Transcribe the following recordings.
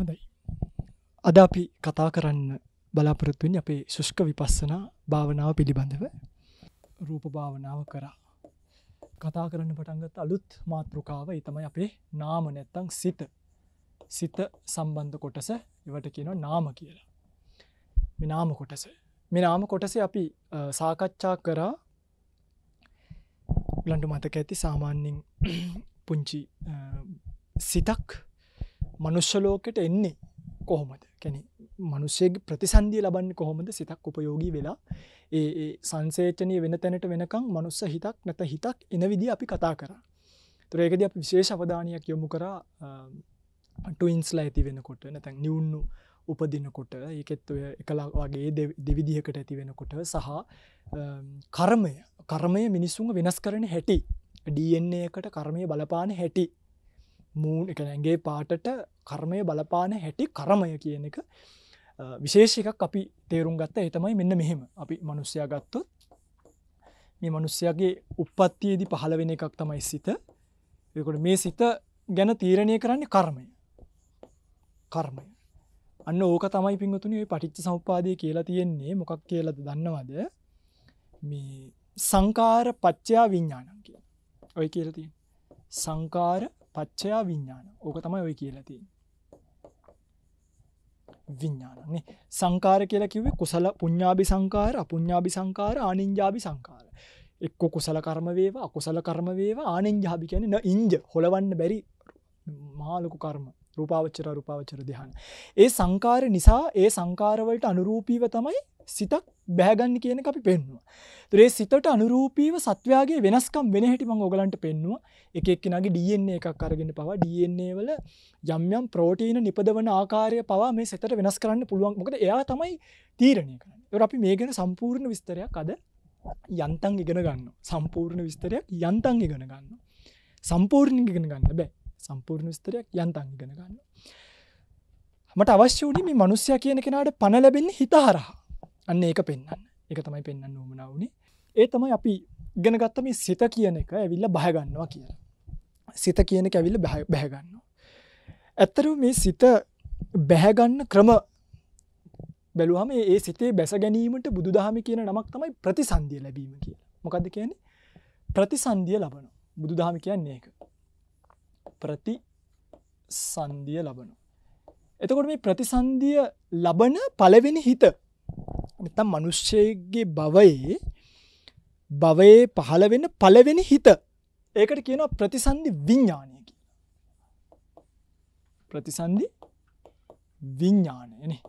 හොඳයි අද අපි කතා කරන්න බලාපොරොත්තුවෙන් අපේ ශුෂ්ක විපස්සනා භාවනාව පිළිබඳව රූප භාවනාව කරා කතා කරන්න පටන්ගත් අලුත් මාතෘකාව ඉතමයි අපේ නාම නැත්තං සිත සිත සම්බන්ධ කොටස ඉවට කියන නාම කියලා මෙනාම කොටස මෙනාම කොටස අපි සාකච්ඡා කරා ලඩු මතක ඇති සාමාන්‍යෙන් පුංචි සිතක් මනුෂ්‍ය ලෝකෙට එන්නේ කොහොමද කැනෙ මනුස්සෙක් ප්‍රතිසන්දිය ලබන්න කොහොමද සිතක් උපයෝගී වෙලා ඒ සංසේචනය වෙන තැනට වෙනකං මනුස්ස හිතක් නැත හිතක් එන විදි අපි කතා කර තුරේකද අප විශේෂ අවධානයක් යොමු කරා ටයින්ස්ලා ඇති වෙනකොට නැතැන් නිවුන්නු උපදිනකොට ඒකෙත් ඔය එකලා වගේ දෙවිදිහකට ඇති වෙනකොට සහ කර්මය කර්මය මිනිස්සුන් වෙනස් කරන හැටි ඩන්නේ එකට කර්මය බලපාන හැටි මූන් එකනැගේ පාටට කර්මය බලපාන හැටි කරමය කියන එක විශේෂකක් අපි තේරුම් ගත්ත එතමයි මෙන්න මෙහෙම අපි මනුස්්‍යයා ගත්තොත් මේ මනුස්්‍යයාගේ උපත්තියේදි පහළ වෙන එකක් තමයි සිත යකොට මේ සිත ගැන තීරණය කරන්නේ කර්මය කර්මය අන්න ඕක තමයි පින්ගතුනි පටිච්ච සම්පාදය කියලා තියෙන්නේ මොකක් කියලද දන්නවද මේ සංකාර පච්චයා විඤ්ඥානන් කිය ඔය කියලති සංකාර පච්චයා විඤ්ඥාන ඕක තමයි ඔය කියලති විඤ්ඥානන්නේ සංකාර කියල කිවේ කුසල පුඤ්ඥාබි සංකාර අපුඤ්ඥාබි සංකාර ආනින්ජාබි සංකාර එක්ක කුසල කර්ම වේවා අකුසල කර්ම වේවා ආනෙන්ජාබි කියැන ඉන්ජ හොලවන්න බැරි මාලකු කර්ම රූපාවච්චර රූපාවච්චර දෙහන් ඒ සංකාර නිසා ඒ සංකාරවලට අනුරූපීව තමයි සිතක් බෑගන්න කියන අපි පෙන්වා තුරේ සිතට අනුරූපීව සත්වයාගේ වෙනස්කම් වෙන හිටිමං ඔගලන්ට පෙන්වා එක එක්නගේ ඩන්නේ එකක් අරගෙන පවා ඩන්නේ වල යම්යම් ප්‍රෝටීන නිපදවන ආකාරය පවා මේ සතට වෙනස් කරන්න පුළුවන් මොකද එයා තමයි තීරණය කරන්න අපි මේ ගැන සම්පූර්ණ විස්තරයක් අද යන්තන් ඉගෙන ගන්න සම්පූර්ණ විස්තරයක් යන්තන් ඉගෙන ගන්න සම්පූර්ණ ඉගෙන ගන්න බෑ සම්පූර්ණ විස්තරයක් යන්තන් ඉගෙන ගන්න මට අවශ්‍ය වුණේ මේ මනුස්්‍ය කියන කෙනාට පණ ලැබෙන්නේ හිතහරහා අන්න ඒක පෙන්න්න එක තමයි පෙන්න්න ඕමනාවනේ ඒ තමයි අපි ගෙනගත්තම සිත කියන එක ඇවිල්ල බහගන්නවා කියලා. සිත කියන එක ඇවිල්ල බැහගන්න. ඇත්තරු මේ සිත බැහැගන්න ක්‍රම බැලුවම ඒ සිතේ බැස ගැනීමට බුදු දහම කියන නමක් තමයි ප්‍රතිසන්දිය ලැබීම කියලා මොකද කියන ප්‍රතිසන්දිය ලබන බුදු දහම කියන්නේ එක ප්‍රති සන්දිය ලබනු එතකොට මේ ප්‍රතිසන්දිය ලබන පලවෙනි හිත නැත්තම් මිනිස්සෙගේ භවයේ භවයේ පහළ වෙන පළවෙනි හිත. ඒකට කියනවා ප්‍රතිසන්දි විඥානය කියලා. ප්‍රතිසන්දි විඥානය නේ.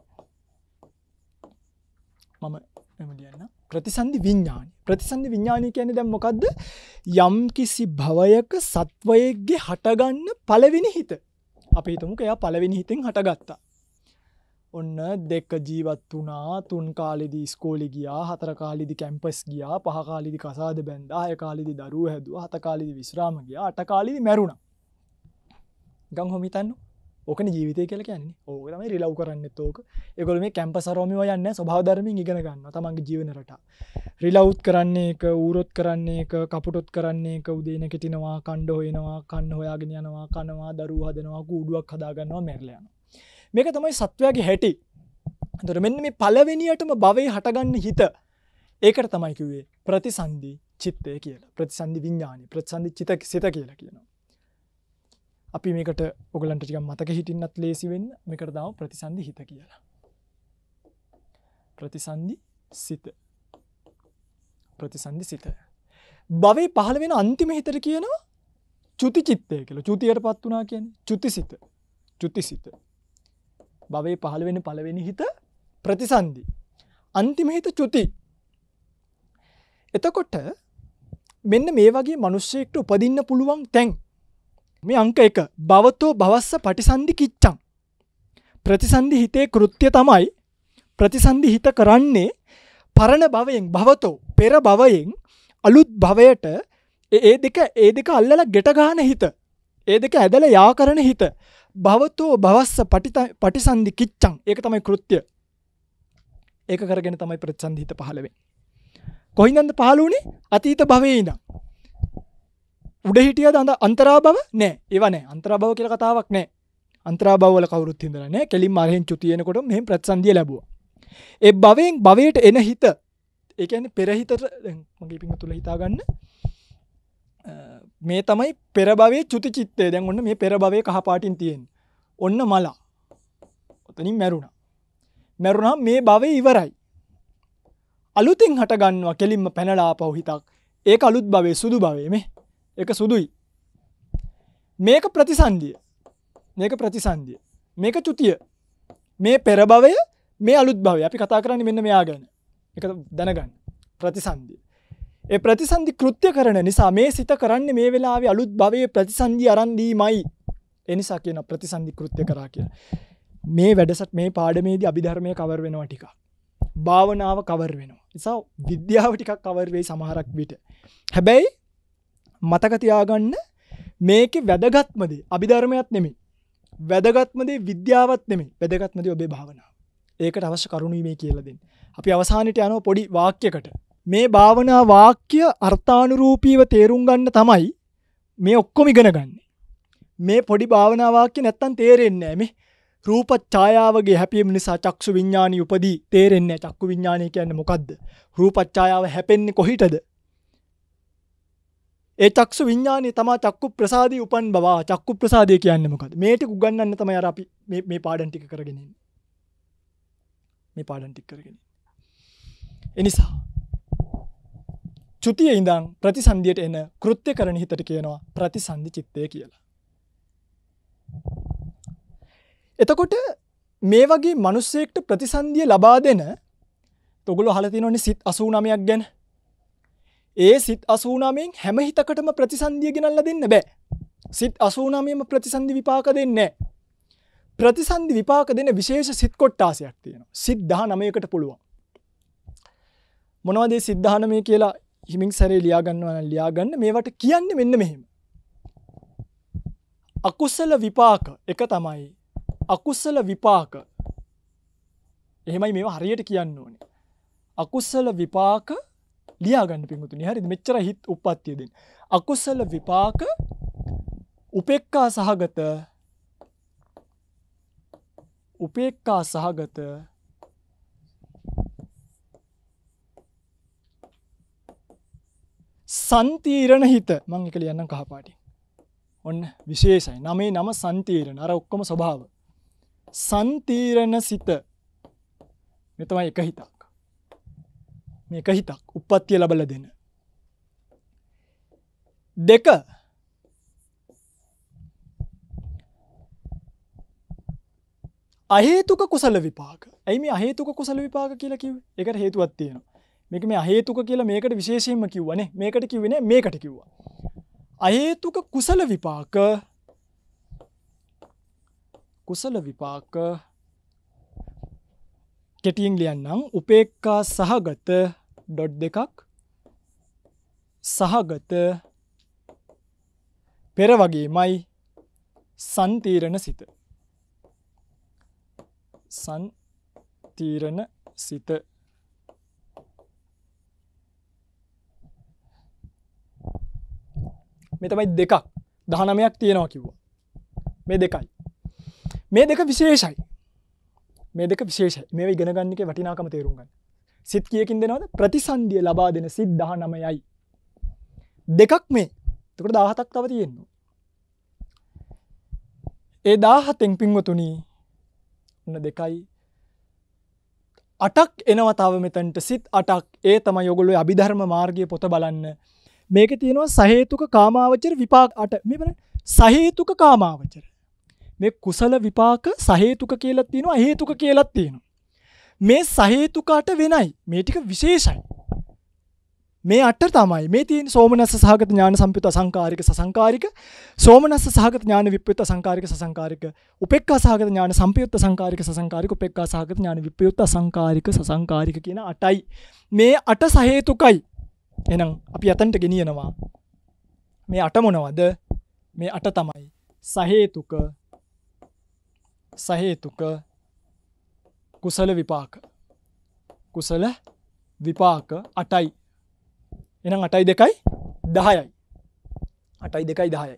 මම එහෙම ලියන්න. ප්‍රතිසන්දි විඥානය. ප්‍රතිසන්දි විඥානය කියන්නේ දැන් මොකද්ද? යම් කිසි භවයක සත්වයේගේ හටගන්න පළවෙනි හිත. අපි හිතමුකෝ එයා පළවෙනි හිතෙන් හටගත්තා. ඔන්න දෙක්ක ජීවත් වනා තුන් කාලෙදි ස්කෝලි ගියා හතර කාලිදි කැම්පස් ගියා පහකාලිදි කසාද බැන්දා ය කාලිදි දරුව හැදුව හත කාලිදි විශ්‍රාම ගියා අට කාලිදි මැරුණ ගං හොමිතන්න ඕකන ජීවිතය කියල කියන්නේ ඕකතම රිලව් කරන්න තෝක එකකොල මේ කැම්ප සරෝමිෝ යන්න සභාධර්මින් ඉගෙන ගන්න තමන්ගේ ජීවනරට රිලවුත් කරන්නේ එක ඌරොත් කරන්නේ එක කපුටොත් කරන්නේ එක උදේන කෙටිනවා කණ්ඩ හොයනවා කන්න හොයාගෙන යනවා කනවා දරු හදනවා කූඩුවක් හදාගන්නවා මැරලයනවා මේක තමයි සත්වයාගේ හැටි දොර මෙන්න මේ පලවෙනියටම බවයි හටගන්න හිත ඒකට තමයිකිවේ ප්‍රතිසන්ධී චිත්තය කියලා ප්‍රතිසන්ධි විඤ්ඥානය ප්‍රතිසන්ධි චිත සිත කියලා කියනවා. අපි මේකට ඔගලන්ට ටික මතක හිටින්නත් ලේසිවෙන්න මේකට දාව ප්‍රතිසන්ධි හිත කියලා. ප්‍රතිසන්ධි සිත ප්‍රතිසන්ධි සිත. බවේ පහළ වෙන අන්තිම හිතර කියනවා චුති චිත්තය කියලා චුතියට පත් වනා කියන චුති සිත චුති සිත භවේ පහළ වෙන පළවෙනි හිත ප්‍රතිසන්දි. අන්තිමහිත චුති. එතකොට මෙන්න මේ වගේ මනුස්සයෙක්ට උපදින්න පුළුවන් තැන්. මේ අංක එක බවතෝ බවස්ස පටිසන්ධි කිච්චං. ප්‍රතිසන්ධි හිතේ කෘත්‍ය තමයි ප්‍රතිසන්ධි හිත කරන්නේ පරණ භවයෙන් භවතෝ පෙර භවයෙන් අලුත් භවයට ඒ දෙක ඒ දෙක අල්ලල ගෙටගාන හිත. ඒ දෙක ඇදල යා කරන හිත. භවතෝ භවස්ස පටිසන්ධි කිච්චං ඒක තමයි කෘත්‍ය. ඒක කරගෙන තමයි ප්‍රතිසන්ධිත පහළ වෙන්නේ. කොහින්දන්ද පහළ වුණේ? අතීත භවයේ ඉඳන්. උඩ හිටියද අන්තරා භව නෑ. ඒව නෑ. අන්තරා භව කියලා කතාවක් නෑ. අන්තරා භව වල කවුරුත් හින්දලා නෑ. කෙලින්ම අරහෙන් චුති එනකොට මෙහෙම ප්‍රතිසන්ධිය ලැබුවා. ඒ භවයෙන් භවයට එන හිත ඒ කියන්නේ පෙර හිතට දැන් මගේ පිටු තුල හිතා ගන්න මේ තමයි පෙරබවේ චුති චිත්තේ දැන් ඔන්න මේ පෙරබවේ කහපාටින් තියෙන් ඔන්න මලා ඔතනින් මැරුණ මැරුණා මේ බවේ ඉවරයි අලුතින් හටගන්නවා කෙලින්ම පැනලා පවහිතක් ඒ අලුත් බවේ සුදු බවේ මේ එක සුදුයි මේක ප්‍රතිසන්දිය මේක ප්‍රතිසන්දිය මේක චුතිය මේ පෙරබවය මේ අලුත් භවය අපි කතා කරන්න මෙන්න මෙයා ගැන එක දැනගන්න ප්‍රතිසන්දිය ඒ ප්‍රතිසන්දි කෘත්‍ය කරන නිසා මේ සිත කරන්නේ මේ වෙලාවේ අලුත් භවයේ ප්‍රතිසන්දි අරන් දීමයි. ඒ නිසා කියන ප්‍රතිසන්දි කෘත්‍ය කරා කියලා. මේ වැඩසට මේ පාඩමේදී අභිධර්මය කවර් වෙනවා ටිකක්. භාවනාව කවර් වෙනවා. නිසා විද්‍යාව ටිකක් කවර් වෙයි සමහරක් විට. හැබැයි මතක තියාගන්න මේකේ වැදගත්ම දේ අභිධර්මයක් නෙමෙයි. වැදගත්ම දේ විද්‍යාවත් නෙමෙයි. වැදගත්ම දේ ඔබේ භාවනාව. ඒකට අවශ්‍ය කරුණු මේ කියලා දෙන්න. අපි අවසානයේ යනවා පොඩි වාක්‍යයකට. මේ භාවනා වාක්‍ය අර්ථානුරූපීව තේරුම් ගන්න තමයි මේ ඔක්කොම ඉගෙන ගන්න. මේ පොඩි භාවනා වාක්‍ය නැත්තම් තේරෙන්නේ මේ රූප ඡායාවගේ හැපීම නිසා චක්ෂු විඥානි උපදී තේරෙන්නේ චක්කු විඥානය කියන්නේ මොකද්ද? රූප ඡායාව හැපෙන්නේ කොහිටද? ඒ චක්ෂු විඥානය තමයි චක්කු ප්‍රසාදී උපන් බව. චක්කු ප්‍රසාදය කියන්නේ මොකද්ද? මේ ටික උගන්වන්න තමයි අර අපි මේ මේ පාඩම් ටික කරගෙන ඉන්නේ. මේ පාඩම් ටික කරගෙන. එනිසා චුතිය ඉඳං ප්‍රතිසන්දියට එන කෘත්‍ය කරන හිතට කියනවා ප්‍රතිසන්ධි චිත්තය කියලා. එතකොට මේ වගේ මනුස්සයෙක්ට ප්‍රතිසන්දිය ලබා දෙන තොගුල හලතිනොනි සිත් අසූනමයක් ගැන ඒ සිත් අසූනමයෙන් හැම හිතකටම ප්‍රතිසන්දිය ගෙනල්ල දෙන්න බෑ සිත් අසූනමයම ප්‍රතිසන්ධි විපාක දෙන්නේ ප්‍රතිසන්ධි විපාක දෙන විශේෂ සිත් කොට්ටාසයක් තියෙන සිද්ධහ නමයකට පුළුවන් මොනවදේ සිද්ධානමය කියලා හිමින් සැරේ ලියාගන්නවා නම් ලියාගන්න මේවට කියන්නේ මෙන්න මෙහෙම. අකුසල විපාක එක තමයි. අකුසල විපාක. එහෙමයි මේවා හරියට කියන්න ඕනේ. අකුසල විපාක ලියාගන්න පින්තුනි. හරිද? මෙච්චර හිත් උප්පත්තිය දෙන්න. අකුසල විපාක උපේක්ඛා සහගත උපේක්ඛා සහගත සන්තීරණ හිත මං එක ලියන්න කහපාටි. ඔන්න විශේෂයි නමේ නම සන්තීරණ අර ඔක්කොම ස්වභාව. සන්තීරණ සිත මෙතමයි එක හිතක්. මේක හිතක් උපත්තිය ලබල දෙන. දෙක අහේතුක කුසල විපාක ඇයි මේ අහේතුක කුසල විපාක කියලා කිව් එකට හේතුවත් තියෙනවා මේක මේ අහේතුක කියලා මේකට විශේෂයෙන්ම කිව්වනේ මේකට කිවෙන මේකට කිව්වා. අහේතුක කුසල විපාක කුසල විපාක කෙටියෙන් ලියන්නම් උපේක්කා සහගත ඩොඩ් දෙකක් සහගත පෙර වගේමයි සන්තීරණ සිත සන්තීරණ සිත මෙතමයි දෙකක් දහනමයක් තියෙනවා කිව්වා මේ දෙකයි මේ දෙක විශේෂයි මේ දෙක විශේෂ මේ ඉගෙනගන්නක වටිනාකම තේරුම්ගන්න සිත් කියකින් දෙනවද ප්‍රතිසන්දිය ලබා දෙන සිත් දහ නමයයි දෙකක් මේ තකට දාහතක් තව තියෙන්නවා ඒ දාහතෙන් පින්වතුනී න්න දෙකයි අටක් එනවතාව මෙතැන්ට සිත් අටක් ඒ තම යොගොලු අභිධර්ම මාර්ගය පොත බලන්න මේකේ තියෙනවා සහේතුක කාමාවචර විපාක 8 මේ බලන්න සහේතුක කාමාවචර මේ කුසල විපාක සහේතුක කියලා තියෙනවා හේතුක කියලා තියෙනවා මේ සහේතුකට වෙනයි මේ ටික විශේෂයි මේ අට තමයි මේ තියෙන සෝමනස්ස සහගත ඥාන සම්පයුත අසංකාරික සසංකාරික සෝමනස්ස සහගත ඥාන විප්‍රයුත් අසංකාරික සසංකාරික උපේක්ඛා සහගත ඥාන සම්පයුත් අසංකාරික සසංකාරික උපේක්ඛා සහගත ඥාන විප්‍රයුත් අසංකාරික සසංකාරික කියන අටයි මේ අට සහේතුකයි එනම් අපි අතන්ට ගෙනියනවා මේ අට මොනවද මේ අට තමයි සහේතුක සහේතුක කුසල විපාක කුසල විපාක අටයි එනම් අටයි දෙකයි දහයයි අටයි දෙකයි දහයයි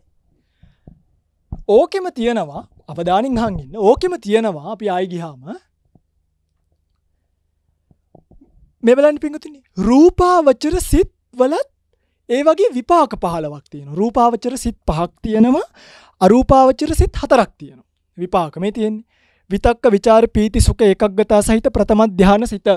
ඕකෙම තියෙනවා අවධානින් හංගන්න ඕකෙම තියෙනවා අපි අයගිහාම මෙබලන් පිඟතින රූපාවච්චර සිත් වලත් ඒ වගේ විපාක පහලවක් තියෙන රූපාවච්චර සිත් පහක් තියෙනවා අරූපාවච්චර සිත් හතරක් තියෙනවා විපාක මේ තියෙන්නේ විතක්ක විචාර පීති සුක එකක්ගතා සහිත ප්‍රථම ධ්‍යාන සිත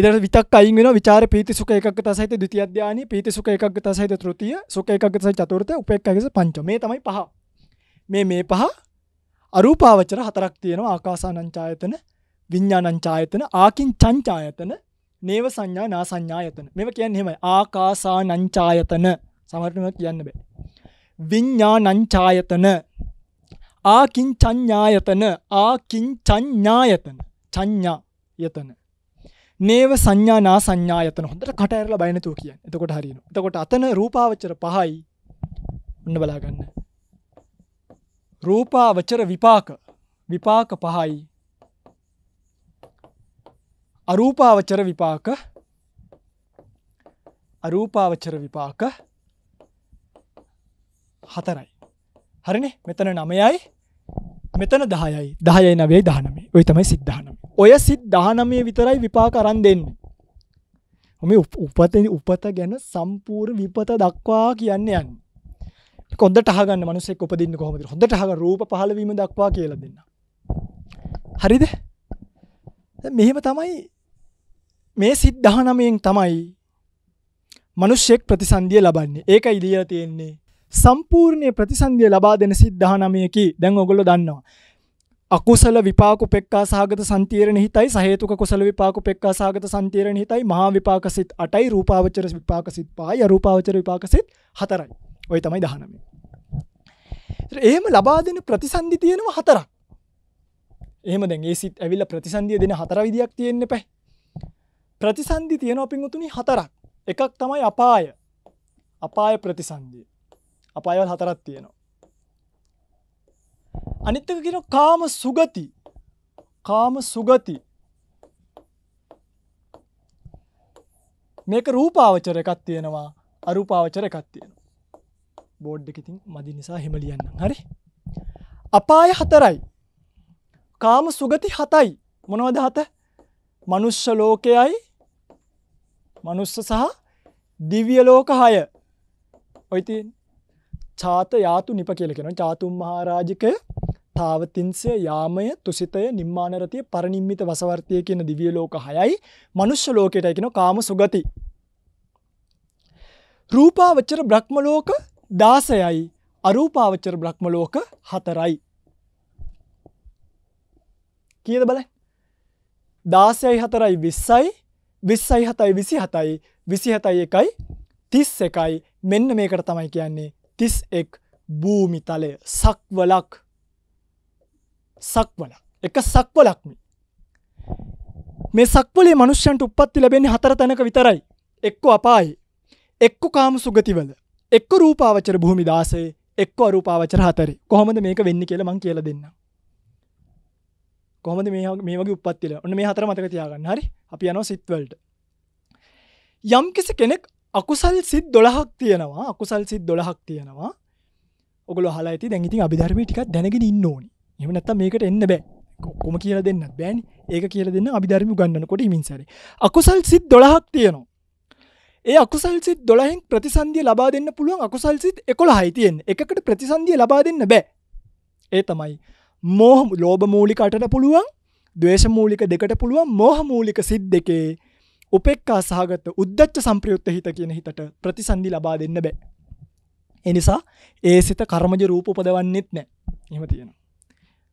එදර විතක් අයින් වෙන විචාර පීති සුක එකක්ගතා සහිත ද්විතිය ධ්‍යානෙ පීති සුක එකක්ගතා සහිත තෘතිය සුක එකක්ගතා සහිත චතුර්ථ උපේක්ඛාගස පංචම මේ තමයි පහ මේ මේ පහ අරූපාවචර හතරක් තියෙනවා ආකාසානං ඡායතන විඤ්ඥානංචායතන ආකින් චංචායතන නේව සංඥා නා සංඥායතන මෙම කියන්න හෙමයි ආකාසා නංචායතන සමටම කියන්න බේ. විඤ්ඥා නංචායතන ආකින් චඥායතන ආකින් චඥායතන චඥා යතන නේව සංඥා නා සංඥායතන හොඳට කටඇරල බයනතුව කිය එතකොට හරින එතකොට අතන රූපාවච්චර පහයි ඔන්න බලාගන්න. රූපාවච්චර විපාක විපාක පහයි අරූපාවචර විපාක අරූපාවචර විපාක හතරයි. හරිනේ මෙතන නමයයි මෙතන දහයයි දහයයි නවේ දානමේ ඔය තමයි සිද්ධානම ඔය සිද්ධානමය විතරයි විපාක අරන් දෙන්න හොම උපත උපත ගැන සම්පූර් විපත දක්වා කියන්න යන්න කොද ටහගන්න මනුසෙක් උපදින්න කොහොමද හොඳ ටහ රූප පහලවීම දක්වා කියල දෙන්න හරිද මෙහෙම තමයි මේ සිත් දහනමයෙන් තමයි මනුෂ්‍යෙක් ප්‍රතිසන්දිය ලබන්නේ ඒක ඉදිියල තියෙන්නේ සම්පූර්ණය ප්‍රතිසන්දිය ලබා දෙන සිද්ධානමයකි දැන් ඔගොල දන්නවා. අකුසල විපාකු පෙක්කා සාගත සන්තීරණ හිතයි සහේතුක කොසල විපාකු පෙක්කා සාගත සන්තීරණ හිතයි මහා විපාකසිත් අටයි රූපාවචර විපාකසිත් පාය රූපාවචර විපාකසිත් හතරයි ඔය තමයි දහනම. එහෙම ලබා දෙන ප්‍රතිසන්ධි තියෙනවා හතරක්. එහෙම දැන් ඒ සිත් ඇවිල්ල ප්‍රතිසන්දිය දෙන හතර විදියක් තියෙන්නේ පැ ප්‍රතිසන්දි තියෙන පින්වතුනි හතරක් එකක් තමයි අපාය අපාය ප්‍රතිසන්දී අපායවල් හතරක් තියෙනවා. අනිත්තක කියෙන කාම සුගති කාම සුගති මේක රූපාවචර එකත් තියෙනවා අරුපාවචර එකත් තියෙනවා. බෝඩ්ඩකිතින් මදි නිසා හෙමලියන්න හරි අපාය හතරයි කාම සුගති හතයි මොනවද හත මනුෂ්‍ය ලෝකයයි මනුස්ස සහ දිවිය ලෝක හය ඔයිතින් චාත යාතු නිප කියලකෙන චාතුම් මහාරාජිකය තාවතින්සය යාමය තුසිතය නිර්මාණරතිය පරනිම්මිත වසවර්තය කියන දිවිය ලෝක හයයි මනුෂ්‍ය ලෝකයට එකෙන කාම සුගති. රූපාවච්චර බ්‍රහ්මලෝක දාසයයි අරූපාවච්චර බ්‍රහ්මලෝක හතරයි. කියද බල දාසයයි හතරයි විස්සයි විස්සයි හතයි විසි හතයි විසි හතයි එකයි තිස් එකයි මෙන්න මේකට තමයි කියන්නේ තිස් එක් භූමිතලය සක්වලක් සක්වල එක සක්වලක්මි මේ සක්වලේ මනුෂ්‍යන්ට උපත්ති ලැබෙන හතර තැනක විතරයි එක්ක අපායි එක්ක කාම සුගතිවල එක්ක රූපාවචර භූමි දාසේ එක්ක අරූපාවචර හතරි කොහොමද මේක වෙන්න කියල මං කියල දෙන්නම් කොහොමද මේ වගේ උපත්තිල ඔන්න මේ හතර මතක තියාගන්න හරි අපි යනවා සිත්වල්ට යම් කිසි කෙනෙක් අකුසල් සිත් දොළහක් තියෙනවා අකුසල් සිත් දොළහක් තියෙනවා ඔගල හලා ඇති දැගිති අභිධර්මය ටික් දැනගෙන ඉන්න ඕනි එමනත්ත මේකට එන්න බෑ කොම කියල දෙන්න බෑන් ඒක කියල දෙන්න අභිධර්ම ගන්නන කොට මින්සර අකුසල් සිත් දොළහක් තියෙනවා ඒ අකුසල් සිත් දොළහෙන් ප්‍රතිසන්දිය ලබා දෙන්න පුළුවන් අකුසල් සිත් එකොළ හයිතියෙන් එකට ප්‍රතිසන්දිය ලබා දෙන්න බෑ ඒ තමයි මෝහ ලෝබ මූලිකටට පුළුවන් දවේශ මූලික දෙකට පුළුවන් මෝහ මූලික සිද් දෙකේ උපෙක්කා සහගත උද්දච්ච සම්ප්‍රයුත්ත හිත කියන හිතට ප්‍රතිසන්දි ලබා දෙන්න බෑ. එනිසා ඒ සිත කර්මජ රූප උපදවන්නෙත් නෑ එහම තියෙන.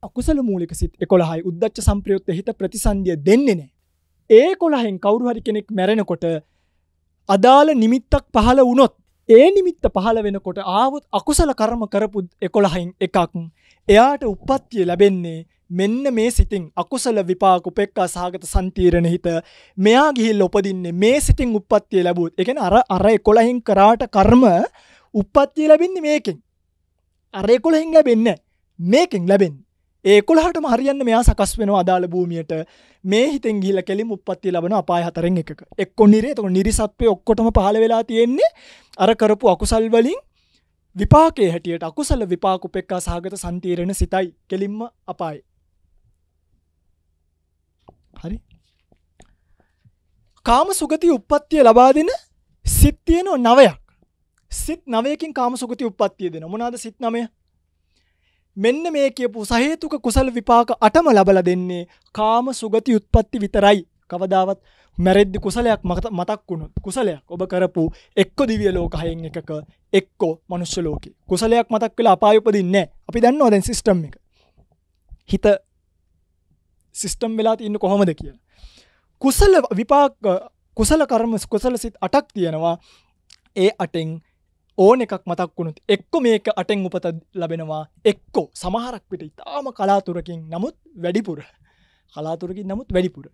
අකුසල මූලික සිත් එකොළහයි උද්දච්ච සම්ප්‍රයුත්ත හිත ප්‍රතිසන්දිය දෙන්නේ නෑ. ඒ කොළහෙන් කවුරුහරි කෙනෙක් මැරෙනකොට අදාළ නිමිත්තක් පහළ වුණොත් ඒ නිමිත්ත පහළ වෙනකොට ආවොත් අකුසල කරම කරපු එකොළහයින් එකක් එයාට උපත්තිය ලැබෙන්නේ මෙන්න මේ සිතින් අකුසල විපාක උපෙක්කා සහගත සන්තීරණ හිත මෙයා ගිහිල් උපදින්නේ මේ සිතින් උපත්තිය ලැබූත් එකෙන අර අර එකොළහින් කරාට කර්ම උපත්තිය ලැබින්නේ මේකින් අර එකොළහින් ලැබෙන්න මේකින් ලැබෙන් ඒකොළහට මහරියන්න මෙයා සකස් වෙන අදාළ භූමියට මේ හිතන් ගිල කෙලි උපත්ති ලබන අපා හතරෙන් එක එක්කො නිරේ තක නිරිසත්වය ඔක්කොටම පහල වෙලා තියෙන්නේ අර කරපු අකුසල් වලින් විපාකේ හැටියට අකුසල විපාකුපෙක්කා සහගත සන්තීරණ සිතයි කෙලින්ම අපායි හරි කාම සුගති උපත්තිය ලබා දෙන සිත්තියනො නවයක් සිත් නවයකින් කාම සුගති උපත්තිය දෙන මොනාද සිත් නමය මෙන්න මේ කියපු සහේතුක කුසල් විපාක අටම ලබල දෙන්නේ කාම සුගති උත්පත්ති විතරයි කවදාවත් මැරෙද්දි කුසලයක් මත මතක් වුණු කුසලයක් ඔබ කරපු එක්කො දිවිය ලෝකහයෙන් එකක එක්කෝ මනුෂ්‍ය ලෝකේ කුසලයක් මතක් වෙලා අපායුපදින්නේ අපි දන්නවා දැන් සිස්ටම් එක හිත සිස්ටම් වෙලා ඉන්න කොහොමද කියලා කුසල විපාක කුසල කර්ම කුසල සිත් අටක් තියෙනවා ඒ අටෙන් ඕන එකක් මතක් වුණුත් එක්කො මේක අටෙන් උපත ලබෙනවා එක්කෝ සමහරක් විට ඉතාම කලාතුරකින් නමුත් වැඩිපුර කලාතුරකින් නමුත් වැඩිපුර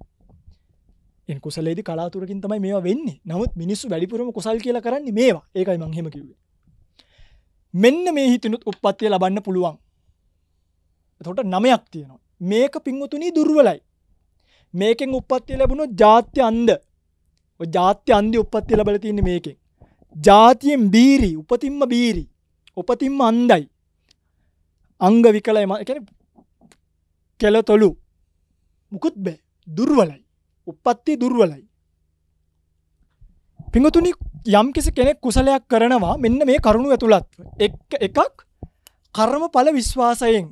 එ කුසලේද කලාතුරකින් තමයි මේ වෙන්න නමුත් මිනිස්සු වැඩිපුරම කුසල් කියලා කරන්න මේවා ඒකයි මංහෙම කිවේ මෙන්න මේ හිතනුත් උපත්තිය ලබන්න පුළුවන් තොට නමයක් තියෙනවා මේක පින්වතුනී දුර්වලයි මේකෙන් උපත්තිය ලැබුණු ජාත්‍ය අන්ද ජාත්‍ය අන්දි උපත්තිය ලබල තියන්නේ මේකෙන් ජාතියෙන් බීරි උපතින්ම බීරි උපතින්ම අන්දයි අංග විකලයි මැන කෙල තොළු මුකුත් බෑ දුර්වලයි උපත්ති දුර්වලයි පිඟතුනි යම් කිසි කෙනෙක් කුසලයක් කරනවා මෙන්න මේ කරුණු ඇතුළත් එකක් කර්ම පල විශ්වාසයෙන්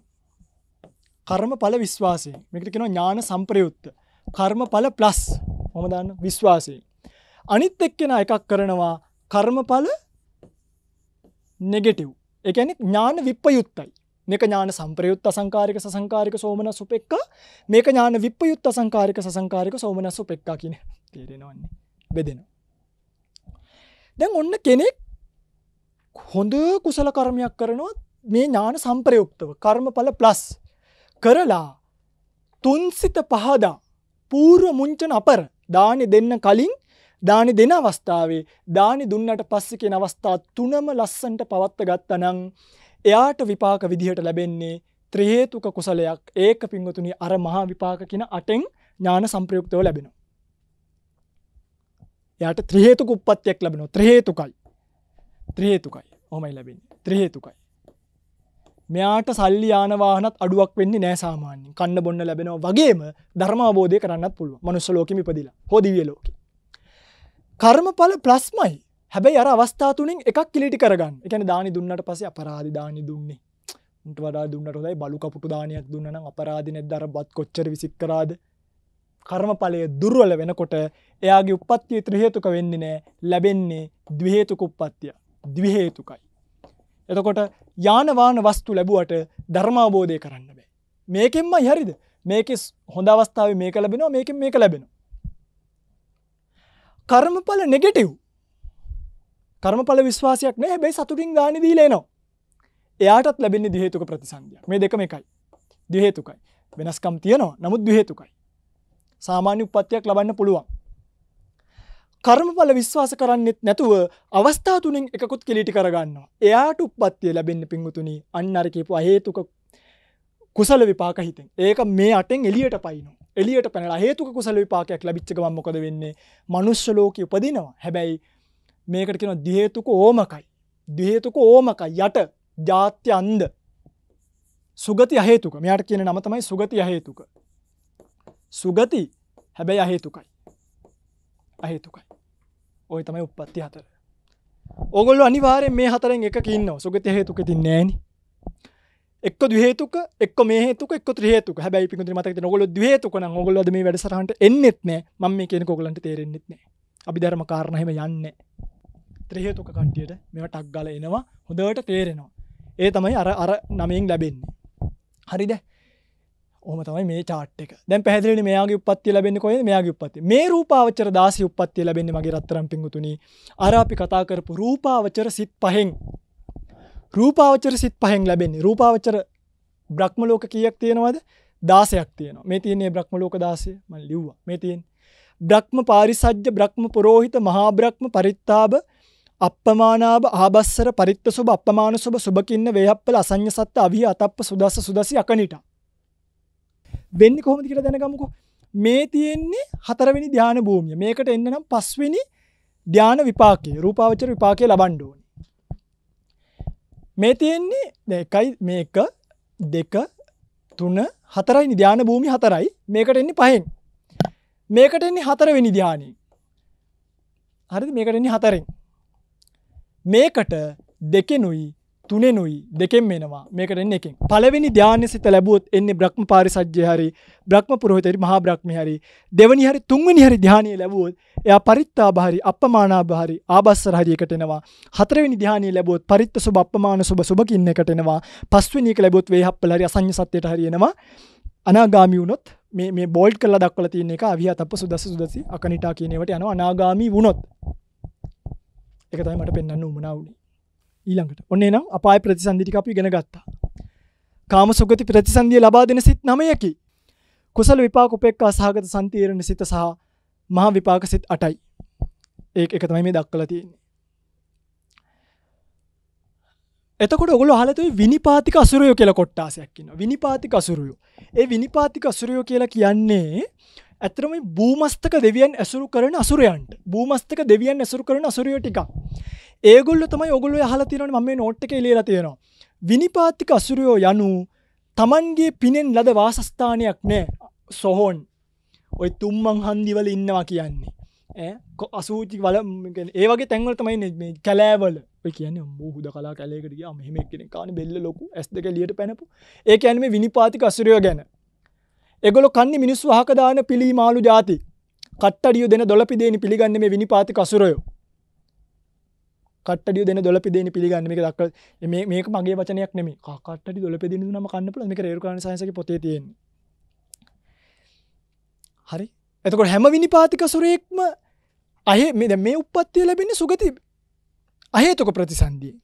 කර්ම පල විශ්වාසය මෙකට කෙන ඥාන සම්ප්‍රයුත්ත කර්ම පල ප්ලස් මොමදන්න විශ්වාසයෙන් අනිත් එක්කෙන එකක් කරනවා කර්මඵල නෙගෙටව් එකැනෙ ඥාන විප්පයුත්තයි මේක ඥාන සම්ප්‍රයුත් අසංකාරික සසංකාරික සෝමන සුපෙක්ක මේක ඥාන විප්පයුත් අසංකාරික සසංකාරික සෝමන සුපෙක්කා කියන තේරෙනවන්නේ බෙදෙන දැන් ඔන්න කෙනෙක් හොඳ කුසල කර්මයක් කරනවා මේ ඥාන සම්ප්‍රයුක්තව කර්මඵල ප්ලස් කරලා තුන්සිත පහදා පූර්ව මුංචන අපර දානෙ දෙන්න කලින් දානි දෙන අවස්ථාවේ දානි දුන්නට පස්සේ කියන අවස්ථා තුනම ලස්සන්ට පවත්ව ගත්තනම් එයාට විපාක විදිහට ලැබෙන්නේ ත්‍රි හේතුක කුසලයක් ඒක පින්වතුනි අර මහා විපාක කියන අටෙන් ඥාන සංප්‍රයුක්තව ලැබෙනවා. එයාට ත්‍රි හේතුක උප්පත්තියක් ලැබෙනවා. ත්‍රි හේතුකයි. ත්‍රි හේතුකයි. ඔහොමයි ලැබෙන්නේ. ත්‍රි හේතුකයි. මෙයාට සල්ලි යානවාහනත් අඩුවක් වෙන්න නෑ සාමාන්‍යෙන් කන්න බොන්න ලැබෙනවා වගේම ධර්මාබෝධය කරන්නත් පුළුව මනුස්සලෝකම ඉපදිලා හොදිවිය ලෝකේ කර්මඵල ප්ලස්මයි හැබැයි අර අවස්ථා තුනින් එකක් කිලිටි කරගන්න එකන දානි දුන්නට පසේ අපරාධ දානි දුන්නේ උට වඩා දුන්නට හොදයි බලු කපුටු දානයක් දුන්නන අපරාධිනෙ දර බත් කොච්චර විසික් කරාද කර්මඵලය දුර්වල වෙනකොට එයාගේ උපත්තිය ත්‍රහේතුක වෙන්න නෑ ලැබෙන්නේ දවහේතුක උප්පත්තිය දවිහේතුකයි එතකොට යානවාන වස්තු ලැබුවට ධර්මාබෝධය කරන්න බෑ මේකෙන්ම හරිද මේක හොඳ අවස්ථාව මේක ලැබෙනවා මේක මේක ලැබෙනවා කර්මඵල නෙගටව් කර්මඵල විශ්වාසයක් නෑ හැබැයි සතුටින් ගාන දීලේනවා එයාටත් ලැබෙන්නේ දිහේතුක ප්‍රතිසන්ධිය මේ දෙකම එකයි දිහේතුකයි වෙනස්කම් තියනවා නමුත් දිහේතුකයි සාමාන්‍ය උපත්තියක් ලබන්න පුළුවන් කර්මඵල විශ්වාස කරන්නෙත් නැතුව අවස්ථා තුනින් එකකුත් කෙලිටි කරගන්නවා එයාට උපත්තිය ලැබෙන්න්න පිංගුතුනි අන්න අරකිපු අහේතුක කුසල විපාක හිතෙන් ඒක මේ අටෙන් එලියට පයිනවා එලියට පැනලා හේතුක කුසල විපාකයක් ලැබිච්ච ගමන් මොකද වෙන්නේ? මනුෂ්‍ය ලෝකෙ උපදිනවා. හැබැයි මේකට කියනවා දිහේතුක ඕමකයි. දිහේතුක ඕමකයි යට ජාත්‍ය අන්ධ. සුගති අහේතුක. මෙයාට කියන නම තමයි සුගති අහේතුක. සුගති හැබැයි අහේතුකයි. අහේතුකයි. ඔය තමයි උප්පත්ති හතර. ඔගොල්ලෝ අනිවාර්යෙන් මේ හතරෙන් එකක ඉන්නවා. සුගති හේතුක ඉතින් නෑනේ. එක් දහේතුක එක් මේතුක එක් ත්‍රේතුක හැයි පිකුති මතක නොගොල දහේතුකන ගොලද මේ වැඩසරහට එන්නෙත්න ම මේ කියෙන කොගලන්ට තේරෙන්නෙත්න අපි ධර්ම කාරණහම යන්න ත්‍රහේතුක කට්ටියට මෙ ටක්ගල එනවා හොදවට තේරෙනවා ඒ තමයි අර අර නමයෙන් ලැබෙන්නේ හරිද ඕම තමයි මේ චාටක දැ පැදිලි මේයාගේ උපත්ති ලබෙන කොය මේයාගේ උපත්ති මේ රූපාවචර දාසි උපත්තිය ලබෙන මගේ රත්තරම් පිංගුතුනි අර අපි කතා කරපු රූපාවචර සිත් පහෙන් රූපාවචර සිත් පහෙන් ලැබෙන්නේ රූපාවචර බ්‍රහ්මලෝක කියක් තියෙනවද දාසයක් තියන මේ තියන්නේ බ්‍රහ්මලෝක දාසය ම ලිව්වා මේ තියෙන් බ්‍රහ්ම පාරිසජ්්‍ය බ්‍රහ්ම පුරෝහිත මහා බ්‍රහ්ම පරිත්තාබ අපමානාව ආබස්සර පරිත්ත සුබ අපමාන සුබ සුභකින්න වේහප්පල අසං්‍ය සත්ත අවිය අතප්ප සුදස සුදසි අකනිට වෙන්න කොහොමති කියලා දැනගමුකු මේ තියෙන්නේ හතරවෙනි ධ්‍යාන භූමිය මේකට එන්නනම් පස්වෙනි ධ්‍යාන විපාකේ රූපාවචර විපාකය ලබන්ඩුවන මේ තියෙන්නේ දෙකයි මේක දෙක තුන හතරයි නිධ්‍යාන භූමි හතරයි මේකට එන්නේ පහෙන් මේකට එන්නේ හතරවෙනි ධ්‍යානී හරි මේකට එන්නේ හතරෙන් මේකට දෙකෙනුයි තුනෙනුයි දෙකෙන් වෙනවා මේකටෙන් එකින් පළවෙනි ධ්‍යාන සිත ලැබුවොත් එන්නේ බ්‍රහ්ම පාරිසජ්‍ය හරි බ්‍රහ්ම පුරෝහිතරි මහා බ්‍රහ්මී හරි දෙවනි හරි තුන්වෙනි හරි ධ්‍යානිය ලැබුවොත් එයා පරිත්තාභ හරි අපමානාභ හරි ආබස්සර හරි එකට එනවා හතරවෙනි ධ්‍යානිය ලැබුවොත් පරිත්ත සුබ අපමාන සුබ සුබ කින් එකට එනවා පස්වෙනි එක ලැබුවොත් වේහප්පල හරි අසඤ්ඤ සත්‍යයට හරි එනවා අනාගාමී වුණොත් මේ මේ බෝල්ඩ් කරලා දක්වලා තියෙන එක අවිහතප්ප සුදස්ස සුදසි අකනිටා කියන ඒවට යනවා අනාගාමී වුණොත් ඒක තමයි මට පෙන්වන්න උමනා වුණේ ඊළඟට ඔන්න නම් අපාය ප්‍රතිසන්දිික අපි ගෙන ගත්තා. කාම සුගති ප්‍රතිසන්දිය ලබා දෙන සිත් නමයකි. කුසල විපාක උපෙක් අසාහගත සන්තීරණ සිත සහ මහා විපාක සිත් අටයි. ඒ එක තමයි මේ දක්කල තියන්නේ. එතකොට ඔගොල හලතුයි විනිපාතික අසුරයෝ කියලා කොට්ටාසයක් කියන්න විනිපාතික අසුරයෝ ඒ විනිපාතික අසුරයෝ කියලා කියන්නේ ඇතරම බූමස්තක දෙවියන් ඇසුරු කරන අසුරයන්ට බූමස්තක දෙවියන් ඇසුරු කරන අසුරයෝ ටික ඒගොල්ල තමයි ඔගොල්ල හලා තිරන මේ නෝට් එක ලේලා තියෙනවා. විනිපාතික අසුරයෝ යනු තමන්ගේ පිනෙන් ලද වාසස්ථානයක් නෑ සොහොන් ඔය තුම්මං හන්දිවල ඉන්නවා කියන්නේ. අසූචි වල ඒ වගේ තැන්වල තමයි කැලෑවල කියන මුහුද කලා කලෙකටිය මෙහම කෙන කාන බෙල්ල ලොකු ඇස් දෙක ලියට පැනපු ඒ ඇනම විනිපාතික අසුරයෝ ගැන. එගොල කන්න මිනිස් වහකදාන පිළි මාලු ජාති කට්ටඩිය දෙන දොලපිදේනි පිළිගන්න මේ විනිපාති කසුරයෝ කට්ටිය දෙන දොලපි දෙන පිළිගන්න මේක දක්ව මේ මේක මගේ වචනයක් නෙමෙයි කට්ටි දොලපි දෙන නම කන්න පුළුවන් මේක රේරුකාණ සයන්සගේ පොතේ තියෙන්නේ හරි එතකොට හැම විනිපාතික සුරේක්ම අහේ මේ දැන් මේ උප්පත්තිය ලැබෙන්නේ සුගති අහේතුක ප්‍රතිසන්දියෙන්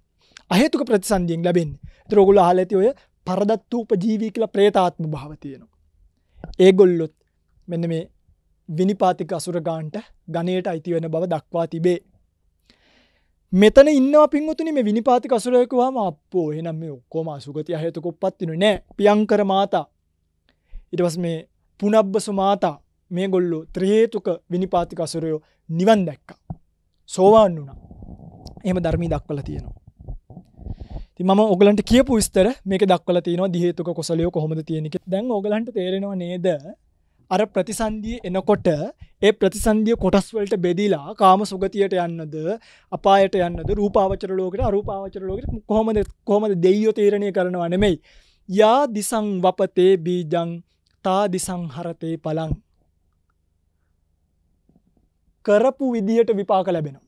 අහේතුක ප්‍රතිසන්දියෙන් ලැබෙන්නේ එතකොට ඔයගොල්ලෝ අහලා ඇති ඔය පරදත්තු උපජීවී කියලා ප්‍රේතාත්ම භාව තියෙනවා ඒගොල්ලොත් මෙන්න මේ විනිපාතික අසුරගාන්ට ගණයට අයිති වෙන බව දක්වා තිබේ මෙතන ඉන්න පින්වතුනි මේ විනිපාති කසුරයකවාම අපෝ එහෙනම් මේ ඔක්කොම අසුගතිය හේතකොප්පත්තිනු නෑ පියංකර මාතා ඉටවස් මේ පුනබ්බ සුමාතා මේ ගොල්ලු ත්‍රහේතුක විනිපාති කසුරයෝ නිවන් දැක්ක සෝවාන් වුණා එහම ධර්මී දක්වල තියෙනවා ති ම ඔගලන්ට කියපු විස්තර මේක දක්වල තියෙනවා දිහේතුක කොසලයෝ කොහොමද තියෙනෙක දැන් ඔගලන්ට තේරෙනවා නේද අර ප්‍රතිසන්දිය එනකොට ඒ ප්‍රතිසන්දිය කොටස්වලට බෙදිලා කාම සුගතියට යන්නද අපායට යන්නද රූපාවචර ලෝකට අරූපාවචර ලෝකට කොහොමද කොහොමද දෙයෝ තීරණය කරනවා නෙමෙයි යා දිසං වපතේ බීජං තා දිසං හරතේ පලං කරපු විදියට විපාක ලැබෙනවා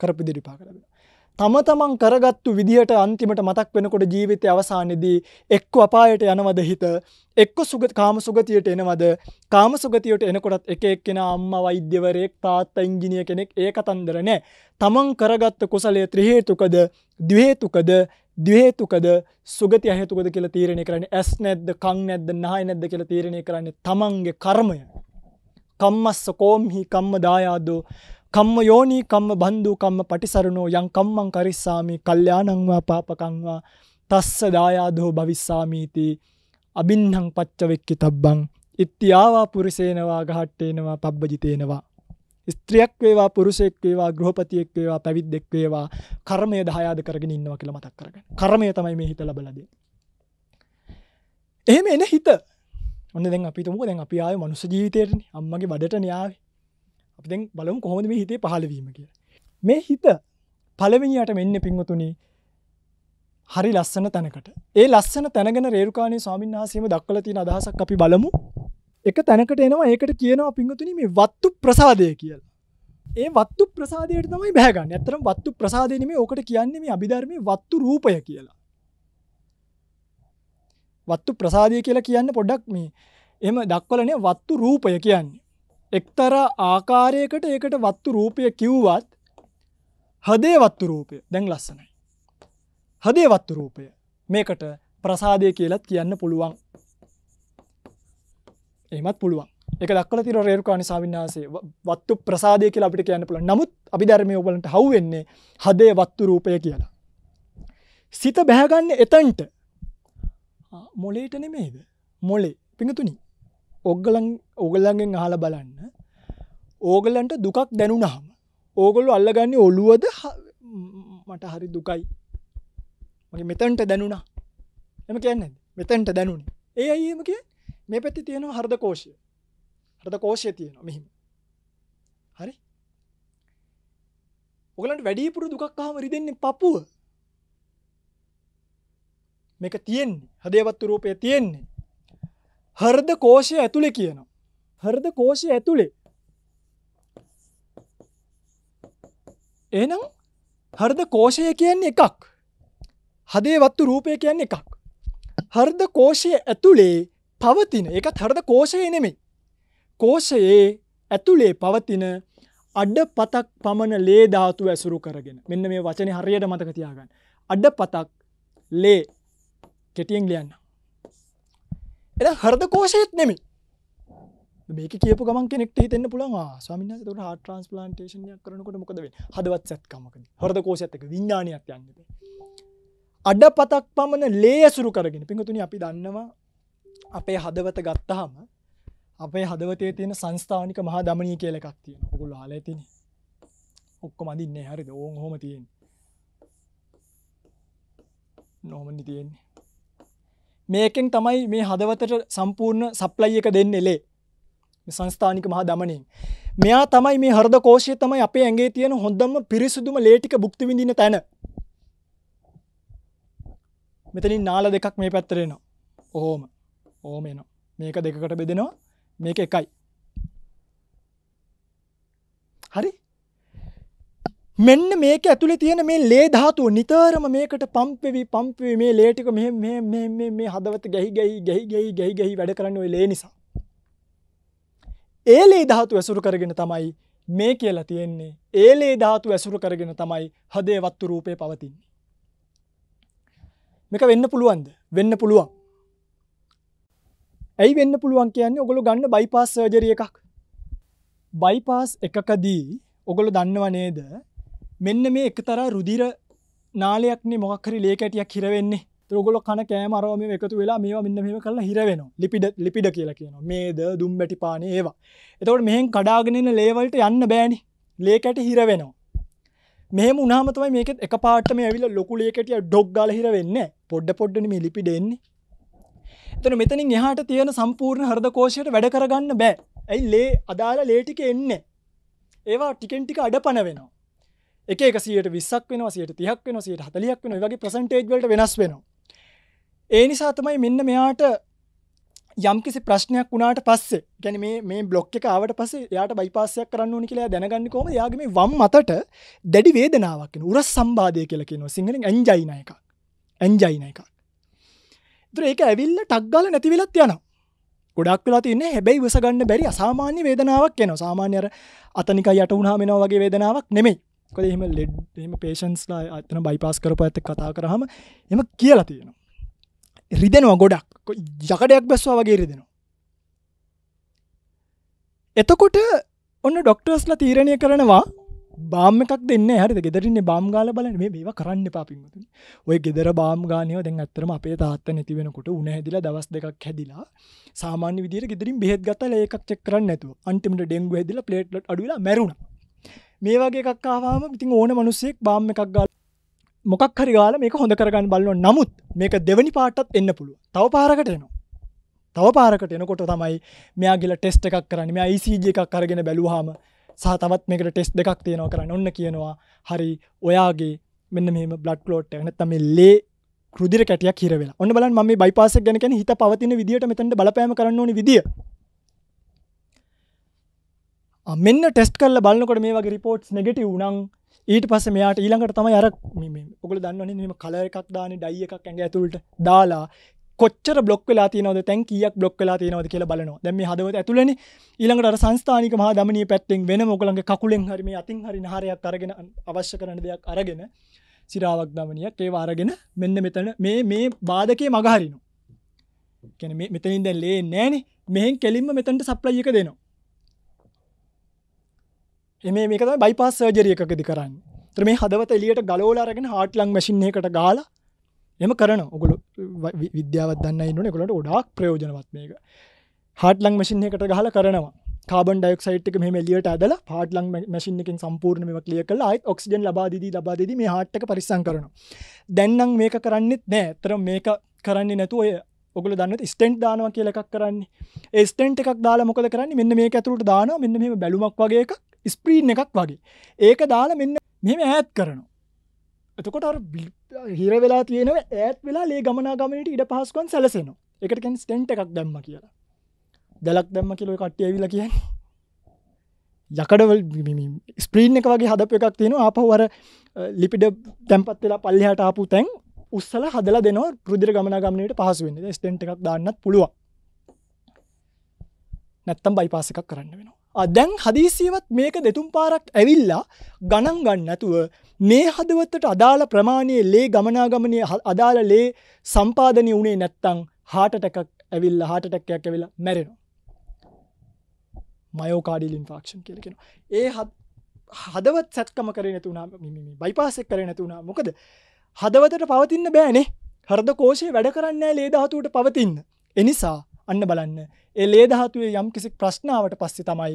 කරපු විදියට විපාක ලැබෙනවා තම තමන් කරගත්තු විදිහට අන්තිමට මතක් වෙනකොට ජීවිතය අවසානයේදී එක්ක අපායට යනවද හිත එක්ක සුගත කාම සුගතියට එනවද කාම සුගතියට එනකොටත් එක එක්කෙන අම්මා වෛද්‍යවරයෙක් තාත්තා ඉංජිනිය කෙනෙක් ඒ කතන්දර නෑ තමන් කරගත්ත කුසලය ත්‍රිහේතුකද ද්වේතුකද දවේතුකද සුගති අහතුකද කියල තීරණය කරන ඇස් නැද්ද කං නැද්ද නාය නැද්ද කියල තීරණය කරන්නේ තමන්ගේ කර්මය. කම්මස්ස කෝම්හි කම්ම දායාදෝ කම්ම යෝනී කම්ම බන්දු කම්ම පටිසරණෝ යං කම්මං කරිස්සාමි කල්යාණංවා පාපකංවා තස්ස දායාදෝ භවිස්සාමීති අබින්හං පච්චවෙක්කි තබ්බං ඉත්තියාවා පුරිසේනවා ගහට්ටේනවා පබ්බජිතේනවා ස්ත්‍රියක් වේවා පුරුෂයෙක් වේවා ගෘහපතියෙක් වේවා පැවිද්දෙක් වේවා කර්මය දහයාද කරගෙන ඉන්නවා කියලා මතක් කරගන්න. කර්මය තමයි මේ හිත ලබලා දෙන්නේ. එහෙම එන හිත ඔන්න දැන් අපි තුමු දැන් අපි ආවේ මනුස්ස ජීවිතේටනේ. අම්මගේ බඩට න්යාවේ. අපි දැන් බලමු කොහොමද මේ හිතේ පහලවීම කිය මේ හිත පළවෙනියට මෙන්න පින්වතුනි හරි ලස්සන තැනකට ඒ ලස්සන තැනගෙන රේරුකාණය ස්වාමීන් වහසීම දක්වල තින අදහසක් අපි බලමු එක තැනකට එනවා ඒකට කියනවා පින්වතුනි මේ වත්තු ප්‍රසාදය කියලා ඒ වත්තු ප්‍රසාදයට තමයි බෑගන්න ඇතරම් වත්තු ප්‍රසාදයනීම ඕකට කියන්නේ මේ අභිධර්මය වත්තු රූපය කියලා. වත්තු ප්‍රසාදය කියලා කියන්න පොඩ්ඩක් මේ එම දක්වලනේ වත්තු රූපය කියන්නේ. එක්තර ආකාරයකට ඒකට වත්තු රූපය කිව්වත් හදේ වත්තු රූපය දැන් ලස්සනයි. හදේ වත්තු රූපය මේකට ප්‍රසාදය කියලත් කියන්න පුළුවන්. එමත් පුළුවන් එක දක්ල තිර රේරුකා නිසාවින්නාසේ වත්තු ප්‍රසාදය කියලා අපිට කියන්න පුළ නමුත් අපි ධර්මය ඔබලට හවවෙන්නේ හදේ වත්තු රූපය කියලා. සිත බැහගන්න එතන්ට මොලේට නෙමේද මොලේ පිඟතුනි ඔගලන් ඔගල්ලන්ගෙන් අහල බලන්න ඕගලන්ට දුකක් දැනුනාම ඕගොල්ලු අල්ලගන්න ඔළුවද මට හරි දුකයි මගේ මෙතන්ට දැනුණා එම කියන්න මෙතන්ට දැනුණ ඒ අයමක මේ පැත්ති තියෙනවා හරද කෝෂය හරද කෝෂය තියෙනවා මෙහිම හරි ඔගලන්ට වැඩිපුරු දුකක් හමරි දෙන්නේ පපුුව මේක තියෙන් හදේවත්තු රූපය තියෙන්නේ හර්ද කෝෂය ඇතුළෙ කියනවා. හර්ද කෝෂය ඇතුළේ එනම් හර්ද කෝෂය කියන්නේ එකක් හදේ වත්තු රූපය කියන්නේ එකක් හර්ද කෝෂය ඇතුළේ පවතින එක හර්ද කෝෂය නෙමෙයි කෝෂයේ ඇතුළේ පවතින අඩ පතක් පමණ ලේ ධාතු ඇසුරු කරගෙන මෙන්න මේ වචන හරියට මතක තියාගන්න අඩ පතක් ලේ කෙටියෙන් ලියන්න එ හරද කෝෂයත් නෙමි මේක කියපු ගමන් කෙනෙක්ට හිතන්න පුළන් ස්වාමින්න තුර හා ට්‍රන්ස්පලන්ටේෂනයක් කරනකොට මොකද වේ හදවත් සැත්කමකද හරද කෝෂඇතක විඤ්ඥානයක් යන්නද අඩ පතක් පමණ ලේ ඇසුරු කරගෙන පිඟතුනි අපි දන්නවා අපේ හදවත ගත්තහම අපේ හදවතේ තියෙන සංස්ථානික මහා දමනී කියල එකක් තියෙන ඔකුල් හල තින ඔක්කො මදින්නේ හරිද ඕන් හොම තියෙන් නොහමනි තියෙන්නේ මේකෙන් තමයි මේ හදවතට සම්පූර්ණ සප්ලයි එක දෙන්න එලේ සංස්ථානික මහා දමනින්. මෙයා තමයි මේ හරද කෝෂය තමයි අපේ ඇගේ තියෙන හොඳම පිරිසුදුම ලේටික බුක්තිවිඳින තැන. මෙතනින් නාල දෙකක් මේ පැත්තරෙනවා. ඕහෝම ඕම එනවා. මේක දෙකකට බෙදෙනවා මේක එකයි. හරි මෙන්න මේක ඇතුලේ තියෙන මේ ලේ ධාතුව නිතරම මේකට පම්ප් වෙවි පම්ප් වෙවි මේ ලේ ටික මෙහෙම මෙහෙම මෙහෙම මේ හදවත ගැහි ගැහි ගැහි ගැහි ගැහි ගැහි වැඩ කරන්නේ ওই ලේ නිසා. ඒ ලේ ධාතුව ඇසුරු කරගෙන තමයි මේ කියලා තියෙන්නේ. ඒ ලේ ධාතුව ඇසුරු කරගෙන තමයි හදේ වත්තු රූපේ පවතින්නේ. මේක වෙන්න පුළුවන්ද? වෙන්න පුළුවන්. ඇයි වෙන්න පුළුවන් කියන්නේ ඔගොල්ලෝ ගන්න බයිපාස් සර්ජරි එකක්. බයිපාස් එකකදී ඔගොල්ලෝ දන්නව නේද? මෙන්න මේ එකතරා රුදිර නාලයක්නේ මොක්හරි ලේකැටියක් හිරවෙන්නේ ගොල කන කෑම අරම එකතු වෙලා මේ මෙන්න මෙම කරලා හිරවෙන ලිපිඩ ලිපිඩ කියලා කියන මේද දුම් වැටි පාන ඒවා එතවට මෙහෙන් කඩාගෙනන ලේවලට යන්න බෑනි ලේකැට හිරවෙනවා මෙහම උනාමතමයි මේකෙත් එක පාටම ඇවිල ලොකු ලේකටිය ඩොග්ගල හිරවෙන්න පොඩ්ඩ පොඩ්ඩනම ලිපිඩෙන්නේ එතන මෙතනින් එහාට තියෙන සම්පූර්ණ හර්දකෝෂයට වැඩ කරගන්න බෑ ඇයි ලේ අදාලා ලේටික එන්න ඒවා ටිකෙන්ටික අඩ පන වෙනවා එක එකසියට විස්සක් වෙන සියට තියක් වෙන සියට හතලියක් වෙන වගේ ප්‍රසන්ටේජ් වලට වෙනස් වෙනවා ඒ නිසා තමයි මෙන්න මෙයාට යම්කිසි ප්‍රශ්නයක් වුණට පස්සේ ගැන මේ බ්ලොක් එක ආවට පස යාට බයිපාසයක් කරන්න ඕනි කියලා දැනගන්න කොම යාගම වම් අතට දැඩි වේදනාවක් උරස් සම්බාධය කියලකිනව සිංහල ඇන්ජයින එක ඇන්ජයින එකක් දුර ඒක ඇවිල්ල ටක්ගල නැතිවෙලත් යන ගොඩක් වෙලා තින්න හැබැයි වසගන්න බැරි අසාමාන්‍ය වේදනාවක් එන සාමාන්‍යර අතනික යට වුණහා මෙෙනවාගේ වේදනාවක් නෙමෙයි කොද එහම ලෙඩ් එම පේෂන්ස්ලා අතන බයිපස් කරපු ඇත කතා කරහම එම කියලා තියෙනවා රිදෙනවා ගොඩක් ජකඩයක් බැස්වා වගේ රිදෙනවා එතකොට ඔන්න ඩොක්ටර්ස්ලා තීරණය කරනවා බාම එකක් දෙන්න හරි ගෙදරන්නේ බාම්ගාල බලන මේ ඒවා කරන්න පාපිමති ඔය ගෙදර බාම්ගානය දැන් අත්තරම අපේ තාත්ත නැතිවෙනකොට උනහැදිල දවස් දෙකක් හැදිලා සාමාන්‍ය විදිර ගෙදරින් බෙත් ගත ඒකක් චෙක්කරන්න ඇතු අන්ටිමට ඩෙංගු හැදිල ප්ලේට්ලට අඩුලා මැරුණා මේ වගේ එකක්කාවාම ඉතින් ඕන මනුස්සෙක් බාම් එකක් ගල් මොකක් හරි ගාල මේක හොඳ කරගන්න බලන්න නමුත් මේක දෙවනි පාටත් එන්න පුළුව තව පාරකට එනවා තව පාරකට එනකොට තමයි මෙයා ගිල ටෙස්ට එකක් කරන්න මෙයා යිසිජ e එකක් කරගෙන බැලූහාම සහ තවත් මේකට ටෙස් දෙකක් තියෙනවා කරන්න ඔන්න කියනවා හරි ඔයාගේ මෙන්න මෙම බ්ලඩ් ලෝට් එන තම ලේ ෘදිර කැටිය කියරවෙලා ඔන්න බලන් ම බයිපාස ගැන හිත පවතින විදිට මෙතට බලපෑම කරන්න ඕන විදිිය මෙන්න ටෙස්ට කල්ල බලන්නකොට මේ වගේ රිපෝට්ස් නෙගටව උනං ඊට පස මෙයාට ඊළඟට තම අර ඔකල දන්නන මෙම කලර එකක් දාන ඩයිය එකක් ඇඟ ඇතුළට දාලා කොච්චර බ්ලොක් වෙලා තියනවද තැන් කියක් බ්ලොක් වෙලා තියනවද කියලා බලනවා දැම හදව ඇතුලන ඊළඟට අර සංස්ථානික මහ දමනී පැත්තෙන් වෙන මොකළඟ කකුලෙන් හරිම අතින් හරි හරයක් අරගෙන අවශ්‍ය කරන දෙයක් අරගෙන සිරාවක් දමනයක් ඒවා අරගෙන මෙන්න මෙතන මේ මේ බාධකය මගහරිනු කැන මෙතනින් දැන් ලේ නෑන මෙහෙන් කෙලින්ම මෙතන්ට සප්ලයික දෙනවා එම මේක බයිපස් සර්ජරිය එකකද කරන්න ත්‍ර මේ හදවත එලියට ගලෝලාරගෙන හාට්ලං මශින්නයකට ගාලා එම කරන ඔගුල විද්‍යාවත් දන්න න්න එකුලට ොඩක් ප්‍රයෝජනවත් මේක හාට්ලං මශිනයකට ගහල කරනවා කාබන් ඩයික්සයිට් මෙම එලියට ඇදල පාට්ලං මැසිින්කින් සම්පූර්ණම කලිය කලා අයි ඔක්සිජන් ලබාදී ලබාදීම හට්ට පරිසං කරන. දැන්නම් මේක කරන්නෙත් නෑ තර මේක කරන්නේ නැතු ඔය ඔගල දන්න ස්ටෙන්ට් දානවා කියලකක් කරන්නේ ස්ටෙන්ට් එකක් දාලා මොකද කරන්න මෙන්න මේ ඇතුළට දාන මෙන්න මේ බැලුමක් වගේ එකක් ස්ප්‍රීන් එකක් වගේ ඒක දාලා මෙන්න මෙම ඇත් කරනවා එතකොට හිර වෙලා තියෙනව ඇත් වෙලා ලේ ගමනා ගමනට ඉඩ පහස්කොන් සැලසෙනවා එකටකෙන් ස්ටෙන්ට් එකක් දැම්ම කියලා දැලක් දැම්ම කිලෝ කට්ටේවිල කියන්න යකඩවල් ස්ප්‍රීන් එක වගේ හදප එකක් තියෙනවා අපහවර ලිපිඩ තැම්පත් වෙලා පල්ලිහට ආපු තැන් උස්සල හදල දෙනවා පුදර ගමන ගමනයට පහසුවෙන්ද ස්ටෙන්ට් එකක් දාන්නත් පුළුවන් නැත්තම් බයිපාස එකක් කරන්න වෙනවා දැන් හදීසියවත් මේක දෙතුම් පාරක් ඇවිල්ලා ගණන් ගන්නතුව මේ හදවත්තට අදාළ ප්‍රමාණයේ ලේ ගමනාගමනය අදාළ ලේ සම්පාධනය වනේ නැත්තං හාටටකක් ඇවිල්ල හාටටැක්කයක් ඇවිලා මැරෙනවා. මයෝකාඩිලින් ෆාක්ෂන් කෙලකෙන. ඒ හදවත් සැත්කම කර නැතුනා බයිපාසෙක් කර නැතුුණා මොකද හදවතට පවතින්න බෑනේ හරද කෝෂය වැඩ කරන්න ලේදහතුවට පවතින්න. එනිසා අන්න බලන්න ඒ ලේදහතුවේ යම් කිසි ප්‍රශ්නාවට පස්සේ තමයි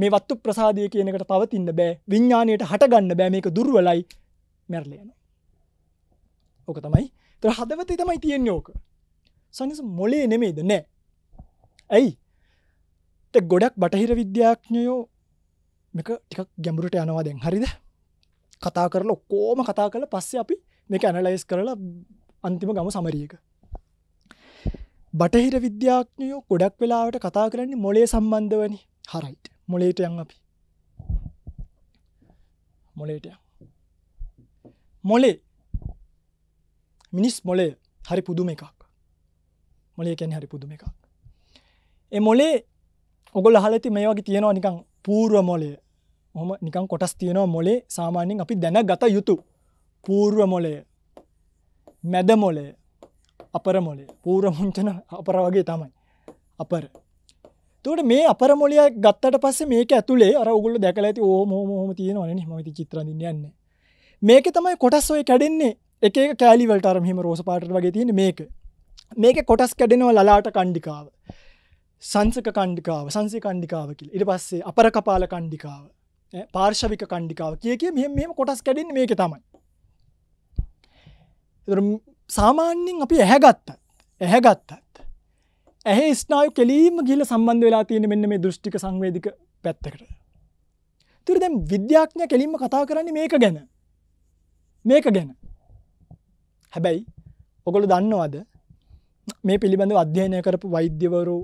මේ වත්තු ප්‍රසාදය කියනකට පවතින්න බෑ විඤ්ඥානයට හටගන්න බෑ මේක දුර්වලයි මැරලයන ඕක තමයි තර හදවත තමයි තියෙන් යෝක සනිස මොලේ නෙමේද නෑ ඇයි ගොඩක් බටහිර විද්‍යාඥයෝ මේක ටිකක් ගැඹුරට යනවා දැන් හරිද කතා කරල ඔක්කෝම කතා කළ පස්සේ අපි මේක ඇනලයිස් කරලා අන්තිම ගම සමරියක බටහිර විද්‍යාඥයෝ ගොඩක් වෙලාවට කතා කරන්නේ මොලේ සම්බන්ධවනි හරයිට මොලේට යන් අපි මොලේට මොලේ මිනිස් මොලේ හරි පුදුම එකක් මොලේ කැන හරි පුදුම එකක් එ මොලේ ඔගොල් හලති මේ වගේ තියෙනවා නිකං පූර්ව මොලේ හොම නිකං කොටස් තියෙනවා මොලේ සාමාන්‍යෙන් අපි දැන ගත යුතු පූර්ව මොලේ මැද මොලේ අපර මොලේ පූර මුංචන අපර වගේ තමයි අපර තට මේ අපර මොලිය ගත්තට පස්ස මේක ඇතුළේ අර උගුල දැකල ඇති ඕ මෝම තියෙනවන මති චිත්‍රදින්න යන්න මේක තමයි කොටස් ඔය කැඩෙන්නේ එක කෑලිවලට අරමහිම රෝස පාට වගේ තියෙන මේක මේක කොටස් කැඩෙනව ලලාට කණ්ඩිකාව සංසක කණ්ඩිකාව සංසේ කණ්ඩිකාවකිල් ඉට පස්සේ අපර කපාල කණ්ඩිකාව පාර්ශවික කණ්ඩිකාව කිය කිය මෙ මෙම කොටස් කැඩින් මේක තමයි සාමාන්‍යයෙන් අපි ඇහැගත්තත් ඇහැගත්තත් ඇහැ ස්නායු කෙලීම ගිල සම්බන්ධ වෙලා තියෙන මෙන්න මේ දෘෂ්ටික සංවේදික පැත්තකට තුර දැම් විද්‍යාඥ කෙලින්ම කතා කරන්නේ මේක ගැන මේක ගැන හැබැයි ඔගොලු දන්නවාද මේ පිළිබඳ අධ්‍යයනය කරපු වෛද්‍යවරු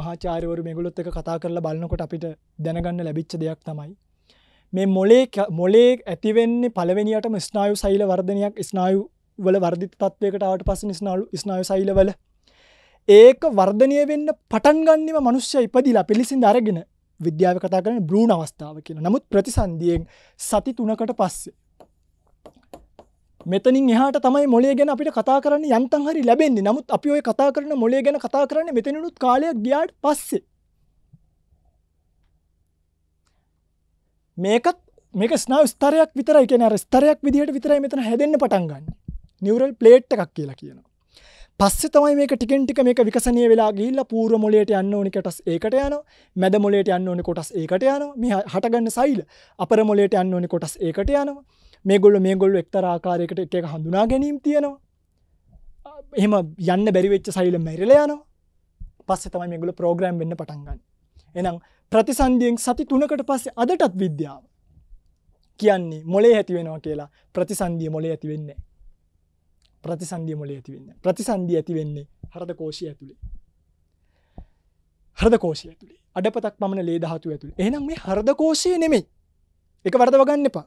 මහාචාරවරු මෙගුලොත් එක කතා කරලා බලන්නකොට අපිට දැනගන්න ලැබිච්ච දෙයක් තමයි මේ මොලේ මොලේ ඇතිවෙන්නේ පළවෙනියටම ස්නායු සෛල වර්ධනයක් ස්නායු වල වර්ධිත තත්වයකටාවට පස නිස්නාලු ස්නාය සයිලවල ඒක වර්ධනය වෙන්න පටන්ගන්නම මනුෂ්‍ය ඉපදිලා පිළිසින් දරගෙන විද්‍යාව කතා කරන බ්‍රූණ අවස්ථාව කියෙන නමුත් ප්‍රතිසන්දියෙන් සති තුනකට පස්සේ. මෙතනින් එහට තමයි මොලේ ගැන අපිට කතා කරන්න යන්තන් හරි ලැබෙන්නේ නමුත් අපි ඔය කතා කරන මොලේ ගැන කතා කරන්න මෙතනනුත් කාලයක් ගියාට පස්සේ. මේකත් මේක ස්නාව ස්තරයක් විතරයි කියෙන ස්තරයක් විදිහට විතරයි මෙතන හැදෙන්න්න පටන්ගන්න නිවරල් ප්ලේට් එකක් කියලා කියන. පස්ස තමයි මේ ටිකෙන්ටික මේ විකසනය වෙලා ගිල්ල පූර මොලේට යන්න ඕනි කොටස් ඒකට යන මැද මොලේට යන්න ඕනි කොටස් ඒකට යන මේ හටගන්න සයිල් අපර මොලේට යන්න ඕනි කොටස් ඒකට යනවා මේ ගොල්ල මේ ගොල්ල එක්තරාකාරයකට එක එක හඳුනා ගැනීම් තියෙනවා එහෙම යන්න බැරිවෙච්ච සයිල මැරිල යනවා පස්ස තමයි මේගොල ප්‍රෝග්‍රම් වෙන්න පටන්ගන්න එනම් ප්‍රතිසන්ධියෙන් සති තුනකට පස්සේ අදටත් විද්‍යාව කියන්නේ මොලේ ඇතිවෙනවා කියලා ප්‍රතිසන්දිය මොලේ ඇතිවෙන්නේ ප්‍රතිසන්ධිය මොල ඇතිවෙන්න ප්‍රතිසන්ධිය ඇතිවෙන්නේ හරද කෝෂය ඇතුළේ හරද කෝෂය ඇතුළේ අඩපතක් පමණ ලේදහතු ඇතුළ එනම් මේ හරද කෝෂය නෙමෙයි එක වරද වගන්න එපා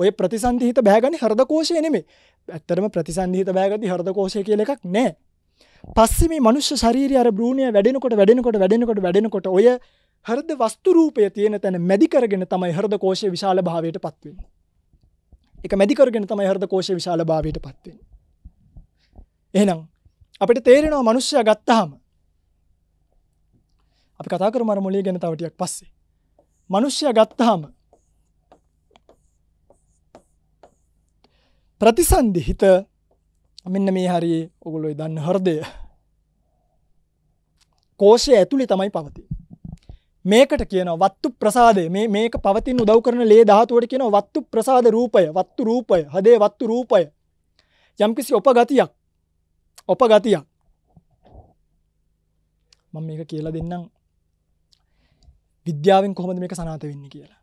ඔය ප්‍රතිසන්ධීත බෑගනි හරද කෝෂය නෙමේ ඇත්තරම ප්‍රතිසන්ධීත බෑගති හරද කෝෂය කියල එකක් නෑ පස්සෙම මනුෂ්‍ය ශරීර අර බ්‍රෘණය වැඩෙනකොට වැඩෙනකොට වැඩෙනකොට වැඩෙනකොට ඔය හරද වස්තුරූපය තියෙන තැන මැදිකරගෙන තමයි හරද කෝෂය විශාල භාවයට පත්වෙන් එක මැදිකරගෙන තමයි හරද කෝෂය විශාල භාවයට පත්වෙන්නේ එහෙනම් අපිට තේරෙනවා මනුෂ්‍යය ගත්තාම අපි කතා කර මර මොලේ ගැන තවටියක් පස්සේ මනුෂ්‍යය ගත්තාම ප්‍රතිසන්දි හිත මෙන්න මේ හරි ඔගුලොයි දන්න හරදය කෝෂය ඇතුළි තමයි පවති මේකට කියන වත්තු ප්‍රසාදය මේක පවතින් උදව් කරන ලේ දහතුවට කියන වත්තු ප්‍රසාද රූපය වත්තු රූපය හදේ වත්තු රූපය යම්කිසි ඔප ගතියක් ඔප ගතියක් මම මේක කියලා දෙන්නම් විද්‍යාවෙන් කොහොමද මේක සනාත වෙන්න කියලා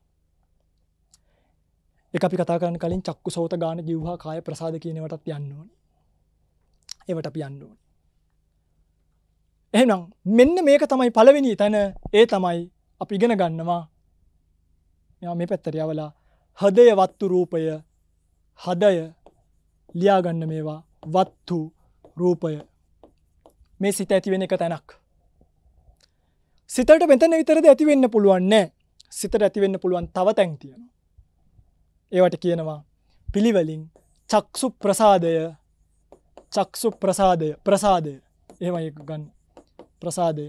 එක අපි කතා කරන්න කලින් චක්කු සෝත ගාන ජිව්හා කාය ප්‍රසාද කියනවටත් යන්න ඕන ඒවට අපි යන්න ඕන එහෙනම් මෙන්න මේක තමයි පලවෙනි තැන ඒ තමයි අපි ඉගෙන ගන්නවා මෙ මේ පැත්තරයවලා හදය වත්තු රූපය හදය ලියාගන්න මේවා වත්තු රූපය මේ සිත ඇතිවෙන එක තැනක්. සිතට මෙතන විතරද ඇතිවෙන්න පුළුවන් නෑ සිතට ඇතිවෙන්න පුළුවන් තව තැන් තියෙන. ඒවට කියනවා පිළිවලින් චක්සු ප්‍රසාදය චක්සු ප්‍රසාදය ප්‍රසාදය එහෙම එක ගන්න ප්‍රසාදය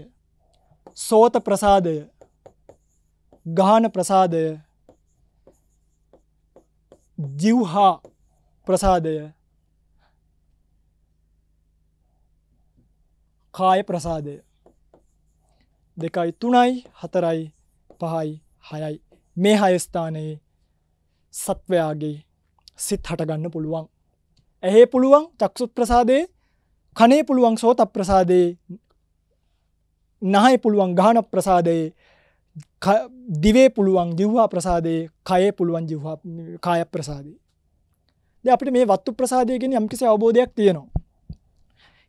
සෝත ප්‍රසාදය ගාන ප්‍රසාදය ජිව්හා ප්‍රසාදය කාය ප්‍රසාදය දෙකයි තුනයි හතරයි පහයි හයයි මේ හයස්ථානයේ සත්වයාගේ සිත් හටගන්න පුළුවන් ඇහේ පුළුවන් චක්සුත් ප්‍රසාදය කනේ පුළුවන් සෝත ප්‍රසාදයේ නහයි පුළුවන් ගාන ප්‍රසාදයේ දිවේ පුළුවන් ජිව්වා ප්‍රසාදයේ කයේ පුළුවන් ජිව්වා කාය ප්‍රසාදේ ද අපිට මේ වත්තු ප්‍රසාදයගෙන යම්කිසි අවබෝධයක් තියෙනවා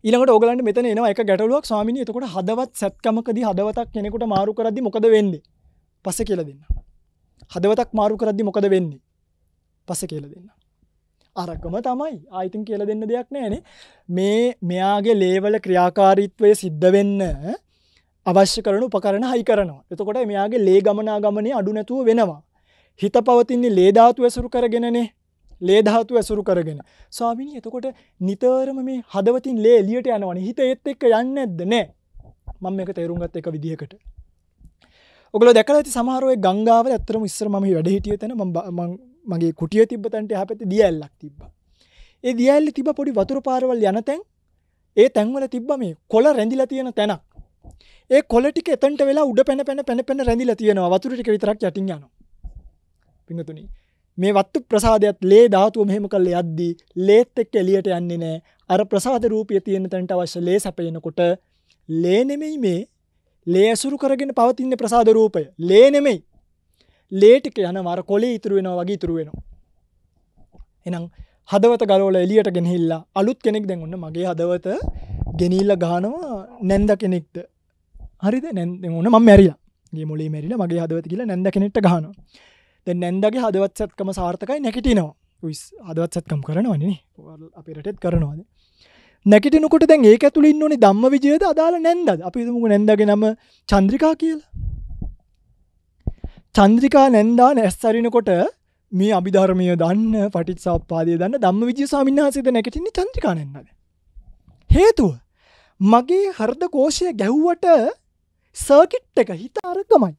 ඊළඟට ඕගලන්ට මෙතන එනවා එක ගැටලුවක් ස්වාමිනී එතකොට හදවත් සැත්කමකදී හදවතක් කෙනෙකුට මාරු කරද්දි මොකද වෙන්නේ? පස්සේ කියලා දෙන්න. හදවතක් මාරු කරද්දි මොකද වෙන්නේ? පස්සේ කියලා දෙන්න. අරකම තමයි. ආයිතින් කියලා දෙන්න දෙයක් නැහැනේ. මේ මෙයාගේ ලේවල ක්‍රියාකාරීත්වය සිද්ධ වෙන්න අවශ්‍ය කරන උපකරණ හයි කරනවා. එතකොට මෙයාගේ ලේ ගමනා ගමනේ අඩු නැතුව වෙනවා. හිත පවතින්නේ ලේ ධාතු ඇසුරු කරගෙනනේ. ලේ ධාතුව ඇසුරු කරගෙන. ස්වාමීනි එතකොට නිතරම මේ හදවතින් ලේ එළියට යනවනේ. හිත ඒත් එක්ක යන්නේ නැද්ද? නෑ. මම මේක තේරුම් ගත්ත එක විදිහකට. ඔගොල්ලෝ දැකලා ඇති සමහර ඔය ගංගාවල ඇත්තටම ඉස්සර මම වැඩ හිටිය තැන මම මගේ කුටිය තිබ්බ තැනට යහපැත්තේ දියැලක් තිබ්බා. ඒ දියැලේ තිබ්බ පොඩි වතුර පාරවල් යන තැන් ඒ තැන්වල තිබ්බ මේ කොළ රැඳිලා තියෙන තැනක්. ඒ කොළ ටික එතනට වෙලා උඩ පැන පැන පැන පැන රැඳිලා තියෙනවා. වතුර ටික විතරක් යටින් යනවා. පින්තුණී මේ වත්තු ප්‍රසාදයක් ලේ ධාතුව මෙහෙම කළ යද්දී ලේත් එක්ක එලියට යන්නේ නෑ අර ප්‍රසාද රූපය තියෙන තැනට අවශ්‍ය ලේ සැපයෙනකොට ලේ නෙමෙයි මේ ලේ ඇසුරු කරගෙන පවතින්නේ ප්‍රසාද රූපය ලේ නෙමෙයි ලේ ටික යනවා අර කොළේ ඉතුරු වෙනවා වගේ ඉතුරු වෙනවා එහෙනම් හදවත ගලවලා එලියට ගෙනහිල්ලා අලුත් කෙනෙක් දැන් ඔන්න මගේ හදවත ගෙනිල්ලා ගහනවා නැන්ද කෙනෙක්ට හරිද නැන්ද ඕන මම මැරිලා ගේ මොලේ මැරිලා මගේ හදවත කියලා නැන්ද කෙනෙක්ට ගහනවා ද නැන්දගේ හදවත් සැත්කම සාර්ථකයි නැකටිනවා විස් හදවත් සැත්කම් කරනවන්නේ අපි රටෙත් කරනවාද නැකටනකොට දැන් ඒක තුළින් ඕනේ දම්ම විජයද අදාලා නැන්ද අපි තුමු නැන්දගේ නම චන්ද්‍රිකා කියලා චන්ද්‍රිකා නැන්දා නැස්සරිනකොට මේ අභිධර්මය දන්න පටිත් සප්පාදය දන්න දම්ම විජය සාමින්හසේද නැකටින්නේ චන්ද්‍රිකා නැන්නද. හේතුව මගේ හර්ද කෝෂය ගැහ්වට සර්කිට් එක හිතාරකමයි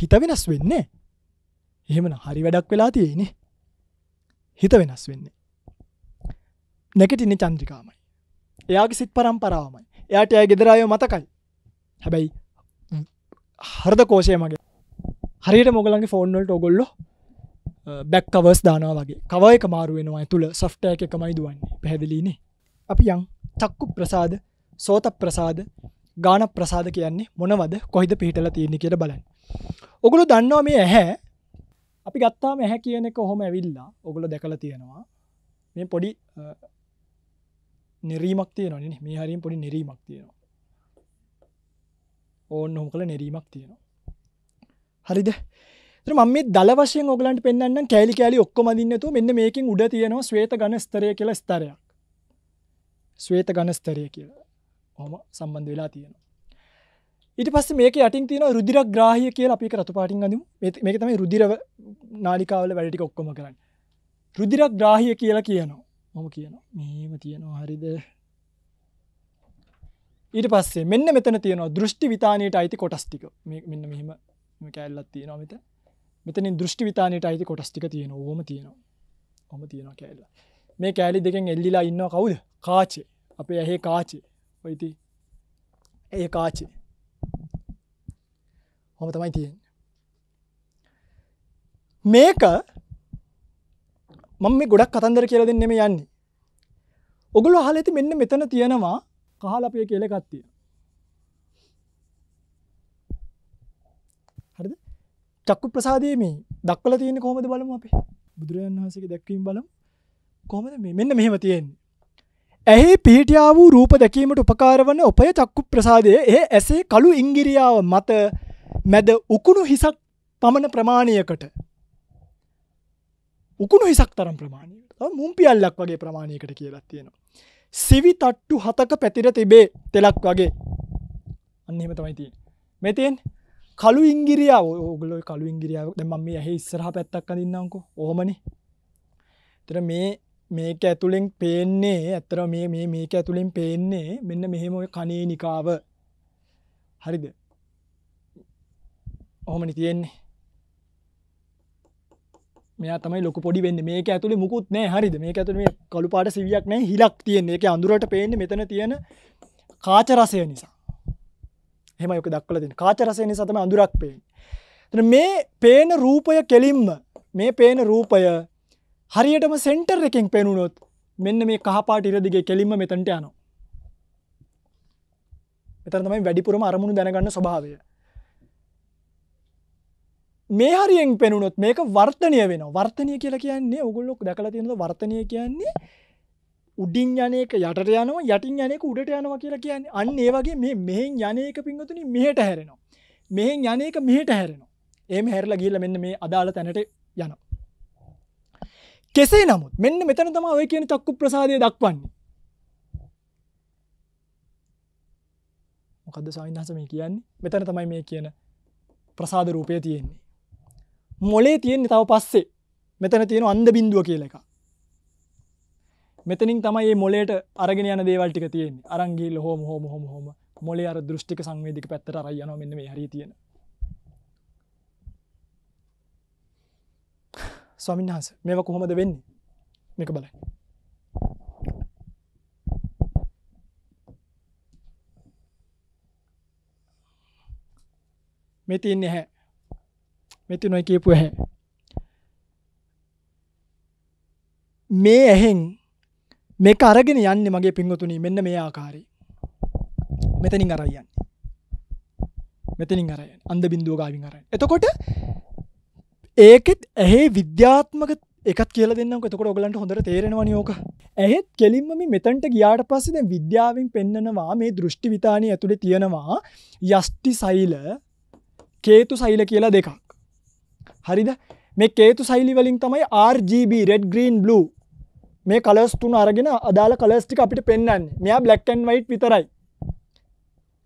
හිත වෙනස් වෙන්නේ එහෙමන හරි වැඩක් වෙලා තියෙනෙ හිත වෙනස් වෙන්නේ නැකටින්නේ චන්ද්‍රිකාමයි එයාගේ සිත් පරම්පරාවමයි එයාට එය ගෙදරායෝ මතකයි හැබැයි හරද කෝෂය මගේ හරියට මොගලන්ගේ ෆෝන්වලට ඔගොල්ලො බැක් කවස් දානා වගේ කවය එක මාරුවෙනවා ඇතුළ සොෆ්ටය එක මයි දුවන්නේ පැහැදිලිනේ අපි යං චක්කු ප්‍රසාද සෝත ප්‍රසාද ගාන ප්‍රසාද කියන්නේ මොනවද කොහිද පිහිටල තියෙන්නේ කියට බලන්න ඔගුලු දන්නවා මේ ඇහැ අපි ගත්තා මෙහැ කියන එක හොම ඇවිල්ලා ඔගුල දැකළ තියෙනවා මේ පොඩි නිරීමක් තියනන මේ හරිම් පොඩි නිරීමක් තියෙනවා ඕන්න හොම කළ නිරීමක් තියෙනවා හරිද මම දල වශය ඔගලන්ට පෙන්න්න කෑලි කෑලි ඔක්කොම දින්නතු මෙන්න මේකින් උඩ තියෙනවා ස්වේත ගන ස්තරය කියලා ස්තරයක් ස්වේත ගන ස්තරය කියලා හොම සම්බන්ධ වෙලා තියෙනවා ඉට පස්ස මේක යටින් තියෙන රුදිර ග්‍රාහිය කියල අපි රතු පාටින් අඳම මේක තමයි රුදිර නාලිකාවල වැඩටි ඔක්කොම කරන්න රුදිර ග්‍රාහිය කියලා කියනවා මොම කියනවා මේම තියෙනවා හරිද ඊට පස්සේ මෙන්න මෙතන තියෙනවා දෘෂ්ටි විතානයට අයිති කොටස්ටික මෙන්න මෙහම කැල්ලත් තියෙනවා මෙත මෙතන දෘෂ්ටි විතානයට අයිති කොටස්ටික තියෙන ඕම තියෙනවා හොම තියෙනවා කැල්ල මේ කෑලි දෙකෙන් එල්ලිලා ඉන්න කවුද කාචේ අපේ ඇහේ කාචේ ඔයිති ඒ කාචේ හොම තමයි තියෙන් මේක මම ගොඩක් කතන්දර කියල දෙන්න මේ යන්නේ ඔගුල හලති මෙන්න මෙතන තියෙනවා කහලපය කියල ගත්තිය හරි චක්කු ප්‍රසාදයම දක්වල තියෙන කොමද බලම අපේ බුදුරජන් වහසක දැක්වීම් බලම් කොමද මේ මෙන්න මෙහෙම තියෙන් ඇහි පිහිටියා වූ රූප දැකීමට උපකාර වන උපය චක්කු ප්‍රසාදය ඒ ඇසේ කළු ඉංගිරියාව මත මැද උකුණු හිසක් පමණ ප්‍රමාණයකට උකුණු හිසක් තරම් ප්‍රමාණයට මුම්පියල්ලක් වගේ ප්‍රමාණයකට කියලත් තියෙනවා. සිවි තට්ටු හතක පැතිර තිබේ තෙලක් වගේ අන්නම තමයිති. මෙතින් කළු ඉංගිරියාව ඕගලො කළු ඉංගිරියාව දෙම මේ ඇහි ඉස්සරහ පැත්තක් අදින්නංකු ඕමනි තර මේ මේක ඇතුළෙන් පේන්නේ ඇත්තර මේ මේක ඇතුළින් පේන්නේ මෙන්න මෙහෙම කනේ නිකාව හරිද ඔහොමනි තියෙන්නේ මෙයා තමයි ලොක පොඩි වෙන්න මේක ඇතුළි මුකුත් නෑ හරිද මේ ඇතුළ මේ කළු පාට සිවියක් නෑ හිලක් තියන්නේ එක අඳුරට පේන්න මෙතන තියෙන කාචරසය නිසා හෙමයක දක්වල තින් කාචරසය නිසාතම අඳුරක් පේෙන් මේ පේන රූපය කෙලින්ම මේ පේන රූපය හරියටම සෙන්ටර් එකින් පෙනුනොත් මෙන්න මේ කහපාට ඉරදිගේ කෙලින්ම මෙතැන්ට යනවා මෙතන තමයි වැඩිපුරම අරමුණු දැනගන්න ස්භාවය මේ හරියෙන් පෙනුනොත් මේක වර්තනය වෙන වර්තනය කියලා කියන්නේ ඔගුල්ලොක් දැකල තියෙන වර්තනය කියන්නේ උඩින් යනක යටට යනවා යටින් යනෙක උඩට යනවා කියලා කියන්න අන්න ඒ වගේ මේ මෙහෙන් යනක පින්ගතුන මෙහට හැරෙනවා මෙහෙන් යනක මෙහට හැරෙනවා ඒම හැරලා ගිල්ල මෙන්න මේ අදාළ තැනට යන කෙසේ නමුත් මෙන්න මෙතන තම ඔය කියන චක්කු ප්‍රසාදය දක්වන්නේ මොකද සවිදහසම කියන්නේ මෙතන තමයි මේ කියන ප්‍රසාද රූපය තියෙන්නේ මොලේ තියෙන්නේ තව පස්සේ මෙතන තියෙන අන්ද බින්දුව කියල එක මෙතනින් තමයි ඒ මොලේට අරගෙන යන දේවල්ටික තියෙන් අරංගිල් හෝම හෝම හොම හොම මොලේ අර දෘෂ්ටික සංවේදික පැත්තට අරයන මෙන්න මේ හරි තියෙන ස්වමින් වහන්ස මේක කොහොමද වෙන්නේ මේක බලයි මේ තියන්නේ හැ මෙතන ඔය කියපු ඇහැ. මේ ඇහෙන් මේක අරගෙන යන්නේ මගේ පින්වතුනි මෙන්න මේ ආකාරයේ. මෙතනින් අරන් යන්නේ. මෙතනින් අරන් යන්නේ. අන්ද බින්දුව ගාවින් අරන්. එතකොට ඒකෙත් ඇහි විද්‍යාත්මක එකත් කියල දෙන්නක තකොට ඔගලන්ට හොඳට තේරෙනවා නියෝක ඇහෙත් කෙලින්ම මෙතන්ට ගියාට පස්සෙද විද්‍යාවෙන් පෙන්නනවා මේ දෘෂ්ටි විතානය ඇතුළේ තියෙනවා යස්ටි සයිල කේතු සයිල කියලා දෙකක් හරිද මේ කේතු සයිලිවලින් තමයි RGB රෙඩ් ග්‍රීන් බ්ලූ මේ කලස් තුන අරගෙන අදාළ කලස් ටික අපිට පෙන්වන්නේ. මෙයා බ්ලැක් ඇන්ඩ් වයිට් විතරයි.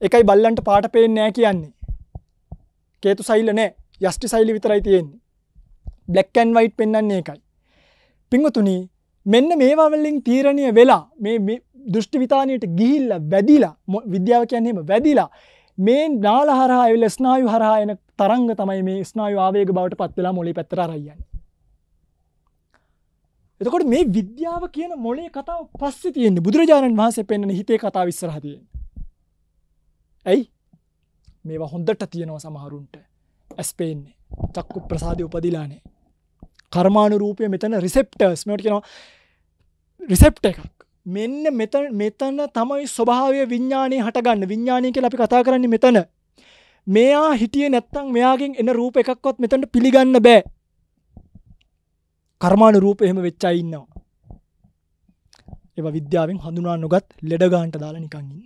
එකයි බල්ලන්ට පාට පේන්නේ නැහැ කියන්නේ. කේතු සෛල නැහැ. යෂ්ටි සෛල විතරයි තියෙන්නේ. බ්ලැක් ඇන්ඩ් වයිට් පෙන්වන්නේ ඒකයි. පින්වතුනි මෙන්න මේවා වලින් තීරණය වෙලා මේ දෘෂ්ටි විතාණයට ගිහිල්ලා වැඩිලා විද්‍යාව කියන්නේ එහෙම වැඩිලා මේ නාල හරහා එවිල ස්නායු හරහා එන තරංග තමයි මේ ස්නායු ආවේග බවට පත් වෙලා මොලේ පැත්තට අරයන්. එතකොට මේ විද්‍යාව කියන මොලේ කතාව පස්සේ තියෙන්නේ බුදුරජාණන් වහන්සේ පෙන්වන හිතේ කතාව ඉස්සරහ තියෙන්නේ. ඇයි? මේවා හොඳට තියෙනවා සමහරුන්ට. ඇස් පේන්නේ. චක්කු ප්‍රසාදේ උපදිලානේ. කර්මානුරූපය මෙතන රිසෙප්ටර්ස් මේකට කියනවා රිසෙප්ට එකක්. මෙන්න මෙතන මෙතන තමයි ස්වභාවය විඥානයේ හටගන්න විඥානය කියලා අපි කතා කරන්නේ මෙතන. මෙයා හිටියේ නැත්තම් මෙයාගෙන් එන රූප එකක්වත් මෙතනට පිළිගන්න බෑ. කර්මාණු රූප එහෙම වෙච්ච අය ඉන්නවා. ඒවා විද්‍යාවෙන් හඳුනා නොගත් ලෙඩ ගන්නට දාලා නිකන් ඉන්න.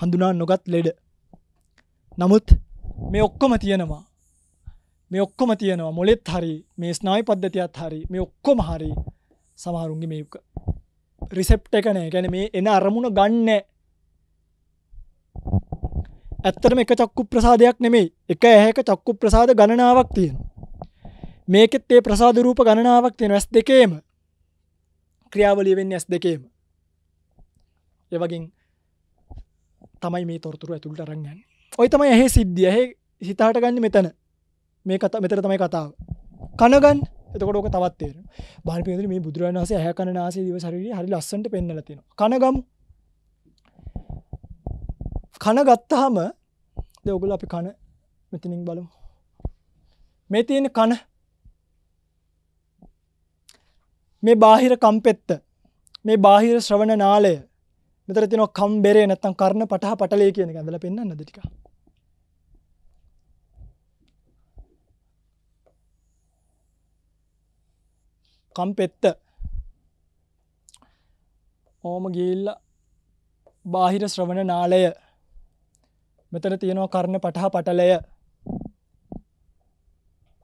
හඳුනා නොගත් ලෙඩ. නමුත් මේ ඔක්කොම තියෙනවා. මේ ඔක්කොම තියෙනවා මොලෙත් හරි මේ ස්නායි පද්ධතියත් හරි මේ ඔක්කොම හරි සමහරුන්ගේ මේක රිසෙප්ට එකනේ ගැන මේ එන අරමුණ ගන්න ඇත්තරම එක චක්කු ප්‍රසාදයක් නෙමෙයි එක ඇහැක චක්කු ප්‍රසාද ගණනාවක් තියෙන මේකෙත් ඒ ප්‍රසාද රූප ගණනාවක් තියෙන ඇස් දෙකේම ක්‍රියාවලිය වෙන්න ඇස් දෙකේම එවගින් තමයි මේ තොරතුර ඇතුළට අරගන්න ඔයි තමයි ඇහේ සිද්ධිය ඇහේ හිතාට ගන්න මෙතන මේ කතා මෙතර තමයි කතාව කනගන්න එතකොට ඕක තවත් තේරෙන බාල පිදර මේ බුදුරන් වහසේ හැකන නාසේ දිව සරී හරි ලස්සට පෙන්නල තියෙන කනගම් කන ගත්තහම දෙවගුල අපි කන මෙතිනින් බලමු මේ තියෙන කන මේ බාහිර කම්පෙත්ත මේ බාහිර ශ්‍රවණ නාලය මෙතර තින කම්බෙරේ නැත්තම් කරන පටහ පටලේ කියන ඇඳල පෙන්න්න නදිටිකා කම්පෙත්ත ඕම ගිල්ල බාහිර ශ්‍රවණ නාලය මෙතන තියෙනවා කරණ පටහා පටලය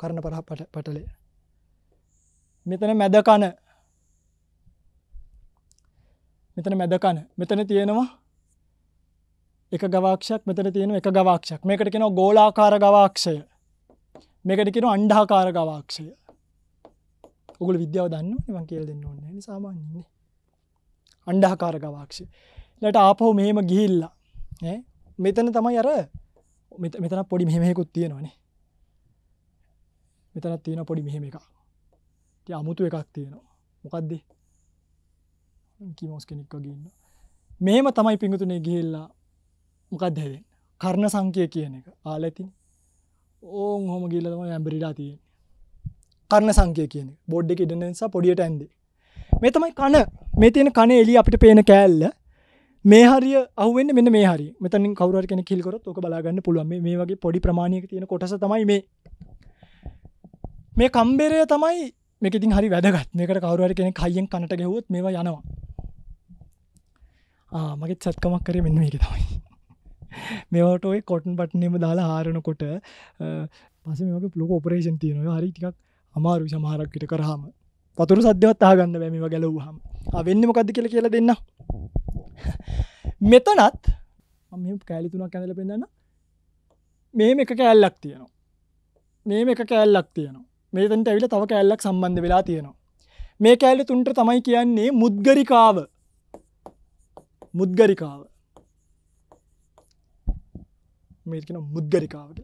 කරණ පරහ පටලය මෙතන මැදකන මෙතන මැදකන මෙතන තියෙනවා එක ගවාක්ෂයක් මෙතන තියෙන එක ගවාක්ෂයක් මේකට කෙනවා ගෝලාකාර ගවාක්ෂය මේකට කෙන අන්ඩාකාර ගවාක්ෂය ඔගුල විද්‍යාව දන්න නිවන් කියල් දෙන්න ඕන්න සාමාන්න්නේ අන්ඩහකාරගවාක්ෂ ලට ආපහෝ මෙහෙම ගිහිල්ලා මෙතන තමයි අර මෙතන පොඩි මෙහෙමෙකුත් තියෙනවානේ මෙතනත් තියෙන පොඩි මෙහෙම එක අමුතු එකක් තියෙනවා මොකක්ද කිමෝස් කෙනෙක් වගේන්න මේම තමයි පිඟතුනේ ගිහිල්ලා මොකක්ද හැවෙන් කරණ සංකය කියන එක ආලඇතින් ඕ හොම ගිල්ලම ඇම්බරිලා තියෙන කරණ සංකය කියන බොඩ් එක ඉඩන නිසා පොඩියට ඇන්ද මේ තමයි කන මේ තියෙන කන එලි අපිට පේන කෑල්ල මේ හරිය අවෙන් මෙ මේ හරි මෙතන කවර කෙන කිල්කොත් ඕක බලාගන්න පුළුවන් මේ වගේ පොඩි ප්‍රමාණයක තියෙන කොටස තමයි මේ මේ කම්බෙරය තමයි මේකඉතින් හරි වැදගත් මේකට කවරුවර කෙන කයියෙන් කනට ගැවොත් මේ යනවා මගේ සත්කමක් කරේ මෙන්න මේක තමයි මේවට ඔයි කොටන් පට්නම දාලා හාරනකොට පස මේක පලොක ඔපරේෂන් තියනවා හරි ටිකක් අමාරු සමහරක් විට කරහම පතුර සද්‍යවත් ආගන්න බැමිව ගැලවූහම වෙන්නම කද කියල කියල දෙන්න මෙතනත් අම කෑලිතුනක් කැඳල පෙන්න්න මෙම එක කෑල්ලක් තියෙනවා මේ එක කෑල්ලක් තියනවා මේතන්ට ඇවිල තව කෑල්ලක් සම්බන්ධ වෙලා තියෙනවා මේ කෑල්ලි තුන්ට තමයි කියන්නේ මුද්ගරිකාව මුද්ගරිකාව මේකන මුද්ගරිකාවට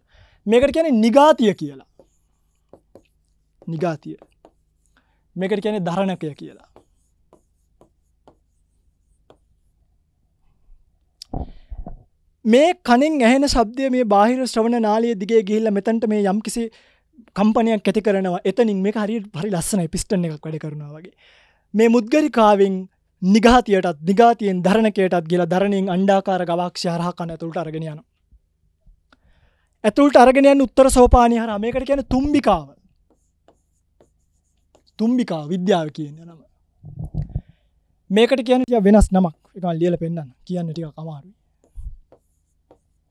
මේකට කියන නිගාතිය කියලා නිගාතිය මේකට කියන්නේ දරණකය කියලා මේ කනින් ඇහෙන සබ්දය මේ බාහිර ශ්‍රවණ නාලය දිගේ ගිහිල්ල මෙතැන්ට මේ යම් කිසි කම්පනයක් ඇති කරනවා එතනින් මේ හරි පරි ලස්සන පිස්ටන එකක් වැඩ කරනවා වගේ මේ මුද්ගරිකාවෙන් නිගාතියටත් දිගාතියෙන් දරණකයටත් කියලා දරණින් අන්ඩාකාර ගවක්ෂාරහකන ඇතුළට අරගෙනයන. ඇතුළට අරගෙනයන් උත්තර සෝපානය හර මේකට කියන තුම්බිකාව තුම්බිකා විද්‍යාව කියන නම මේකට කියන ය වෙනස් නමක් එක ලියල පෙන්න්න කියන්න ටික කමාරු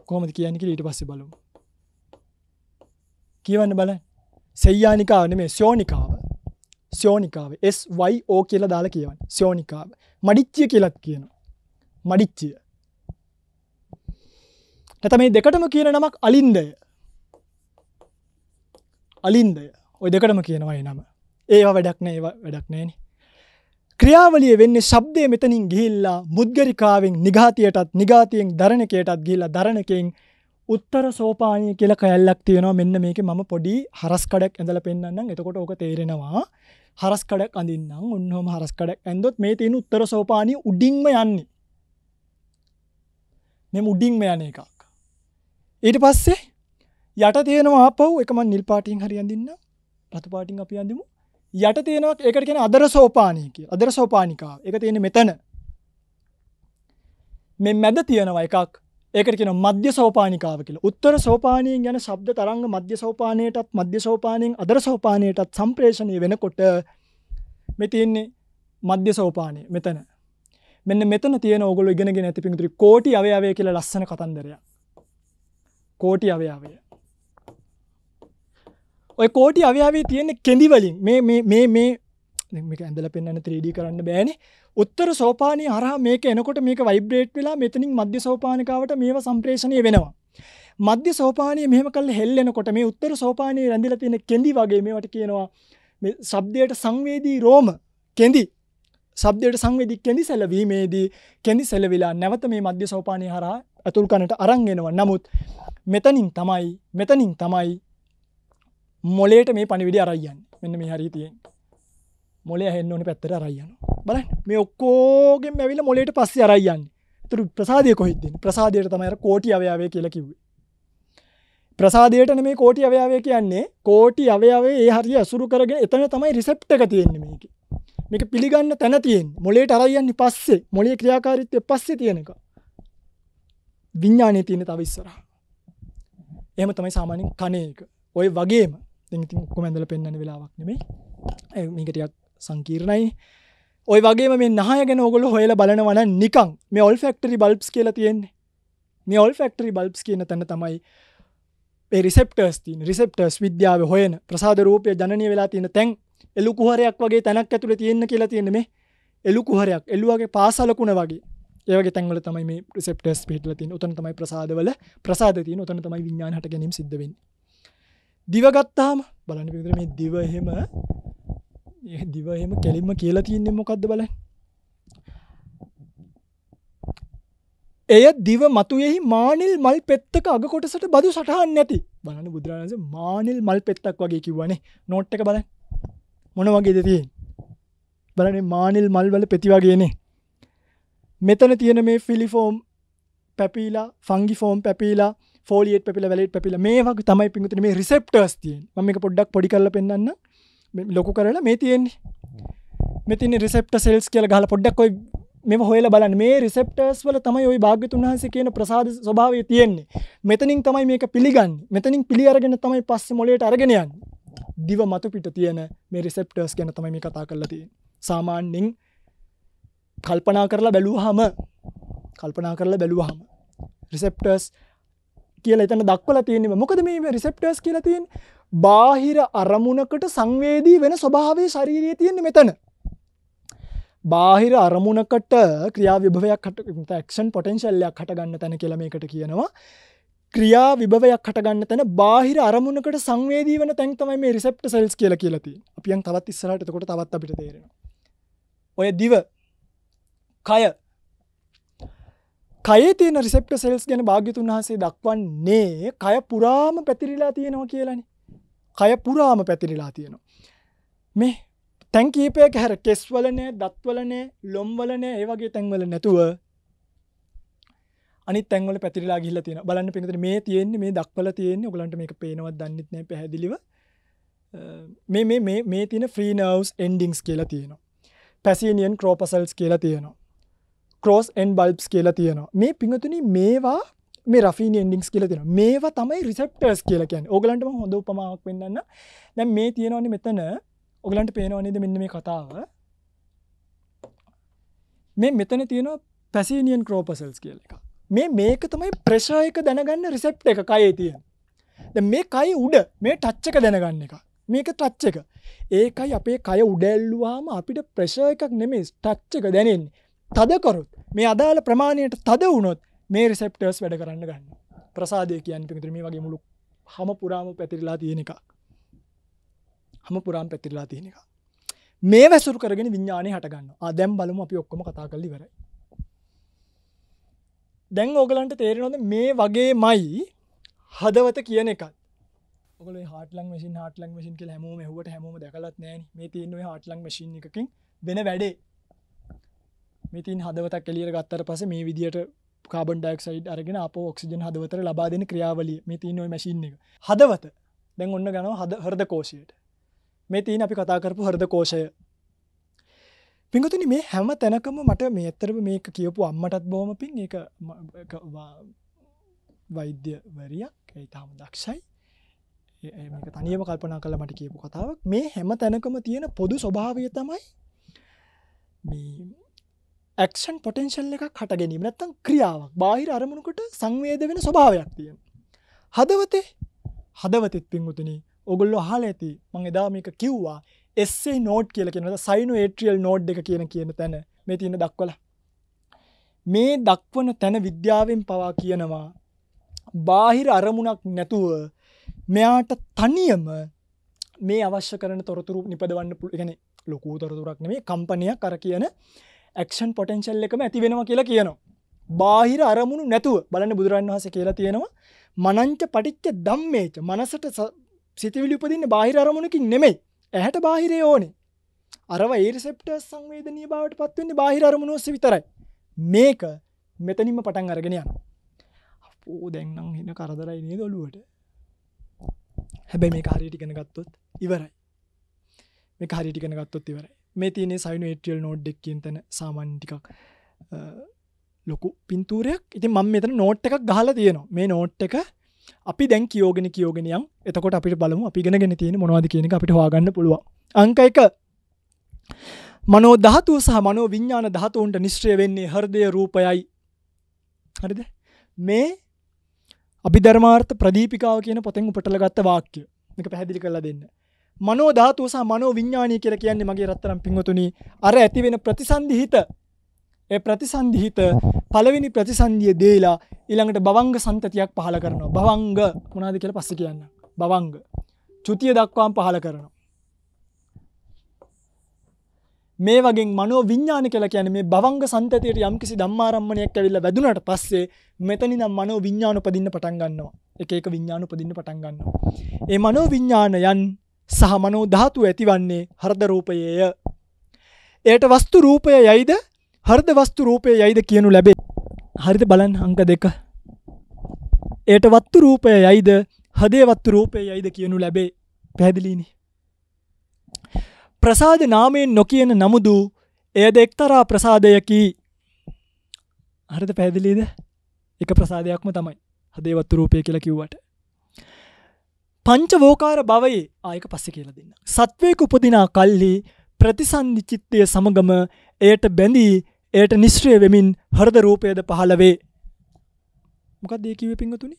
කොහමද කියන්නක ඊට පස්සෙ බලමු කියවන්න බල සෙයානිකාව නෙමේ සෝනිකාව සෝනිකාව ස්වයිෝ කියලා දාලා කියවන්න සෝනිකාව මඩිච්චිය කියලත් කියන මඩිච්චිය නැත මේ දෙකටම කියන නමක් අලින්දය අලින්දය ඔය දෙකටම කියනවයි නම ඒවා වැඩක්න ඒවා වැඩක්නෑන ක්‍රියාවලිය වෙන්නේ ශබ්දය මෙතනින් ගිහිල්ලා මුද්ගරිකාවෙන් නිගාතියටත් නිගාතියෙන් දරණකයටත් ගිල්ලා දරණකෙන් උත්තර සෝපානය කියල කැල්ලක් තියෙනවා මෙන්න මේක මම පොඩි හරස්කඩක් ඇඳල පෙන්න්නම් එතකොට ඕක තේරෙනවා හරස්කඩක් අඳන්නම් උන්හොම හරස්කඩක් ඇන්දොත් මේ තියෙන උත්තර සෝපානය උඩින්ම යන්නේ මෙම උඩින්ම යන එකක් ඊට පස්සේ යට තියෙනවා අපව් එකම නිල් පාටිං හරි අඳන්න රතු පාටිං අපි අඳමු යට තියෙනවා ඒකට කියන අදර සෝපානය කිය අදර සෝපානිකා එක තියෙන මෙතන මෙ මැද තියෙනවා එකක් ඒකට කියන මධ්‍ය සෝපානිකාව කියල උත්තර සෝපානයෙන් ගැන සබ්ද තරංග මධ්‍ය සෝපානයටත් මධ්‍ය සෝපානයෙන් අදර සෝපානයටත් සම්ප්‍රේෂණය වෙනකොට මෙතින්නේ මධ්‍ය සෝපානය මෙතන මෙන්න මෙතන තියෙන ඔගොල ඉගෙනගෙන ඇති පිතුරි කෝටි අවයාවය කියල ලස්සන කතන්දරය කෝටි අවයාවය ඔය කෝටි අව්‍යාවේ තියෙන කෙඳිවලින් මේ මේ මේ මේක ඇඳල පෙන්න්න 3D කරන්න බෑනේ උත්තර සෝපානය හර මේක එනකොට මේක වයිබ්‍රේට් වෙලා මෙතනින් මධ්‍ය සෝපානකාවට මේව සම්ප්‍රේෂණය වෙනවා. මධ්‍ය සෝපානය මෙහම කල් හෙල්ලෙනකොට මේ උත්තර සෝපානය රැඳිල තියෙන කෙදි වගේ මේවට කියනවා සබ්දයට සංවේදී රෝම කෙදි සබ්දයට සංවේදි කෙදි සැලවීමේදී කෙදි සැලවිලා නැවත මේ මධ්‍ය සෝපානය හර ඇතුල් කනට අරංගෙනවා නමුත් මෙතනින් තමයි මෙතනින් තමයි මොලේට මේ පණිවිඩි අරයියන් මෙන්න මේ හරි තියෙන් මොල හෙන්න ඕන පැත්තර අරයියන බල මේ ඔක්කෝගෙන් මැවිල මොලේට පස්ස අරයියන් තුරු ප්‍රසාදය කොහිද ප්‍රසාදයට තමයිර කෝටි අවයාවය කියලකිවේ ප්‍රසාදයට මේ කෝටි අවයාවය කියන්නේ කෝටි අවයාවේ ඒ හරි ඇසුරු කරගෙන එතන තමයි රිසප්ට එක තියෙන්නේ මේක මේක පිළිගන්න තැන තියෙන් මොලේට අරයියන්නේ පස්සේ මොලේ ක්‍රියාකාරිත්වය පස්සේ තියෙන එක විඤ්ඥානය තියෙන තවිස්සර එහම තමයි සාමානින් කනයක ඔය වගේම ඉති ඔක්කො ඇඳල පෙන්න්න වෙලාවක් නෙමේ මේකටයක් සංකීර්ණයි ඔය වගේ මේ නහයගෙන ඔගොල හොල බලනවන නිකං මේ ඔල් ෆෙක්ටරි බල්ස් කියලා තියෙන්නේ මේ ඔල් ෆෙක්ටරි බල්ස් කියන තැන තමයි රිසප්ටර්ස් තින් රිසප්ටර්ස් විද්‍යාව හොයන ප්‍රසාද රූපය ජනය වෙලා තියෙන තැන් එලුකුහරයක් වගේ තැනක් ඇතුළ තියෙන්න කියලා තියෙන මේ එලුකුහරයක් එල්ලුවගේ පාසලකුණ වගේ ඒවගේ තැන්වල තමයි මේ ප්‍රසප්ටර්ස් පිටල තින් උතන තමයි ප්‍රසාදවල ප්‍රසාධතිය උතන තමයි විඥාහට ගැනීම සිද්ධවෙන්නේ දිවගත්තාම බලන්න පිතර මේ දිවහෙම දිවහෙම කෙලින්ම කියලා තියන්නේ මොකක්ද බල එය දිව මතුයෙහි මානිල් මල් පෙත්තක අගකොටසට බදු සටහන් නැති බලන්න බුදුරාණස මානිල් මල් පෙත්තක් වගේ කිව්වනේ නොට් එක බල මොන වගේ දෙතියෙන් බලන මානිල් මල් වල පෙති වගේනේ මෙතන තියෙන මේ ෆිලිෆෝම් පැපීලා ෆංගිෆෝම් පැපීලා ෆෝලියට පැපිල වැලට පැපිල මේ වගේ තමයි පිතුන මේ රිසප්ටර්ස් තියෙන් ම එක පොඩ්ඩක් පොඩි කරල පෙන්න්න ලොකු කරලා මේ තියෙන්නේ මෙතින රිසප්ට සෙල්ස් කියල ගහල පොඩ්ඩක්ොයි මෙම හොල බලන් මේ රිසප්ටර්ස් වල තමයි ඔයි භාගතුන් වහස කියන ප්‍රසාද ස්වභාවය තියෙන්නේ මෙතනින් තමයි මේක පිළිගන්න මෙතනින් පිළිියරගෙන තමයි පස්ස මොලට අරගෙනයන් දිව මතු පිට තියෙන මේ රිසප්ටර්ස් ගැන තමයි මේ කතා කරලති සාමාන්‍යෙන් කල්පනා කරලා බැලූ හම කල්පනා කරලා බැලූ හම රිසප්ටර්ස් කියල එතන දක්වල තියෙනෙම මොකද මේ රිසප්ටර්ස් කියලතින් බාහිර අරමුණකට සංවේදී වෙන ස්වභාවේ ශරීරය තියෙන්නේ මෙතන බාහිර අරමුණකට ක්‍රියා විභවයක් ක්ෂන් පොටෙන්ශල්ලයක් හටගන්න තැන කියලමකට කියනවා ක්‍රියා විභවයක් හටගන්න තැන බාහිර අරමුණකට සංවේදී වන තැන්තමයි මේ රිසප්ට සෙල්ස් කියල කියලති අපියන් තවත් ඉස්සරටකොට තවත් අපිට තේරෙන ඔය දිව කය කයේ තියෙන රිසෙප්ට සෙල්ස් ගැන භාග්‍යතුන් වහන්සේ දක්වන්නේ කය පුරාම පැතිරිලා තියෙනවා කියලනි. කය පුරාම පැතිරිලා තියෙනවා. මේ තැන් කීපයක හැර කෙස්වලනෑ දත්වලනේ ලොම්වලනෑ ඒවගේ තැන්වල නැතුව තැන්වල පැතිරලා ගිල්ල තියෙන බලන්න පිනතර මේ තියෙන්නේ මේ දක්වල තියෙන්නේ ඔගලන්ට මේක පේනවත් දන්නෙත් නෑ පැහැදිලිව මේ මේ මේ තියෙන ෆ්‍රී නවස් එන්ඩිංස් කියලා තියෙනවා පැසිනියන් ක්‍රෝපසල්ස් කියලා තියෙනවා ක්‍රෝස් එන් බල්බ්ස් කියලා තියෙනවා මේ පිඟතුනි මේවා මේ රෆීන එන්ඩික්ස් කියල තින මේවා තමයි රිසප්ටර්ස් කියලකන් ඕගලන්ටම හොඳ උපමාවක් වෙන්නන්න දැ මේ තියෙනවනි මෙතන ඔගලන්ට පේනවනේද මෙන්න මේ කතාව මේ මෙතන තියෙන පැසිනියන් ක්‍රෝපසල්ස් කියල එක මේ මේක තමයි ප්‍රශායක දැනගන්න රිසප් එක කයේ තියෙන් මේ කයි උඩ මේ ටච්චක දැනගන්න එක මේක ටච්චක ඒකයි අපේ කය උඩැල්ලුවාම අපිට ප්‍රශය එකක් නෙමේ ටච්චක දැනෙන්නේ තදකොරුත් මේ අදාළ ප්‍රමාණයට තද වුණොත් මේ රිසෙප්ටර්ස් වැඩ කරන්න ගන්න ප්‍රසාදය කියන් පිමිතර මේ වගේ මුළු හම පුරාම පැතිරලා තියෙන එක හම පුරාම් පැතිරලා තියෙන එක මේ වැසුරු කරගෙන විඤ්ඥානය හටගන්න අදැම් බලමු අපි ඔක්කොම කතා කල්ලි වරයි දැන් ඕගලන්ට තේරෙනොද මේ වගේ මයි හදවත කියන එකත් ඔගල හටලක් මසි හටලක් මසින් කියල හැමෝම හුවට හැම දැකලත් නෑ මේ තියන්නේ හටලක් මශි එකකින් වෙන වැඩේ මෙතින් හදවතක් එලියට ගත්තර පස මේ විදියට කාබන් ඩක්සයිඩ් අරගෙන අප ඔක්සිජන් හදවතර ලබාදන ක්‍රියාවලිය මෙතින් නො මැසින් එක හදවත දැන් ඔන්න ගනව හද හරද කෝෂයට මේ තින් අපි කතාකරපු හරද කෝෂය පිංගතුනි මේ හැම තැනකම මට මේ ඇත්තරම මේක කියපු අම්මටත් බෝම පින් එක වෛද්‍යවරයක් ඉතාම දක්ෂයි මේක තනියම කල්පනා කළ මට කියපු කතාවක් මේ හැම තැනකම තියෙන පොදු ස්වභාවය තමයි මේ ඇක්ෂන් පොටෙන්ශල් එක කට ගැනීම නැත්තන් ක්‍රියාවක් බාහිර අරමුණකට සංවේද වෙන ස්වභාවයක් තියෙන. හදවතේ හදවතෙත් පින්ගුතුනි ඔගොල්ලො හල ඇති මං එදා මේක කිව්වා එස්සේ නෝට් කියල කියෙනද සයිනු ඒට්‍රියල් නෝඩ් එක කියන කියන තැන මේ තියෙන දක්වල මේ දක්වන තැන විද්‍යාවෙන් පවා කියනවා බාහිර අරමුණක් නැතුව මෙයාට තනියම මේ අවශ්‍ය කරන තොරතුරු නිපදවන්න පුළු ගැන ලොකූ තොරතුරක් නේ කම්පනයක් කර කියන ඇක්ෂන් පොටන්ශල් එකම ඇති වෙනවා කියලා කියනවා. බාහිර අරමුණු නැතුව බලන්න බුදුරන් වහස කියලා තියෙනවා මනංච පටිච්ච දම්මේච මනසට සිතිවිලි උපදින්න බාහිර අරමුණකින් නෙමෙයි ඇහැට බාහිරය ඕනේ අරව ඒරිසෙප්ට සංවේදනී බවට පත්වන්න බාහිර අරමුණ ඔස්ස විතරයි මේක මෙතනින්ම පටන් අරගෙන යන අපෝ දැන්නම් හින කරදරයි නේ දොළුවට හැබැයි මේ කාරීටිගෙන ගත්තොත් ඉවරයි මේ කාරීටිගෙන ගත්තොත් ඉවරයි මේ තියනෙ සයිනේටියල් නෝඩ්ඩක් කියතන සාමන්ටිකක් ලොකු පින්තූරයක් ඉති මං මෙතන නෝට් එකක් ගහලා තියනවා මේ නෝට් එක අපි දැන් කියෝගෙන කියෝගෙනයම් එතකොට අපිට බලමු අපිගෙන ගෙන තියෙන මොවාද කියන අපිට හගන්න පුළුව අංක එක මනෝ දහතු සහ මනෝ විඤ්ඥාන දහතුවන්ට නිශ්්‍රය වෙන්නේ හර්දය රූපයයි හරිද මේ අපි ධර්මාර්ථ ප්‍රදීපිකාව කියන පොතෙන් උපටල ගත්ත වාක්‍ය එක පැහැදිලි කරලා දෙන්න මනෝ ධාතුව සහ මනෝ විඥානය කියලා කියන්නේ මගේ රත්තරන් පින්වතුනි අර ඇති වෙන ප්‍රතිසන්දිහිත ඒ ප්‍රතිසන්දිහිත පළවෙනි ප්‍රතිසන්දිය දේලා ඊළඟට භවංග සම්තතියක් පහළ කරනවා භවංග මොනවාද කියලා පස්සේ කියන්න භවංග චුතිය දක්වාම පහළ කරනවා මේ වගේ මනෝ විඤ්ඥාන කියලා කියන මේ බවංග සන්තතියට යම්කිසි දම්මාරම්මණයක් ඇවිල්ල වැදුනට පස්සේ මෙතනි නම් මනෝ විඤ්ඥාන උපදින්න පටන්ගන්නවා එක එක විඤ්ඥාන උපදින්න පටන්ගන්නවා. ඒ මනෝ විඤ්ඥානයන් සහ මනෝ ධාතුව ඇතිවන්නේ හර්ද රූපයේය. එයට වස්තු රූපය යයිද හර්ද වස්තු රූපය යයිද කියනු ලැබේ. හරිද බලන් අංක දෙක. එයට වත්තු රූපය යයිද හදේ වත්තු රූපය යයිද කියනු ලැබේ. පැහැදිලිනි. ප්‍රසාද නාමයෙන් නොකියන නමුදු එයද එක්තරා ප්‍රසාදයකි. හරිද පැහැදිලිද? එක ප්‍රසාදයක්ම තමයි. හදේ වත්තු රූපය කියලා කිව්වට. පංචවෝකාර භවයේ ආයක පස්සෙ කියලා දෙන්න. සත්වයක උපදිනා කල්හි ප්‍රතිසන්ධි චිත්තය සමගම එයට බැඳී එයට නිශ්්‍රය වෙමින් හරද රූපයද පහළවේ. මොකක් දේකිව පිංහතුනි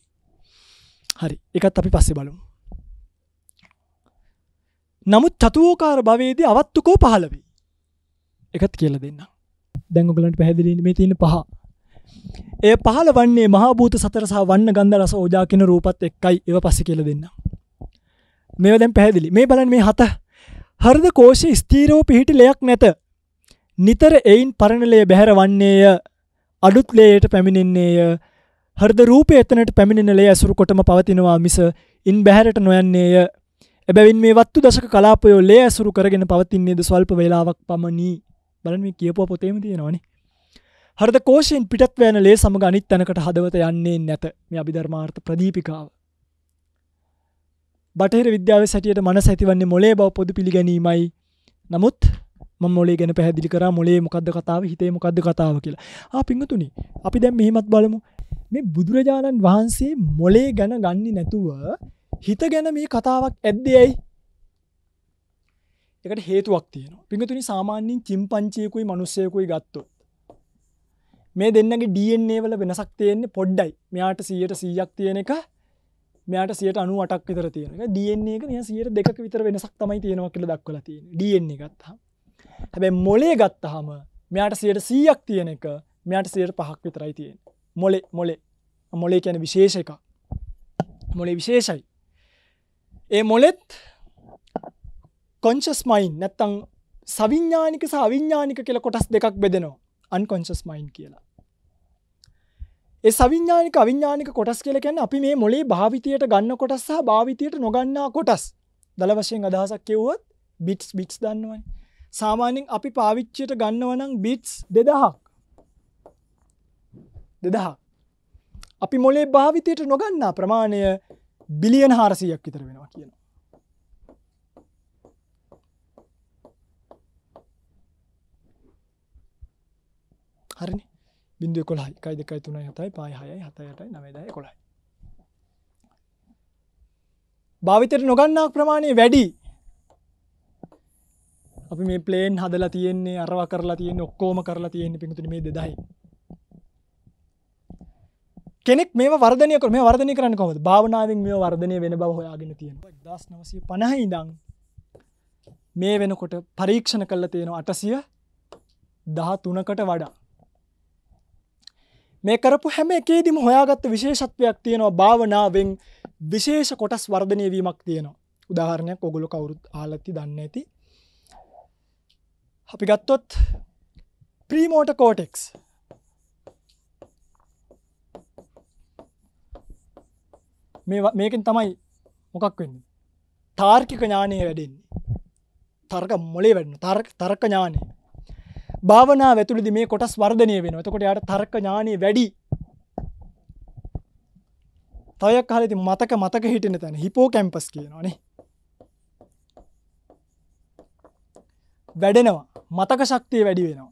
හරි එකත් අපි පස්සෙ බලමු. නමුත් චතුවෝකාර භවේදී අවත්තුකෝ පහළවේ. එකත් කියල දෙන්න. දැංගුගලට පැහැදිලීම තියෙන පහ. ඒ පහල වන්නේ මහාභූත සතරසහ වන්න ගන්ධ රස ෝජාකින රූපත් එක්කයි ඒව පස්සෙ කියල දෙන්නම්. මෙව දැන් පැහැදිලි මේ බලන් මේ හත හරද කෝෂ ස්තීරෝ පිහිටි ලයක් නැත නිතර එයින් පරණලය බැහැර වන්නේය අඩුත්ලේයට පැමිණෙන්නේය හරද රූපය එතනට පැමිණෙනලේ ඇසුරුකොටම පවතිනවා මිස ඉන් බැහැරට නොයන්නේය එබැවින් මේ වත්තු දශක කලාපයෝ ලේ ඇසුරු කරගෙන පවතින්නේද ස්වල්ප වෙලාවක් පමණී බලන් මේ කියපුව පොතේම තියෙනවානේ හරද කෝෂයෙන් පිටත් වෑන ලේ සමග අනිත් තැනකට හදවත යන්නේ නැත මේ අභිධර්මාර්ථ ප්‍රදීපිකාව බටහිර විද්‍යාව සැටියට මන සැතිවන්නේ මොලේ බව පොදු පිළිගැනීමයි නමුත් මොලේ ගැන පැදිලි කර මොලේ මොකක්ද කතාව හිතේ මොකක්ද කතාව කියලා පිංහතුනි අපි දැම් මෙහෙමත් බලමු මේ බුදුරජාණන් වහන්සේ මොලේ ගැන ගන්න නැතුව හිත ගැන මේ කතාවක් ඇද්දයයි එකට හේතුවක් තියෙන පිඟතුනි සාමාන්‍යින් චිම්පංචයකුයි මනුස්සයකුයි ගත්තොත් මේ දෙන්නගේ ඩන්නේ වල වෙනසක් තියෙන්නේ පොඩ්ඩයි මෙයාට සීයට සීයක් තියෙන එක මෙයාට සියට අනු අටක් විතර තියෙන එක ඩන්නේ එක නිය සියට දෙක විතර වෙනසක් තමයි තියෙනවා කියල දක්වල තියෙන ඩන්නේ ගත්හම් හැබැ මොලේ ගත්තහම මෙයාට සියට සීයක් තියෙන එක මෙයාට සියට පහක් විතරයි තියෙන මොලේ මොලේ මොලේ කියන විශේෂ එක මොලේ විශේෂයි ඒ මොලෙත් කොංචස් මයින් නැත්තං සවිඤ්ඥානික සවිඤ්ඥානික කියල කොටස් දෙකක් බෙදෙනවා අන්කොංචස් මයින් කියලා ඒ සවිඥානික අවිඥානික කොටස් කියලා කියන්නේ අපි මේ මොලේ භාවිතයට ගන්න කොටස් සහ භාවිතයට නොගන්නා කොටස්. දල වශයෙන් අදහසක් කියුවොත් බිට්ස් බිට්ස් දන්නවනේ. සාමාන්‍යයෙන් අපි පාවිච්චියට ගන්නව නම් බිට්ස් 2000ක්. 2000ක්. අපි මොලේ භාවිතයට නොගන්නා ප්‍රමාණය බිලියන 400ක් විතර වෙනවා කියනවා. හරිනේ. බින්දුව කොළයි එකයි දෙකයි තුනයි හතයි පයි හයයි හතයටයි නවදයි කොළයි භාවිතයට නොගන්නා ප්‍රමාණය වැඩි අපි මේ පලේන් හදලා තියෙන්නේ අරවා කරලා තියෙන ඔක්කෝම කරලා තියෙන්නේ පිතුන මේ දෙදයි කෙනෙක් මේ වර්ධනයක මේ වර්ධනය කරන්න කොමද භාවනාවෙන් මේ වර්ධනය වෙන බව හොයාගෙන තියෙනවා දස් නවසය පණහහි ඉදං මේ වෙනකොට පරීක්ෂණ කල්ල තියෙන අටසිය දහ තුනකට වඩා මේ කරපු හැම එකේදිම හොයාගත්ත විශේෂත්වයක් තියෙනවා භාවනාවෙන් විශේෂ කොටස් වර්ධනය වීමක් තියෙනවා උදාහරණයක් ඔගොලු කවුරුත් ආලති දන්න ඇති අපි ගත්තොත් ප්‍රීමෝට කෝටෙක්ස් මේකින් තමයි මොකක් වෙන්න තාර්කික ඥානය වැඩෙන්නේ තර්ක මොලේ වැඩන්න තර්ක ඥානය භාවනා ඇතුළදි මේ කොටස් වර්ධනය වෙන එතකොට යට තර්ක ඥානය වැඩි තයක් කාලෙති මතක මතක හිටෙන තැන හිපෝ කැම්පස් කියනවානේ වැඩෙනවා මතක ශක්තිය වැඩි වෙනවා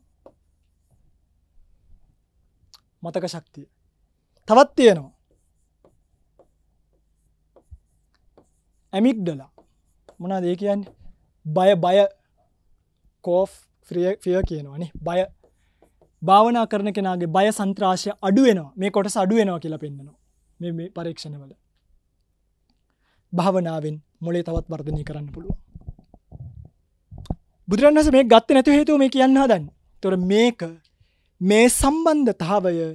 මතක ශක්තිය තවත් තියෙනවා ඇමික්ඩලා මොනා දේ කියන්නේ බය බය කෝෆ් ෆිය කියනවානේ බය භාවනා කරන කෙනගේ බය සන්ත්‍රාශය අඩුවෙනවා මේ කොට සඩුවෙනවා කියලා පෙන්න්නනවා මේ පරීක්ෂණවල භාවනාවෙන් මොලේ තවත් වර්ධනය කරන්න පුළුව බුදුරන් වස මේ ගත්ත නැතු හේතුව මේ කියන්න හදන් තොර මේක මේ සම්බන්ධතාවය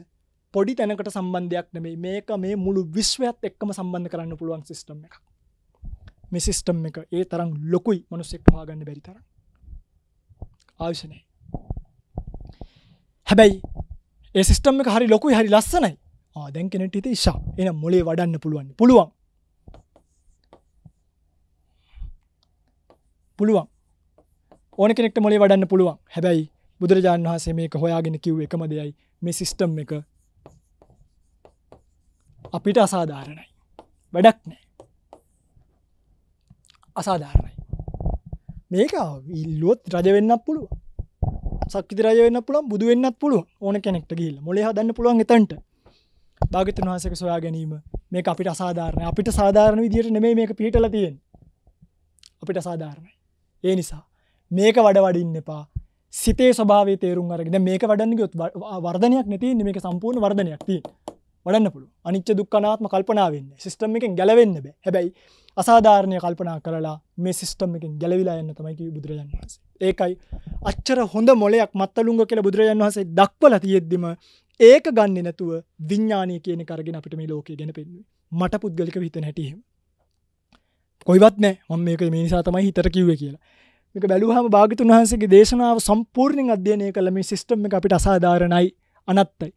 පොඩි තැනකට සම්බන්ධයක් නෙමේ මේක මේ මුළු විශ්වයත් එක්කම සම්බන්ධ කරන්න පුළුවන් සිිස්ටම් එක මේ සිිස්ටම් එක ඒ තරම් ලොකුයි මනුස්සෙක් පාගන්න බැරි තරම් ආවිශනය හැබැයි ඒ සිිස්ටම් එක හරි ලොකුයි හරි ලස්සනයි දැන් කෙනෙට ඉති ශා එන මොලේ වඩන්න පුළුවන් පුළුවන් පුළුවන් ඕන කෙනෙක්ට මොලේ වඩන්න පුළුවන් හැබැයි බුදුරජාණන් වහසේ මේක හොයාගෙන කිව් එකම දෙයයි මේ සිිස්ටම් එක අපිට අසාධාරණයි වැඩක් නෑ අසාධාරණයි මේක ඉල්ලුවොත් රජ වෙන්න පුළුව සක්ති රජ වන්න පුළන් බුදු වෙන්නත් පුළුව ඕන කෙනෙක්ට ගිල් මොලේ හදන්න පුළුවන් එතන්ට භාගතන් වහසක සොයා ගැනීම මේ අපිට අසාධාරණ අපිට සාධාරණ විදියට නෙමේ මේක පිහිටල තියෙන් අපිට සාධාරණයි ඒ නිසා මේක වඩ වඩින්න එපා සිතේ ස්භාව තේරුම් අරගෙන මේක වඩන්න යොත් වර්ධනයක් නැති මේක සම්පූර්ණ වර්ධනයක් තිී වඩන්න පුළුව අනිච්ච දුක්කනාත්ම කල්පනාවන්න සිිස්ටම් එකෙන් ගැලවෙන්න බෑ හැබැයි අසාධාරණය කල්පනා කරලා මේ සිිස්ටම් එකින් ගැලවිලා යන්න තමයිකි බුදුරජන් වහස. ඒකයි අච්චර හොඳ මොලයක් මත්තලුංග කියල බුදුරජන් වහසේ දක්වල තියෙද්දිම ඒක ගන්න නැතුව විඤ්ඥානය කියන කරගෙන අපිට මේ ලෝක ගැන පෙන්න්නේ මට පුද්ගලික හිත හැටියීම. කොයිවත් නෑ මම මේක මේ නිසා තමයි හිතර කිව්ව කියලා. මේක බැලුහම භාගතුන් වහන්සේගේ දේශනාව සම්පූර්ණයෙන් අධ්‍යයනය කළ මේ සිස්ටම් එක අපිට අසාධාරණයි අනත්තයි.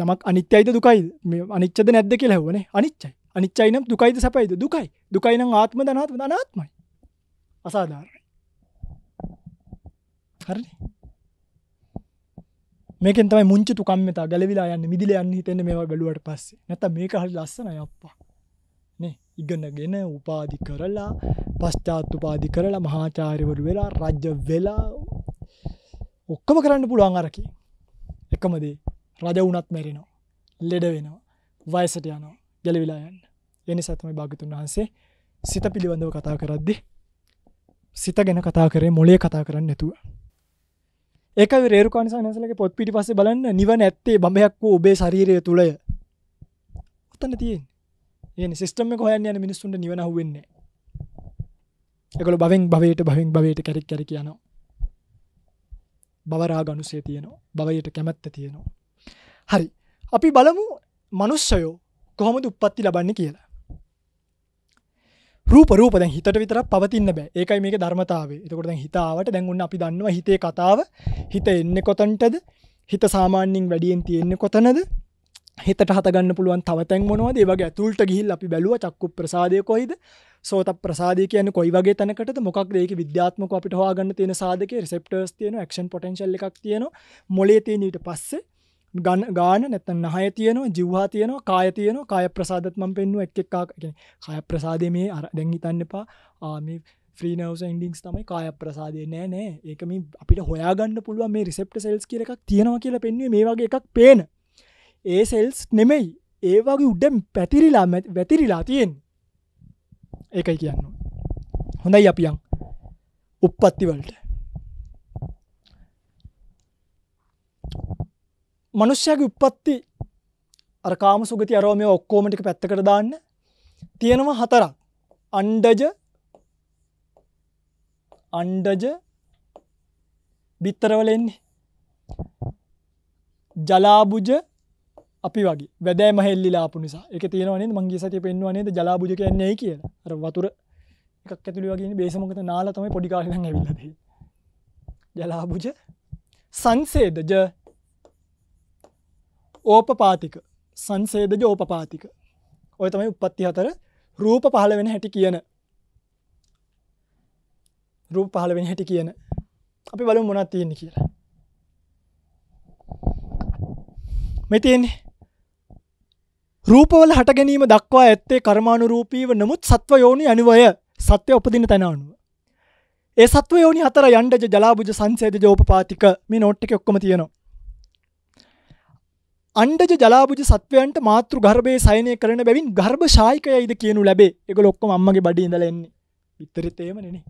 යමක් අනිත්‍යයිද දුකයිද මේ අනිච්චද නැද්ද කියලා හෙවනේ අනිච්චයි. අනිච්චයිනම් දුකයිද සැපයිද දුකයි දුකයිනම් ආත්ම දනාත්ම දනාත්මයි අසාධාරයි හරි මේක තමයි මුංච තුකම්මතා ගැලවිලා යන්න මිදිල යන්න හිතෙන මේවා බැලුවට පස්සේ නැත මේක හරි ලස්සන යප්පා ඉගෙනගෙන උපාදි කරලා පස්්චාත්තුපාදි කරලා මහාචාරිවරු වෙලා රජ්‍ය වෙලා ඔක්කම කරන්න පුළුවන් අරකි එකමදේ රජ වුනත් මැරෙනවා ලෙඩ වෙනවා වයසට යනවා ගැලවිලා යන්න එනිසා තමයි භාගතුන් වහන්සේ සිත පිළිබඳව කතා කරද්දි සිත ගැන කතා කරේ මොලේ කතා කරන්න නැතුව ඒක රේරුකානිසා නසලගේ පොත් පිටි පස්සේ බලන්න නිවන ඇත්තේ බඹයක් වූ ඔබේ ශරීරය තුළය ඔතන්න තියෙන් ඒ සිිස්ටම කොහන් යන මිනිස්සුන්ට නිවන හුවෙන්නේ එකළ බවෙන් බවයට බවින් බවයට කැරක් කැර කියනවා බවරා ගනුසේ තියනවා බවයට කැමැත්ත තියෙනවා හරි අපි බලමු මනුස්සයෝ කොහොමද උපත්ති ලබන්න කියලා රූප රූප දැන් හිතට විතර පවතින්න බෑ ඒකයි මේක ධර්මතාවේ එතකොට දැන් හිතාවට දැන්ගන්න අපි දන්නවා හිතේ කතාව හිත එන්න කොතන්ටද හිත සාමාන්‍යින් වැඩියෙන් තියෙන්නේ කොතනද හිතට හතගන්න පුළුවන් තවතැන් මොනවද ඒවගේ ඇතුල්ට ගිහිල් අපි බැලුව චක්කු ප්‍රසාදය කොයිද සෝත ප්‍රසාදය කියන කොයි වගේ තැනකට මොකක් දෙක විද්‍යාත්මක අපිට හවාගන්න තියෙන සාධක රෙප්ටර්ස් තියෙන ක්ෂන් පොටන්ශල් එකක් තියෙන මොලේ තියෙනීට පස්සේ ගන්න ගාන නැත්තන් නහය තියනවා ජිව්හා තියනවා කාය තියනවා කාය ප්‍රසාදත් මම පෙන්නුව එක් එකක් කය ප්‍රසාදය මේ අර දැන් හිතන්න එපා ආමි ්‍රීනවස ඉන්ඩික්ස් තමයි කාය ප්‍රසාදය නෑ නෑ ඒකම අපිට හොයාගන්න පුළුව මේ රිසප්ට සෙල්ස් කියලක් තියෙනවා කියලා පෙන්න්නේ මේ වගේ එකක් පේන ඒ සෙල්ස් නෙමෙයි ඒ වගේ උඩම් පැතිරිලා වැතිරිලා තියෙන් ඒකයි කියන්න හොඳයි අපියන් උප්පත්තිවලට මනුෂ්‍යයගේ උප්පත්ති අර කාම සුගති අරෝ මේ ඔක්කෝම ටික පැත්තකට දාන්න තියෙනවා හතරක් අණ්ඩජ අණ්ඩජ බිත්තරවල එන්නේ ජලාබුජ අපි වගේ වැදෑම හෙල්ලිලාපු නිසා එක තියෙනවනේ මංගේ සතිය පෙන්වා නේද ජලාබුජ කියන්නේ ඇයි කියලා අර වතුර එකක් ඇතුළු වගේ බේසමකට නාලා තමයි පොඩි කාලේ නම් ඇවිල්ලා තියෙන්නේ ජලාබුජ සංසේදජ ඕපපාතික සංසේදජ ඕපපාතික ඔය තමයි උපත්ති හතර රූප පහළ වෙන හැටි කියන රූප පහළ වෙන හැටි කියන අපි බලු මොනත් තියෙන්නේ කියලා මෙතියන්නේ රූපවල හට ගැනීම දක්වා ඇත්තේ කර්මාණු රූපීව නමුත් සත්ව යෝනි අනිවය සත්‍ය උපදින තැන අනුව ඒ සත්ව යෝනි හතර යන්ඩජ ජලාබුජ සංසේද ජෝපපාතික මේ නෝට්ටික ඔක්කම තියෙනවා අණ්ඩජ ජලාබුජ සත්වයන්ට මාතෘ ගර්භයේ සයනය කරන බැවින් ගර්භ ශායිකයයිද කියනු ලැබේ එක ලොක්කොම අම්මගේ බඩි ඉඳලා එන්නේ. විතරෙත් එහෙම නෙනේ.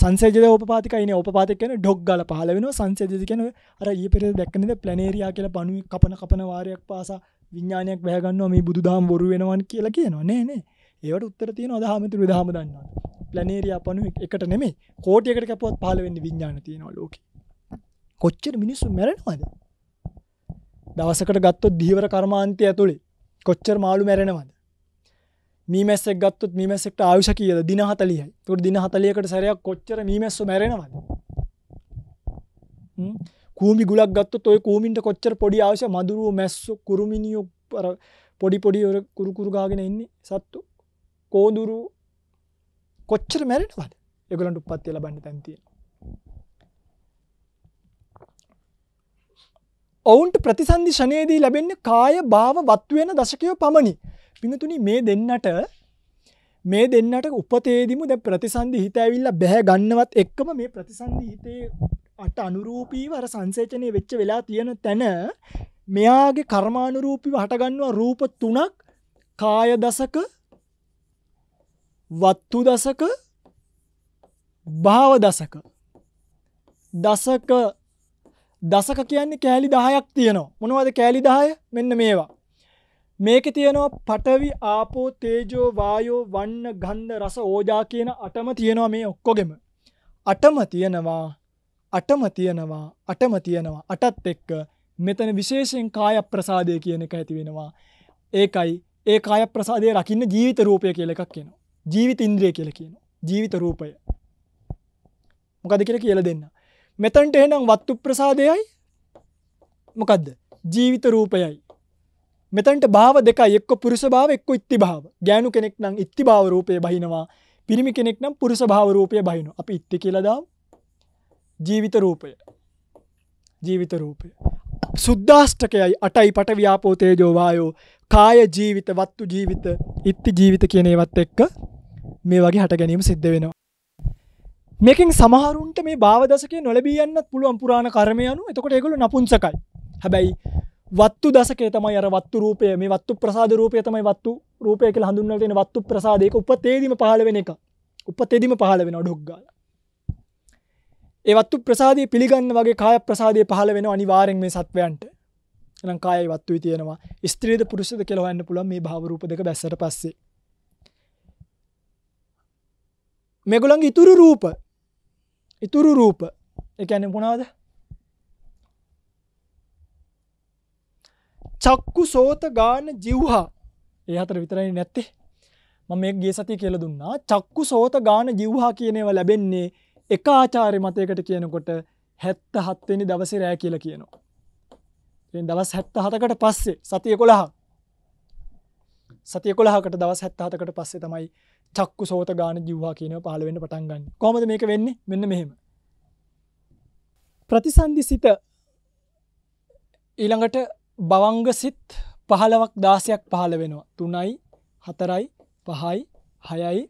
සංසේජිත ඕපපාතිකයිනේ ඕපපාතික කියන්නේ ඩොග් ගාලා පහළ වෙනවා සංසේජිත කියන්නේ අර ඊයේ පෙරේද දැක්ක නේද ප්ලැනේරියා කියලා පණුවේ කපන කපන වාරයක් පාසා විඥානයක් බැහැ ගන්නවා මේ බුදුදහම බොරු වෙනවන් කියලා කියනවා නේ නේ. ඒවට උත්තර තියෙනවා දහමතුරු දහම දන්නවා. ප්ලැනේරියා පණුව එකට නෙමෙයි කෝටියකට කැපුවත් පහළ වෙන්නේ විඥාන තියෙනවා ලෝකේ. කොච්චර මිනිස්සු මැරෙනවද? දවසකට ගත්තොත් දීවර කර්මාන්තය ඇතුළේ කොච්චර මාළු මැරෙනවද මීමැස්සෙක් ගත්තොත් මීමැසෙක්ට ආයුෂ කියල දින හතලියයි තුට දින හතලියකට සැරයක් කොච්චර මීමැස්සු මැරෙනවද කූමි ගුලක් ගත්තොත් ඔය කූමින්ට කොච්චර පොඩි ආවශ මදුරුව මැස්සු කුරුමිනිියෝ පර පොඩි පොඩි ඔර කුරුකුරුගාගෙන ඉන්නේ සත්තු කෝදුරු කොච්චර මැරෙනවද එකලට උපත්තිය ලබන්න තැන්තියෙන ඔවුන්ට ප්‍රතිසන්ධි ෂණයේදී ලැබෙන්න කාය භාව වත්වෙන දශකයෝ පමණි. පිනතුනි මේ දෙන්නට මේ දෙන්නට උපතේදිම ද ප්‍රතිසන්ධි හිත ඇවිල්ලා බැහැ ගන්නවත් එක්කම මේ ප්‍රතිසන්ධි හිතේ අට අනුරූපීව අර සංසේචනය වෙච්ච වෙලා තියෙන තැන මෙයාගේ කර්මානුරූපීව හටගන්නවා රූප තුනක් කාය දසක වත්තු දසක භාව දසක දසක දසක කියන්නේ කෑලි දහයක් තියෙනවා මොනවද කෑලි දහය මෙන්න මේවා. මේක තියෙනවා පටවි ආපෝ තේජෝ වායෝ වන්න ගන්ධ රස ඕජා කියන අටම තියෙනවා මේ ඔක්කොගෙම. අටම තියෙනවා අටම තියෙනවා අටම තියෙනවා අටත් එක්ක මෙතන විශේෂයෙන් කාය ප්‍රසාදය කියන එක ඇති වෙනවා. ඒකයි ඒ කාය ප්‍රසාදය රකින්න ජීවිත රූපය කියල එකක් කියනවා. ජීවිත ඉන්ද්‍රිය කියල කියනවා. ජීවිත රූපය. මොකද කියල කියල දෙන්න. මෙතන්ට එහෙනම් වත්තු ප්‍රසාදයයි මොකදද ජීවිත රූපයයි මෙතන්ට භාව දෙක එක්ක පුරුස භාව එක්ක ඉත්ති භාව ගෑනු කෙනෙක් නම් ඉත්ති භාව රූපය බහිනවා පිරිමි කෙනෙක් නම් පුරුස භාව රූපය බහිනු අපි ඉත්ති කියලදාව ජීවිත රූපය ජීවිත රූපය සුද්දාෂ්ටකයයි අටයි පට ව්‍යාපෝතය ජෝවායෝ කාය ජීවිත වත්තු ජීවිත ඉත්ති ජීවිත කියනේවත් එක්ක මේ වගේ හට ගැනීම සිද්ධ වෙනවා මේකින් සමහරුන්ට මේ භාවදසකේ නොලබී යන්නත් පුළුවන් පුරාණ කර්මය අනු එතකොට ඒගොල්ල නපුංසකයි. හැබැයි වත්තු දසකේ තමයි අර වත්තු රූපය මේ වත්තු ප්‍රසාද රූපය තමයි වත්තු රූපය කියලා හඳුන්වලා තියෙන වත්තු ප්‍රසාදයක උපතේදිම පහළ වෙන එක. උපතේදිම පහළ වෙනවා ඩොග් ගාලා. ඒ වත්තු ප්‍රසාදය පිළිගන්න වගේ කාය ප්‍රසාදය පහළ වෙන අනිවාරෙන් මේ සත්වයන්ට. එනම් කායයි වත්තුයි තියෙනවා. ස්ත්‍රීද පුරුෂද කියලා හොයන්න පුළුවන් මේ භාව රූප දෙක බැස්සට පස්සේ. මේගොල්ලන්ගේ ඉතුරු රූප ඉතුරු රූප එකැන මොනාද චක්කු සෝත ගාන ජිව්හා ඒ අතර විතරයි නැත්තේ මම මේ ගේ සති කියල දුන්නා චක්කු සෝත ගාන ජිව්හා කියනව ලැබෙන්නේ එක ආචාරය මතයකට කියනකොට හැත්ත හත්වෙනි දවසේ රෑ කියල කියනවා. දවස් හැත්ත හතකට පස්සේ සතිය කොළහා සතිය කොළහකට දවස් හැත්තාතකට පස්සේ තමයි චක්කු සෝත ගාන ජිව්වා කියනව පහළ වෙන්න පටන් ගන්න කොමද මේක වෙන්නේ මෙන්න මෙහෙම ප්‍රතිසන්ධි සිත ඊළඟට බවංග සිත් පහලවක් දාසයක් පහළ වෙනවා තුනයි හතරයි පහයි හයයි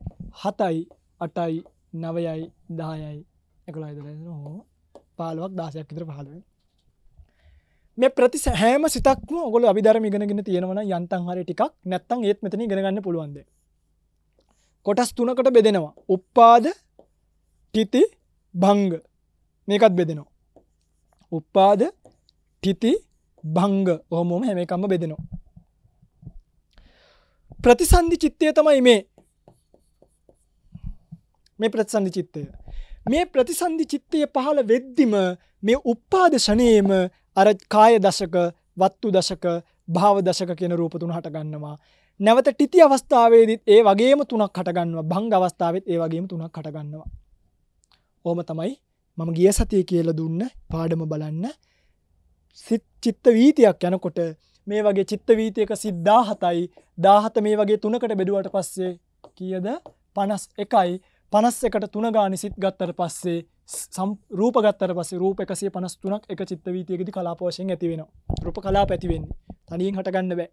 හතයි අටයි නවයයි දායයි එකලා ඉදර හෝ පාලුවක් දාසයක් ඉදිර පහළුව මේ ප්‍රති සෑම සිතක්ම ඔගොල අධරම ගෙනගෙන තියෙනවන යන්තන් හරි ටික් නැත්තන් ඒත් මෙතන ගෙනගන්න පුළුවන්දේ කොටස් තුනකට බෙදෙනවා. උප්පාද ටිති භංග මේකත් බෙදෙනවා. උප්පාද ටිති භංග ඔහොමොම හැම එකම බෙදෙනවා. ප්‍රතිසන්ධි චිත්තය තමයි මේ මේ ප්‍රතිසන්ධි චිත්තය. මේ ප්‍රතිසන්ධි චිත්තය පහළ වෙද්දිම මේ උප්පාදශනයේම අර කාය දශක වත්තු දශක භාව දශක කියන රූපතුන් හටගන්නවා. නැවත ටිති අවස්ථාවේදත් ඒ වගේම තුනක් කටගන්නවා බංග අවස්ථාවත් ඒ වගේම තුනක් කටගන්නවා. ඕම තමයි මම ගිය සතිය කියල දුන්න පාඩම බලන්න චිත්ත වීතියක් යනකොට මේ වගේ චිත්ත වීතියක සිද්ධා හතයි දාහත මේ වගේ තුනකට බෙඩුවට පස්සේ කියද පනස් එකයි පනස් එකට තුනගානි සිත් ගත්තර පස්සේ රූපගත්තර පස රූප එකසේ පනස් තුනක් එක චිත්ත වීතියකෙති කලාපෝෂයෙන් ඇතිවෙන රූප කලා පැතිවෙන්නේ තනින් හටගන්න බෑ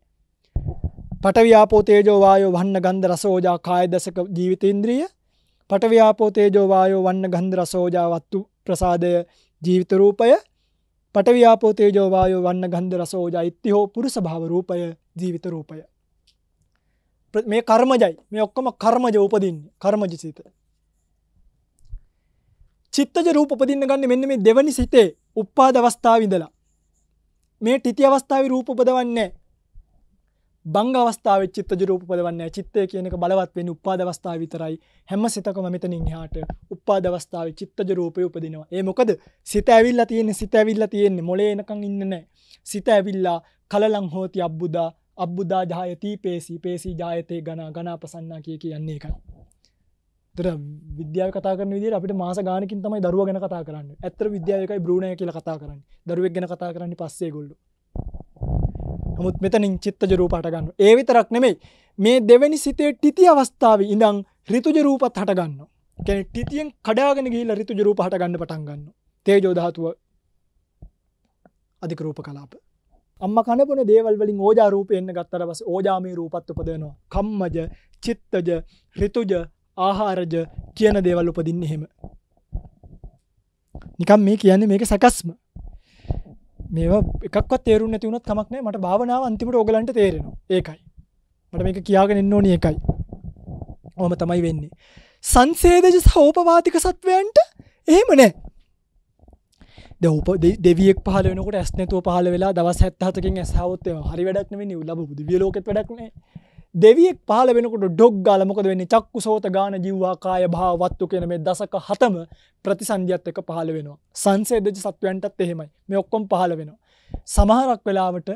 පටවියාපෝ තේජෝ වායෝ වන්න ගන්ධ රසෝජා කාය දසක ජීවිතේන්ද්‍රිය පටවියාපෝ තේජෝ වායෝ වන්න ගන්ධ රසෝජා වත්තු ප්‍රසාදය ජීවිත රූපය පටවියාපෝ තේජෝ වායෝ වන්න ගන්ධ රසෝජා ඉති හෝ පුරුෂ භාව රූපය ජීවිත රූපය මේ කර්මජයි මේ ඔක්කොම කර්මජ උපදින්නේ කර්මජ සිත චිත්තජ රූප උපදින්න ගන්න මෙන්න මේ දෙවනි සිතේ උප්පාද අවස්ථාව ඉඳලා මේ ටිති අවස්ථාවේ රූප උපදවන්නේ බංග අවස්ථාව චිත්ත ජරූපදවන්න චිත්තය කියනක බලවත් වෙන උපා දවස්ථාව විතරයි හැම සිතකම මෙතනින් හාට උපා දවස්ථාව චිත්ත ජරූපය උපදිනවා ඒ මොකද සිත ඇවිල්ල තියෙන සිත ඇවිල්ල තියෙන්නේ මොලේනකං ඉන්නනෑ සිත ඇවිල්ලා කලලං හෝති අබ්බුදා අබ්බුදා ජායති පේසි පේසි ජායතය ගනා ගනා පසන්නා කිය කියන්නේ එකයි තර විද්‍යාව කතා කරන විදිර අපිට මාස ගානකින් තමයි දරුව ගැන කතා කරන්න ඇතර විද්‍යාවකයි බ්‍රණය කියල කතා කරන්න දරුවක් ගැන කතා කරන්න පස්සේ ගොල්ලු නමුත් මෙතනින් චිත්තජ රූප හටගන්න ඒ විතරක් නෙමෙයි මේ දෙවැනි සිතේ ටිති අවස්ථාව ඉඳං රිතුජ රූපත් හටගන්න කැන ටිතියෙන් කඩාගෙන ගිහිල්ලා රිතුජ රූප හටගන්න පටන් ගන්න තේජෝ ධාතුව අධික රූප කලාප අම්ම කනපන දේවල් වලින් ඕජා රූපයෙන්න්න ගත්තර බස ඕජාමී රූපත් උපදනවා කම්මජ චිත්තජ රිතුජ ආහාරජ කියන දේවල් උපදින්න හෙම නිකම් මේ කියන්නේ මේක සැකස්ම මේවා එකක්වත් තේරුම් නැති වුණත් කමක් නැහැ මට භාවනාව අන්තිමට ඕගලන්ට තේරෙනවා ඒකයි මට මේක කියාගෙන ඉන්න ඕනේ ඒකයි ඔහම තමයි වෙන්නේ සංසේදජ සෝපවාතික සත්වයන්ට එහෙම නැහැ දැන් උප දෙවියෙක් පහළ වෙනකොට ඇස් නැතුව පහළ වෙලා දවස් 77කින් ඇස් හවොත් හරි වැඩක් නෙවෙයි ලැබු දිව්‍ය ලෝකෙත් වැඩක් නැහැ දෙවියෙක් පහල වෙනකට ඩොක් ගාල මොකද වෙන්නේ චක්කු සෝත ගාන ජිව්වා කාය භාවත්තු කියන මේ දසක හතම ප්‍රතිසන්ධියත් එක පහල වෙනවා. සංසේදජ සත්වයන්ටත් එහෙමයි මේ ඔක්කොම් පහල වෙනවා. සමහරක් වෙලාවට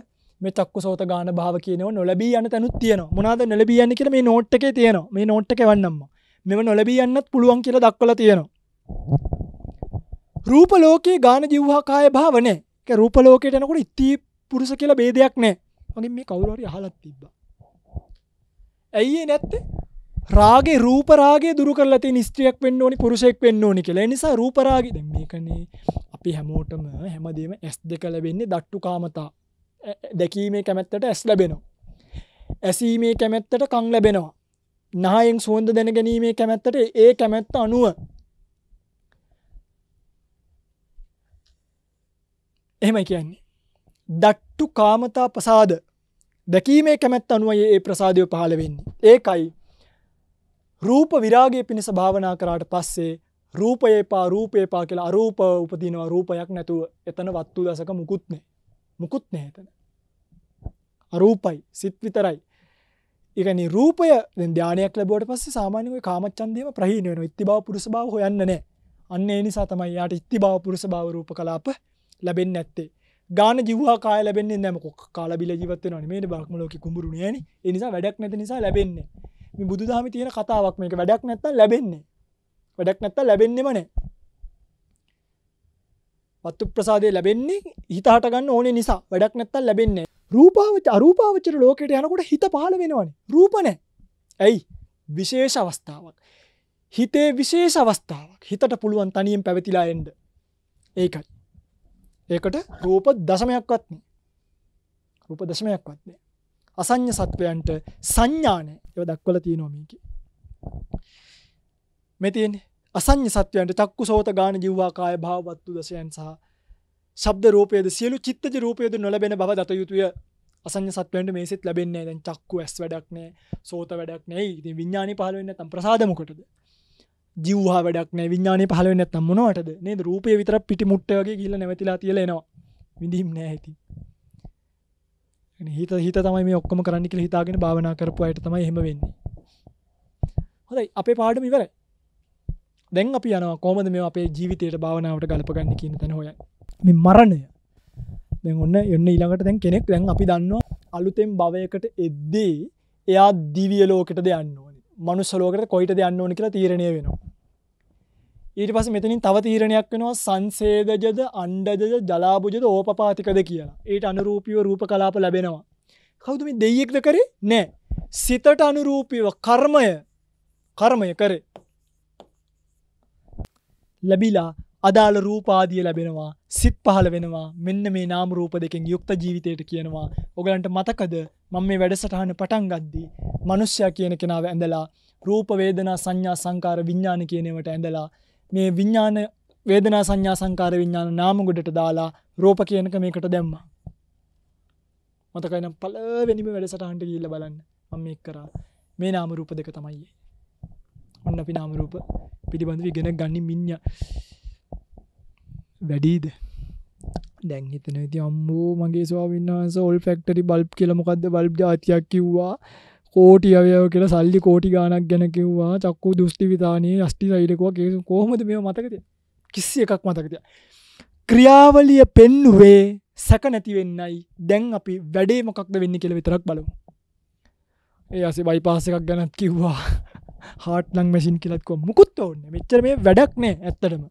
මේ චක්කු සෝත ගාන භාව කියනව නොලබී යන තැනුත් තියෙන මොනාද නොලබියන්න කියල මේ නෝට් එක තියෙන මේ නෝට් එක වන්නම්ම මෙම නොලබී යන්නත් පුළුවන් කියල දක්වල තියෙනවා. රූප ලෝකයේ ගාන ජිව්හා කාය භාවනය රූපලෝකයට එනකොට ඉත්තිී පුරුස කියලා බේදයක් නෑ මගේ මේ කවුරරි හලත් තිබ්බා ඇයිඒ නැත්තේ රාගේ රූපරාගේ දුරු කරලති නිස්ත්‍රියක් වෙන්න ඕනි පුරුෂෙක් වෙන්න ඕනි කියලා නිසා රූපරාගද මේකනේ අපි හැමෝටම හැමදීම ඇස් දෙ කළ වෙන්නේ දට්ටු කාමතා දැකීමේ කැමැත්තට ඇස් ලැබෙනවා ඇසීමේ කැමැත්තට කං ලැබෙනවා නායෙන් සුවන්ද දැන ගැනීමේ කැමැත්තට ඒ කැමැත්ත අනුව එහෙමයි කියන්නේ දට්ටු කාමතා ප්‍රසාද දැකීමේ කැමැත් අනුවයි ඒ ප්‍රසාදය පහළ වෙන්නේ ඒකයි රූප විරාගය පිණිස භාවනා කරාට පස්සේ රූපයේපා රූපේපා කියලා අරූප උපදිනවා රූපයක් නැතුව එතන වත්තු දසක මුකුත් නෑ මුකුත් නෑ එතන අරූපයි සිත් විතරයි ඒකනි රූපය ධ්‍යානයක් ලැබුවට පස්සේ සාමාන්‍යක කාමච්ඡන්දේම ප්‍රහීන වෙනවා ඉත්තිභාව පුරුෂ භාව හොයන්න නෑ අන්න ඒ නිසා තමයි යාට ඉත්තිභාව පුරුෂ භාව රූප කලාප ලැබෙන්නේ නැත්තේ ගාන ජිවවා කාය ලැබෙන්නේ නැමක කාලබිල ජීවත්ව න මේ බක්මලෝක කුඹරුණයන එනිසා වැඩක් නැති නිසා ලැබෙන්නේ මේ බුදුදහම තියෙන කතාවක් මේක වැඩක් නැත්ත ලැබෙන්නේ වැඩක් නැත්ත ලැබෙන්නෙමනේ පත්තු ප්‍රසාදය ලැබෙන්නේ හිතාට ගන්න ඕනේ නිසා වැඩක් නැත්තල් ලැබෙන්නේ රූපාවච අරූපාවචර ලෝකට යනකොට හිත පහල වෙනවන රූපනෑ ඇයි විශේෂ අවස්ථාවක් හිතේ විශේෂ අවස්ථාවක් හිතට පුළුවන් තනියෙන් පැවතිලා එන්ඩ ඒකයි ඒකට රූප දශමයක්වත්න රූප දශමයක්වත්නේ අසං්ඥ සත්වයන්ට සංඥානය එව දක්වල තියනොමීකි මෙතින් අසං්ඥ සත්වයන්ට තක්කු සෝත ගාන ජිව්වාකාය භාවත්තු දශයන් සහ සබ්ද රෝපයද සියලු චිත්තජ රෝපයද නොලබෙන බව දත යුතුය අසං සත්වන්ට මේසිත් ලැබෙන්නේ දැන් චක්කු ඇස් වැඩක්නේ සෝත වැඩක්නේ ඉති විඤ්ඥානි පහලවෙන්න තම් ප්‍රසාදමකටද ජිව්හා වැඩක්න විඥාන පහලවෙන්න තම්මනවාටද නේද රූපය විතර පිටි මුට්ටගේ කියල නැතිලා තියලෙනවා විඳීම් නෑ ඇති හිත හිත තමයි මේ ඔක්කොම කරන්න කියල හිතාගෙන භාවනා කරපු අයට තමයි හෙම වෙන්නේ හොදයි අපේ පාඩම ඉවර දැන් අපි යන කෝමද මේ අපේ ජීවිතයට භාවනාවට ගලපගන්න කියන තැන හොය මේ මරණය දෙ ඔන්න එන්න ඊළඟට දැන් කෙනෙක් දැන් අපි දන්නවා අලුතෙන් භවයකට එද්දී එයා දිවිය ලෝකට දෙයන්න ඕනේ මනුස්සලෝකට කොයිට දෙයන්න ඕන කියලා තීරණය වෙනවා ඊට පස මෙතනින් තව තීරණයක් වෙනවා සංසේදජද අන්ඩජද ජලාබුජද ඕපපාතිකද කියලා ඒට අනුරූපියව රූප කලාප ලැබෙනවා. කවුතු මේ දෙයෙක්ද කරේ නෑ සිතට අනුරූපීව කර්මය කර්මය කරේ. ලැබිලා අදාළ රූපාදිය ලැබෙනවා සිත් පහල වෙනවා මෙන්න මේ නාම රූප දෙකෙන් යුක්ත ජීවිතයට කියනවා ඔගලන්ට මතකද මං මේ වැඩසටහන පටන් ගද්දී මනුෂ්‍යයා කියන කෙනාව ඇඳලා රූපවේදනා සංඥා සංකාර විඤ්ඥාන කියනවට ඇඳලා මේ විඤ්ඥාන වේදනා සංඥා සංකාර විඤ්ඥාන නාමගොඩට දාලා රෝප කියනක මේකට දැම්ම මතකයින පල වැනිම වැඩසටහන්ට ගිල්ල බලන්න මම එක් කරා මේ නාමරූප දෙක තමයි ඔන්න අපි නාමරූප පිළිබඳව ගෙන ගන්න මින්්ඥ වැඩීද දැන් හිතන ති අම්බෝ මගේ ස්වාවින්නාස ඔල් ෆෙක්ටරි බල්් කියලමොකක්ද බල්් ජාතියක් කිව්වා කෝටි අවයව කියල සල්ලි කෝටි ගානක් ගැන කිව්වා චක්කු දුස්ති විතානයේ අස්ටි සයිඩකුව කිය කොහොමද මේ මතකද කිසි එකක් මතකද ක්‍රියාවලිය පෙන්නුවේ සැක නැතිවෙන්නයි දැන් අපි වැඩේ මොකක්ද වෙන්න කෙළ විතරක් බලමු ඒ අසේ බයිපාස එකක් ගැනත් කිව්වා හාට්ලං මැසින් කිලත්කො මුකුත් ඔන්න මෙච්චර මේ වැඩක් නෑ ඇත්තටම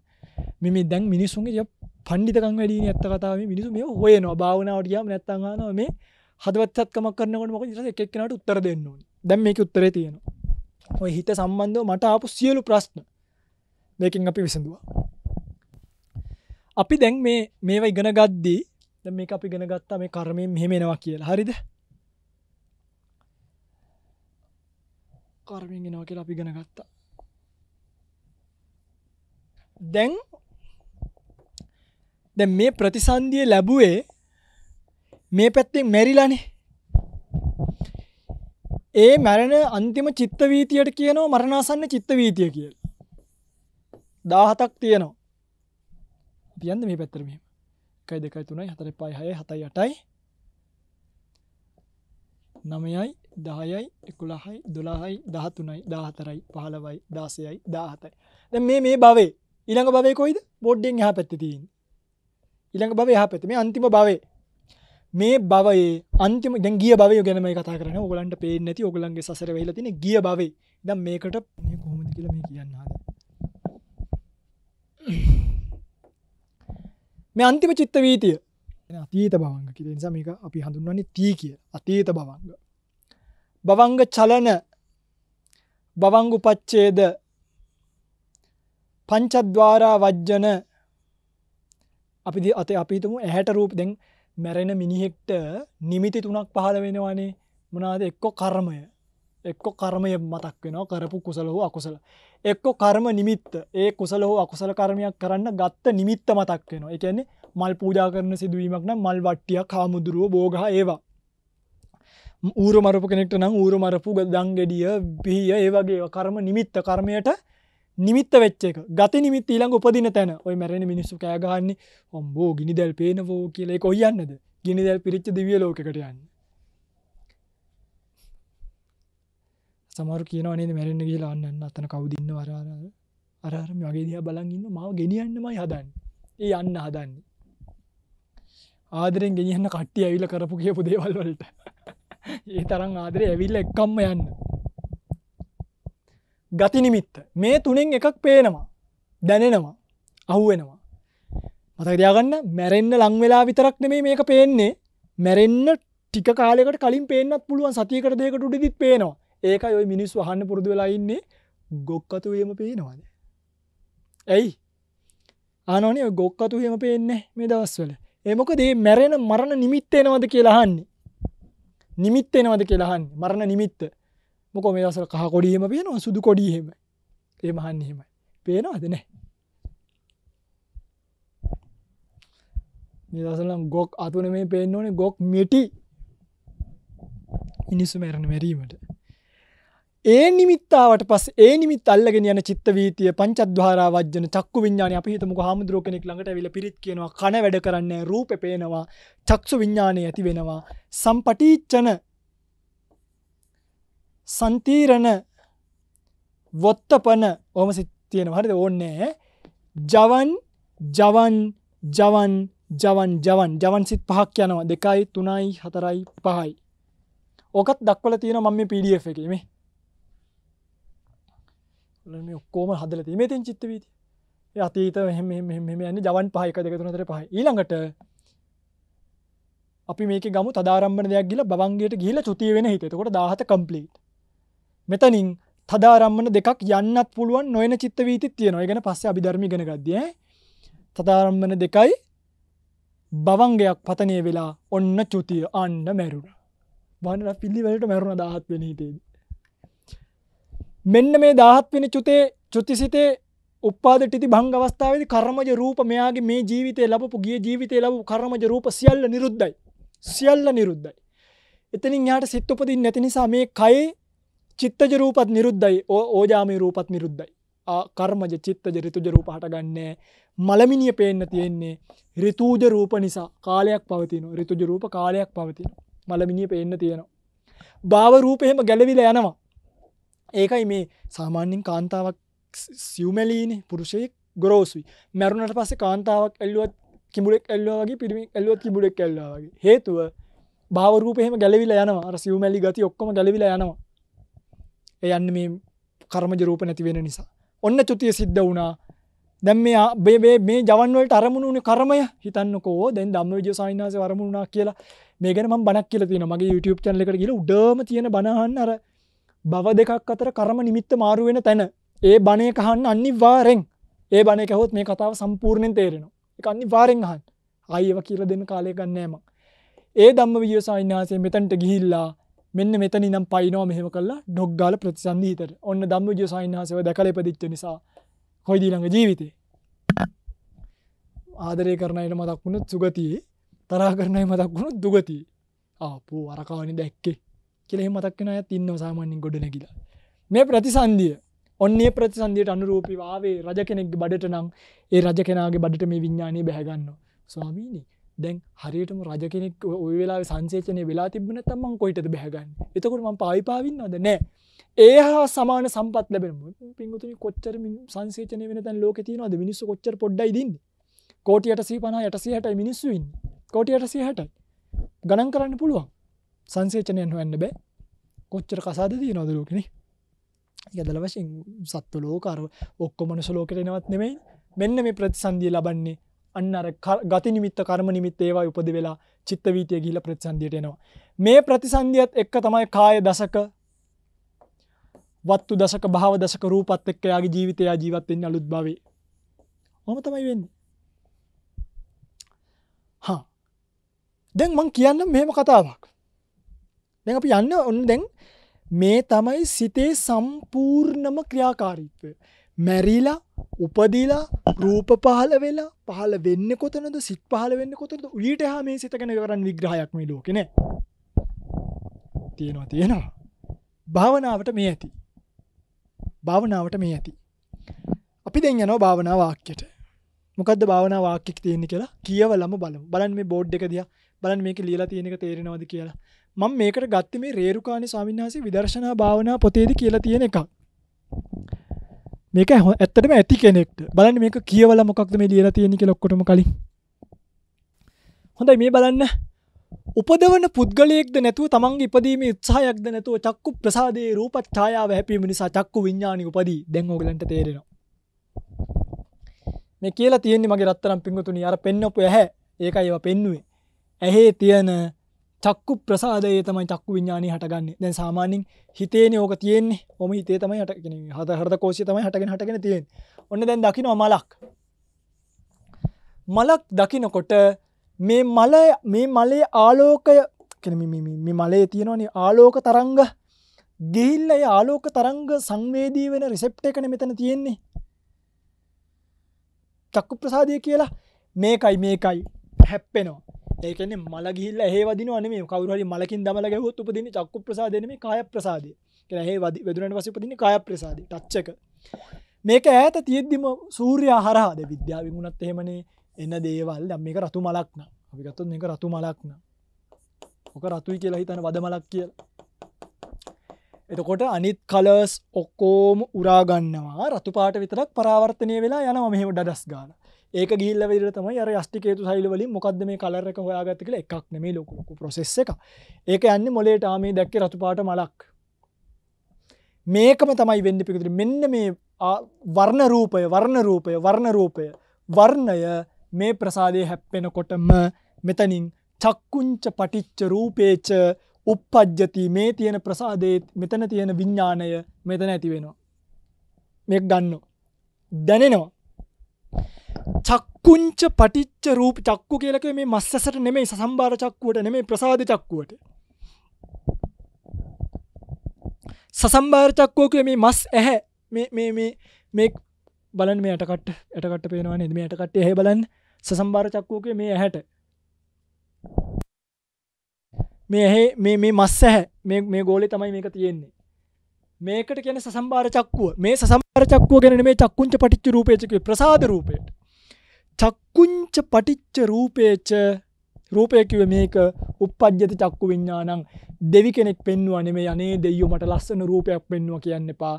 මෙම දැන් මිනිසුන්ගේ පණ්ඩිතකං වැඩීන ඇත්ත කතාව මිනිසු මේ හොයනවා භාවනාවටයාම නැත්තගානව මේ හදවත්සත්කමක් කරනකට මොක එක එක්නට උත්තර දෙන්න ඕන දැම් මේක උත්තරේ තියෙනවා ඔය හිත සම්බන්ධව මට ආපු සියලු ප්‍රශ්න දෙකින් අපි විසඳවා අපි දැන් මේ මේවා ඉගෙන ගද්දී දැ මේ අපි ගෙන ගත්තා මේ කර්මයෙන් මෙහෙමෙනවා කියලා හරිද කර්මීගෙනවා කියලා අපි ගෙන ගත්තා දැන් දැ මේ ප්‍රතිසන්දිය ලැබුවේ මේ පැත්තෙන් මැරිලානේ ඒ මැරණ අන්තිම චිත්තවීතියට කියනවා මරණාසන්න චිත්තවීතිය කියල දාහතක් තියෙනවා පියන්ද මේ පැත්තරමීම එකයි දෙකයි තුනයි හතර පයි හය හතයි යටයි නමයයි දහයයි එකුළහයි දුලාහයි දහතුනයි දාහතරයි පහලවයි දාසයයි දාහතයි දැ මේ මේ බවේ ඉළඟ බවකොයිද බොඩ්ඩෙන් හ පැත්තිතින් ඉළඟ බව හ පැත්ම අන්තිම බවේ මේ බවයි අන්තිම ගිය බව ගැනම කතා කරන ඔගලන්ට පේ නැති ඔගලන්ගේ සසර වෙල තින ගිය බවේ ද මේකට කොහොමද කියල මේ කියන්න මේ අන්තිම චිත්ත වීතිය අතීත බවංග කිය නිසාමක අපි හඳුන්වන්නේ තිී කිය අතීත බවංග බවංග චලන බවංගු පච්චේද පංචද්වාරා වජ්ජන අපි අත අපිතුම ඇහැට රූප දෙෙන් මැරෙන මිනිහෙක්ට නිමිති තුනක් පහළ වෙනවානේ මොනාද එක්කො කර්මය එක්කො කර්මය මතක් වෙනවා කරපු කුසල හෝ අකුසල එක්කො කර්ම නිමිත්ත ඒ කුසල හෝ අකුසල කර්මයක් කරන්න ගත්ත නිමිත්ත මතක් වෙනවා එකන්නේ මල් පූජා කරන සිදුවීමක්න මල් වට්ටිය කාමුදුරුව බෝගහ ඒවා ඌර මරපු කෙනෙක්ට නම් ඌර මරපු ගදං ගෙඩිය බිහිය ඒවගේ කර්ම නිමිත්ත කර්මයට නිමිත්ත වෙච්චේක ගත නිමිත් ඊළඟ උපදින තැන ඔය මැරෙන මිනිස්සු කෑගන්න ඔම්බෝ ගිනි දැල් පේන වෝ කියලෙ කොයියන්නද ගිනි දැල් පිරිච්ච දිවිය ලෝකට යන්න සමර කියන නේද මැරෙන්න්න කියලා අන්න අතන කවුදින්න වරාර අරරම වගේ දිහ බලන්ගන්න මාව ගෙනියන්නමයි හදන්න ඒ අන්න හදන්නේ ආදරෙන් ගෙනියන්න කට්ටිය ඇවිල කරපු කියපු දේවල් වලට ඒ තරම් ආදරය ඇවිල්ල එක්කම්ම යන්න ගතිනිමිත්ත මේ තුනෙන් එකක් පේනවා දැනෙනවා අහුවෙනවා මතක දයාගන්න මැරෙන්න්න ලංවෙලා විතරක් නෙමේ මේක පේන්නේ මැරෙන්න්න ටික කාලෙකට කලින් පේනත් පුළුවන් සතියකට දෙකට උඩිදිත් පේනවා ඒක ඔය මිනිස් වහන්න පුරදු වෙලාඉන්නේ ගොක්කතුවම පේනවාද ඇයි අනනේ ගොක්කතුහම පේන්නේ මේ දවස්වල ඒමොකදේ මැරෙන මරණ නිමිත්තේනවද කියලාහන්නේ නිමිත්තේනවද කියලාහන්න මරණ නිමිත්ත මොක මේ දසර කහකොඩියම පේනවා සුදු කොඩියහෙම ඒ මහන්න එහෙමයි පේනවාද නෑ නිදසලම් ගොක් අතුන මේ පේන්න ඕනේ ගොක් මිටි මිනිස්සු මැරණ මැරීමට ඒ නිමිත්තාවට පස් ඒ නිමිත් අල්ලගෙන යන චිත්ත වීතිය පංචද්වාරා වජන චක්කු විඥාන අපි හිතමුකෝ හාමුදුරුවෝ කෙනෙක් ළඟට ඇවිල්ලා පිරිත් කියනවා කන වැඩ කරන්නේ රූපේ පේනවා චක්සු විඥානය ඇති වෙනවා සම්පටිච්ඡන සන්තීරණ වොත්තපන ඕම සිත්තියෙන හරිද ඕන්නේ ජවන් ජවන් ජවන් ජවන් ජවන් ජවන් සිත් පහක් යනවා දෙකයි තුනයි හතරයි පහයි ඕකත් දක්වල තියෙන මම පිඩිය එකීම ඔක්කෝම හදල තිීමේ තින් චිත්තවීති අතීත මෙම යන්නේ ජවන් පහයක දෙක තුනතර පහ ඊළඟට අපි මේක ගමු තදාරම්බන දෙයක් ගිල බවන්ගේට ගිල චුතිය වෙන හිතකොට දාහත කම්පලීට් මෙතනින් තදාරම්මන දෙකක් යන්නත් පුළුවන් නොයන චිත්ත වීතිත් තියෙනවා ගැන පස්ස අභිධර්මි ගනගත්දිය තදාරම්මන දෙකයි බවංගයක් පතනය වෙලා ඔන්න චුතිය අන්න මැරුණ බන්න පිල්ලිවලට මැරුණ දහත් වෙන හිතේද. මෙන්න මේ දහත් වෙන චුතේ චුතිසිතේ උපාද ටි බංග අවස්ථාවද කරමජ රූප මෙයාගේ මේ ජීවිතය ලබපු ගිය ජීවිතය ලබපු කරමජ රූප සියල්ල නිරුද්ධයි සියල්ල නිරුද්ධයි. එතනින් යාට සිත්තුපදින් නැති නිසා මේ කයේ චිත්තජ රූපත් නිරුද්ධයි ඕජාමී රූපත් නිරුද්ධයි. කර්මජ චිත්තජ රිතුජ රූප හටගන්නේ මළමිනිය පේන්න තියෙන්නේ රිතූජ රූප නිසා කාලයක් පවතින රිතුජ රූප කාලයක් පවතින මළමිනිය පේන්න තියෙනවා. භාව රූපයහෙම ගැලවිල යනවා. ඒකයි මේ සාමාන්‍යින් කාන්තාවක් සියමලීන පුරුෂයෙක් ගොරෝසුයි මැරුණට පස්සේ කාන්තාවක් එල්ලුවත් කිමුලෙක් එල්ලවාගේ පිරිමි එල්ලුවත් කිමුලෙක් එල්ලවාගේ හේතුව භාවරූපයහෙම ගැලවිල යනවා සියමැලි ගති ඔක්කම ගැලවිල යනවා ඒ යන්න මේ කර්මජ රූප නැති වෙන නිසා. ඔන්න චුතිය සිද්ධ වුණා. දැන් මේ බේ මේ ජවන් වලට අරමුණු උනේ කර්මය හිතන්නකෝ දැන් ධම්මවිජය ස්වාමීන් වහන්සේ අරමුණු වුණා කියලා. මේ ගැන මම බණක් කියලා තියෙනවා. මගේ YouTube channel එකට ගිහලා උඩම තියෙන බණ අහන්න අර භව දෙකක් අතර කර්ම නිමිත්ත මාරු වෙන තැන. ඒ බණේ කහන්න අනිවාර්යෙන්. ඒ බණේ කැහුවොත් මේ කතාව සම්පූර්ණයෙන් තේරෙනවා. ඒක අනිවාර්යෙන් අහන්න. ආයෙව කියලා දෙන්න කාලය ගන්නෑ මම. ඒ ධම්මවිජය ස්වාමීන් වහන්සේ මෙතනට ගිහිල්ලා මෙන්න මෙත නම් පයිනෝ මෙහම කල්ලා ඩොක්්ගාල ප්‍රතිසන්ධීතර ඔන්න දම්ම ජසයින්හසව දැකල පදිච්ච නිසා කොයිදීළඟ ජීවිතේ ආදරය කරනයට මතක් වුණත් සුගතියේ තරා කරණය මතක් වුණු දුගති ආපු අරකාවනි දැක්කේ කෙළෙ මතක්කෙන අයත් ඉන්න සාමාන්‍යින් ගොඩ නැකිලා මේ ප්‍රතිසන්දිය ඔන්නේ ප්‍රතිසන්දියට අනුරූපි වාවේ රජ කෙනෙක් බඩට නම් ඒ රජ කෙනගේ බඩට මේ විඤ්ඥානය බැහැගන්න ස්වාමීනී දැන් හරියටම රජ කෙනෙක් ඔය වෙලා සංසේචනය වෙලා තිබන තමන් කොයිටද බැහගන්න එතකොට ම පායිපාවින්නවද නෑ ඒ හා සමාන සම්පත් ලැබෙන පින්ගතුනි කොච්චර සංසේචන වෙනතන් ලෝක තියනවාද මිනිස්සු කොච්චර පොඩ්ඩයි දන්න කෝටියට සී පනා යටසී හටයි මිනිස්සුවන් කෝටියට සී හටයි ගණන් කරන්න පුළුවන් සංසේචනයන් හොන්න බෑ කොච්චර කසාද දී නොද ලෝකන යදල වශයෙන් සත්තු ලෝකාර ඔක්කො මනුස ලෝකට නවත් නෙමයි මෙන්න මේ ප්‍රතිසන්දිය ලබන්නේ අන්න අර ගති නිමිත්ත කර්ම නිමිත් ඒවා උපද වෙලා චිත්තවීතිය ගිහිල ප්‍රතිසන්දියට එනවා මේ ප්‍රතිසන්දියත් එක්ක තමයි කාය දසක වත්තු දසක භාව දසක රූපත් එක්ක යාගේ ජීවිතයා ජීවත්වෙන්න අලුත් බවේ හොම තමයි වෙන්නේ හා දැන් මං කියන්න මෙහෙම කතාවක් දැන් අපි යන්න ඔන්න දැන් මේ තමයි සිතේ සම්පූර්ණම ක්‍රියාකාරීත්වය මැරිලා උපදිලා රූප පහල වෙලා පහල වෙන්න කොතනද සිත් පහල වෙන්න කොතද ඊට හා මේ සිතකන කරන්න විග්‍රහයක් මේ ලෝකන තියෙනවා තියෙනවා භාවනාවට මේ ඇති භාවනාවට මේ ඇති අපි දෙ යනවා භාවනා වාක්‍යයට මොකද භාවනා වාක්‍යක තියෙන්නේ කියලා කියවලම බලම් බලන් මේ බෝඩ් එක දිය බලන් මේක ලියලා තියෙනක තේරෙනවද කියලා මං මේකට ගත්ත මේ රේරුකාණ සාමින්හසේ විදර්ශනා භාවනා පොතේද කියලා තියෙන එකක් මේක හො ඇත්තටම ඇති කෙනෙක්ට බලන්න මේක කියවල මොකක්ද මේ ලියලා තියෙනෙ ලොක්කොටම කලින් හොඳයි මේ බලන්න උපදවන පුද්ගලයෙක්ද නැතුව තමන්ගේ ඉපදීම උත්සාහයක්ද නැතුව චක්කු ප්‍රසාදේ රූපත් ඡායාව හැපීම නිසා චක්කු විඤ්ඥානි උපදී දැන් ඕගලන්ට තේරෙනවා මේ කියලා තියෙන්නේ මගේ රත්තරම් පිංගතුනි අර පෙන්නපු ඇහැ ඒකයි ඒවා පෙන්නුවේ ඇහේ තියෙන චක්කු ප්‍රසාදය තමයි චක්කු විඥානය හටගන්න දැන් සාමානින් හිතේන ඕක තියෙන්නේ ොම හිතේ තමයි හටගෙන හත හරද කෝෂය තමයි හටගෙන හටගෙන තියෙන් ඔන්න දැන් දකිනවා මලක් මලක් දකිනකොට මේ මල මේ මලේ ආලෝකය කෙනමිමි මලේ තියෙනවන ආලෝක තරංග ගිහිල්ල ආලෝක තරංග සංවේදී වෙන රිසෙප්ට එකන මෙතන තියෙන්නේ චක්කු ප්‍රසාදය කියලා මේකයි මේකයි හැප්පෙනවා ඒකන මල ගිල්ල ඒවදින අනේ කවරුහරි මලකින් දමල ගැහොත් උපදින චක්කු ප්‍රසාදනම කාය ප්‍රසාදය කැහ වදි වෙදුරට වස උපදින කාය ප්‍රසාද ටච්චක මේක ඇත තියෙද්දිම සූර්ය හරහාද විද්‍යා විමුණත් එහෙමනේ එන්න දේවල් දම් මේක රතු මලක්න අපිගත්තුත් මේක රතු මලක්න ඕක රතුයි කියලා හිතන වද මලක් කියලා එතකොට අනිත් කලස් ඔක්කෝම උරාගන්නවා රතුපාට විතරක් පරාවර්තනය වෙලා යන මෙහම ඩස් ගාන ඒක ගිල්ල විරතම අර ස්ටිකේතු සයිල්වල මොකද මේ කලරක හොයාගත්තකල එකක් නෙමේ ලොකුලොකු ප්‍රසෙස් එක ඒක යන්න මොලේට ආමේ දැක්ක රතුපාට මලක් මේකම තමයි වෙන්න පිකුතුර මෙන්න මේ වර්ණ රූපය වර්ණ රූපය වර්ණ රූපය වර්ණය මේ ප්‍රසාදය හැප්පෙනකොටම මෙතනින් චක්කුංච පටිච්ච රූපේච uppajjati මේ තියෙන ප්‍රසාදේ මෙතන තියෙන විඤ්ඥාණය මෙතන ඇති වෙනවා. මෙ ගන්න. දැනෙනවා. චක්කුංච පටිච්ච රූප චක්කු කියලක මේ මස්සසට නෙමේ සසම්භාර චක්කුවට නෙමේ ප්‍රසාධ චක්කුවට සසම්භාර චක්කෝක මේ මස් ඇහැ මේ බලන් මේ අටකට ඇටකට පේනවා නිදම යටකට හ බලන් සසම්භාර චක්කෝක මේ ඇහැට මේ මේ මස්ස හැ මේ ගෝලෙ තමයි මේක තියෙන්නේ මේකට කියන සසම්බාර චක්කුව මේ සසම්බාර චක්කුව ගැන මේ චක්කුංච පටිච්ච රූපේචක ප්‍රසාද රූපයට චක්කුංච පටිච්ච රූපේච රූපයකිව මේක උපද්ජති චක්කු විඤ්ඥානං දෙවි කෙනෙක් පෙන්වා නෙමේ යනේ දෙයු මට ලස්සන රූපයක් පෙන්වා කියන්න එපා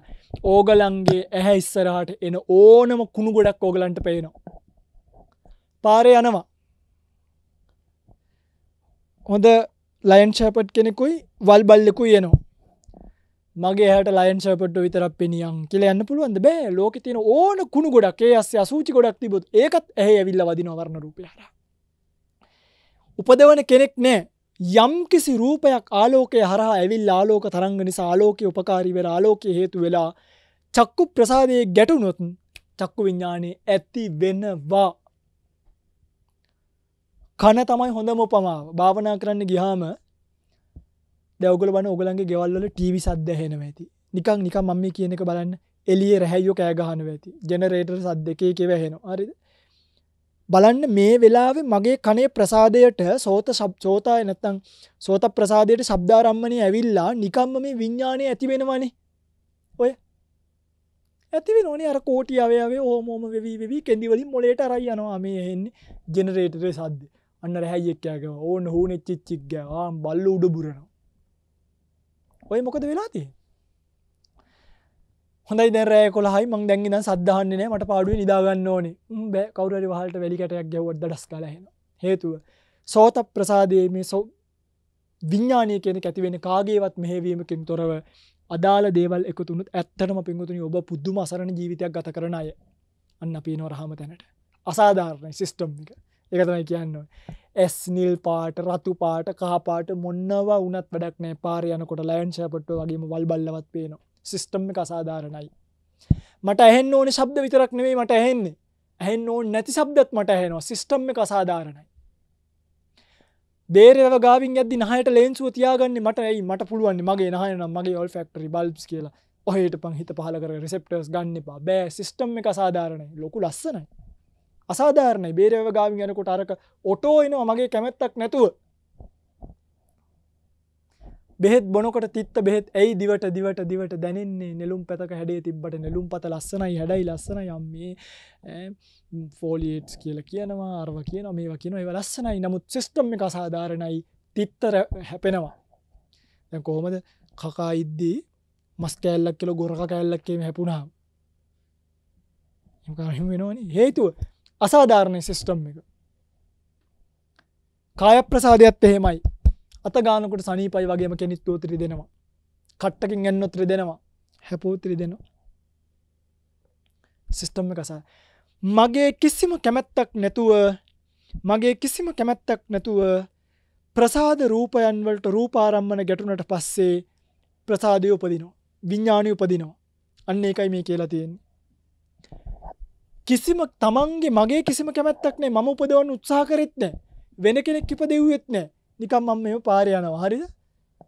ඕගලන්ගේ ඇහැ ඉස්සරහට එන ඕනම කුණු ගොඩක් ඕගලන්ට පේනවා පාරය යනවා හොඳ ලයින් ශපට් කෙනෙකුයි වල් බල්ලෙකු යනවා මගේ හට ලයින් ශපට විතරක් පෙනියන් කියල යන්න පුළුවන්ද බෑ ලෝක තියෙන ඕන කුණු ගොඩක් ඒ අස්ය අසූචි ගොඩක් තිබොත් ඒකත් ඇහ ඇවිල්ල වදින වරණ රූපයර උපදවන කෙනෙක් නෑ යම් කිසි රූපයක් ආලෝකය හරහා ඇවිල් ආලෝක තරංග නිසා ආලෝකය උපකාරී වෙලා ආලෝකය හේතු වෙලා චක්කු ප්‍රසාදයේ ගැටුනොත් චක්කු විඤ්ඥානයේ ඇති වෙනවා කන තමයි හොඳම උපමාව භාවනා කරන්න ගිහාම දැවගල බන ඔගලන්ගේ ගෙවල්ල ටීවි සද්ද හෙනව ඇති නිකක් නික මම්ම කියන එක බලන්න එලිය රැහැයෝ කෑගහන ඇති ජනරේටර් සද් එකේ කෙව හෙන අරි බලන්න මේ වෙලාවේ මගේ කනේ ප්‍රසාදයට සෝත සබ්චෝතා නැත්තං සෝත ප්‍රසාදයට සබ්ධාරම්මණය ඇවිල්ලා නිකම්ම මේ විඤ්ඥානය ඇතිවෙනවානේ ඔය ඇතිව නොන අර කෝටියාවේ ඕමෝම වෙවී කෙදිවලින් මොලේට රයි යනවා මේ එන්නේ ජෙනරේටරේ සද්දේ අන්න රැහැයිෙක්කෑකව ඕන්න හෝන චිච්චික්ග බල්ල උඩ බුරනවා ඔය මොකද වෙලාති හොඳයි දැරෑ කොළහයි මං දැන්ගෙන සද්ධහන්නනෑ මට පාඩුව නිදාගන්න ඕනේ බෑ කවුරරි වහලට වැලිකටයක් ගැව්වද ඩස් කලහෙන හේතුව සෝත ප්‍රසාදයේ මේ සෝ විඤ්ඥානය කියෙන ඇතිවෙන කාගේවත් මෙහවීමකින් තොරව අදාල දේවල් එකතුනු ඇත්තටම පින්ගතුනි ඔබ පුද්දුම අසරණ ජීවිතයක් ගත කරන අය අන්න පීනො රහම තැනට අසාධාරණයි සිිස්ටම්ික එකතමයි කියන්න ඇස් නිල් පාට රතු පාට කහපාට මොන්නවා උනත් වැඩක්නේ පාරයනකොට ලෑන් ශපට්ට වගේම වල් බල්ලවත් පේන සිිස්ටම්ම කසාධාරණයි මට ඇහෙන් ඕන ශබ්ද විතරක් නෙවෙයි මට ඇහෙන්නේ ඇහෙන් ඕන් නැති සබ්දත් මට ඇහෙනවා සිිස්ටම්ම කසාධාරණයි බේරව ගාවින් ඇදදි නහයට ලේන්සුව තියාගන්න මට ඇයි මට පුළුවන් මගේ නහන මගේ ඔල් ෆෙක්ටරි බල්ස් කියලා ඔහයට පංහිත පහලකර රිසෙප්ටර්ස් ගන්න එපා බෑ සිිස්ටම් එක සාධාරණය ලොකු ලස්සනයි අසාධාරණයි බේරව ගාමි යනකොට අරක ඔටෝ එනවා මගේ කැමැත්තක් නැතුව බෙහෙත් බොනකොට තිත්ත බෙත් ඇයි දිවට දිවට දිවට දැනන්නේ නෙලුම් පැතක හැඩේ තිබට නෙලුම් පත ලස්සනයි හැඩයි ලස්සන යම්මේ ෆෝලියට්ස් කියල කියනවා අරව කියන මේ කියන ඒව ලස්සනයි නමුත් සිිස්ටම් එක සාධාරණයි තිත්තර හැපෙනවා දැ කොහොමද කකා ඉද්දී මස් කෑල්ලක් කියල ගොරක කෑල්ලක්කීම හැපුණා හම වෙනවානි හේතුව අසාධාරණය සිිස්ටම් එක කාය ප්‍රසාධයක්ත් එහෙමයි අත ගානකට සනීපයි වගේම කෙනෙත් තෝතිරි දෙනවා කට්ටකින් එන්නොත්‍රි දෙනවා හැපෝතිරි දෙනවා සිිස්ටම් කසා මගේ කිසිම කැමැත්තක් නැතුව මගේ කිසිම කැමැත්තක් නැතුව ප්‍රසාද රූපයන්වලට රූපාරම්මන ගැටුනට පස්සේ ප්‍රසාධය උපදිනවා විඤ්ඥානය උපදිනවා අන්න එකයි මේ කියලා තියෙන්නේ කිසිම තමන්ගේ මගේ කිසිම කැමැත්තක් නෑ මම උපදවන්න උත්සාහ කරෙත් නෑ වෙන කෙනෙක් ඉප දෙව්වෙත් නෑ නිකම් මම මෙම පාරයනවා හරිද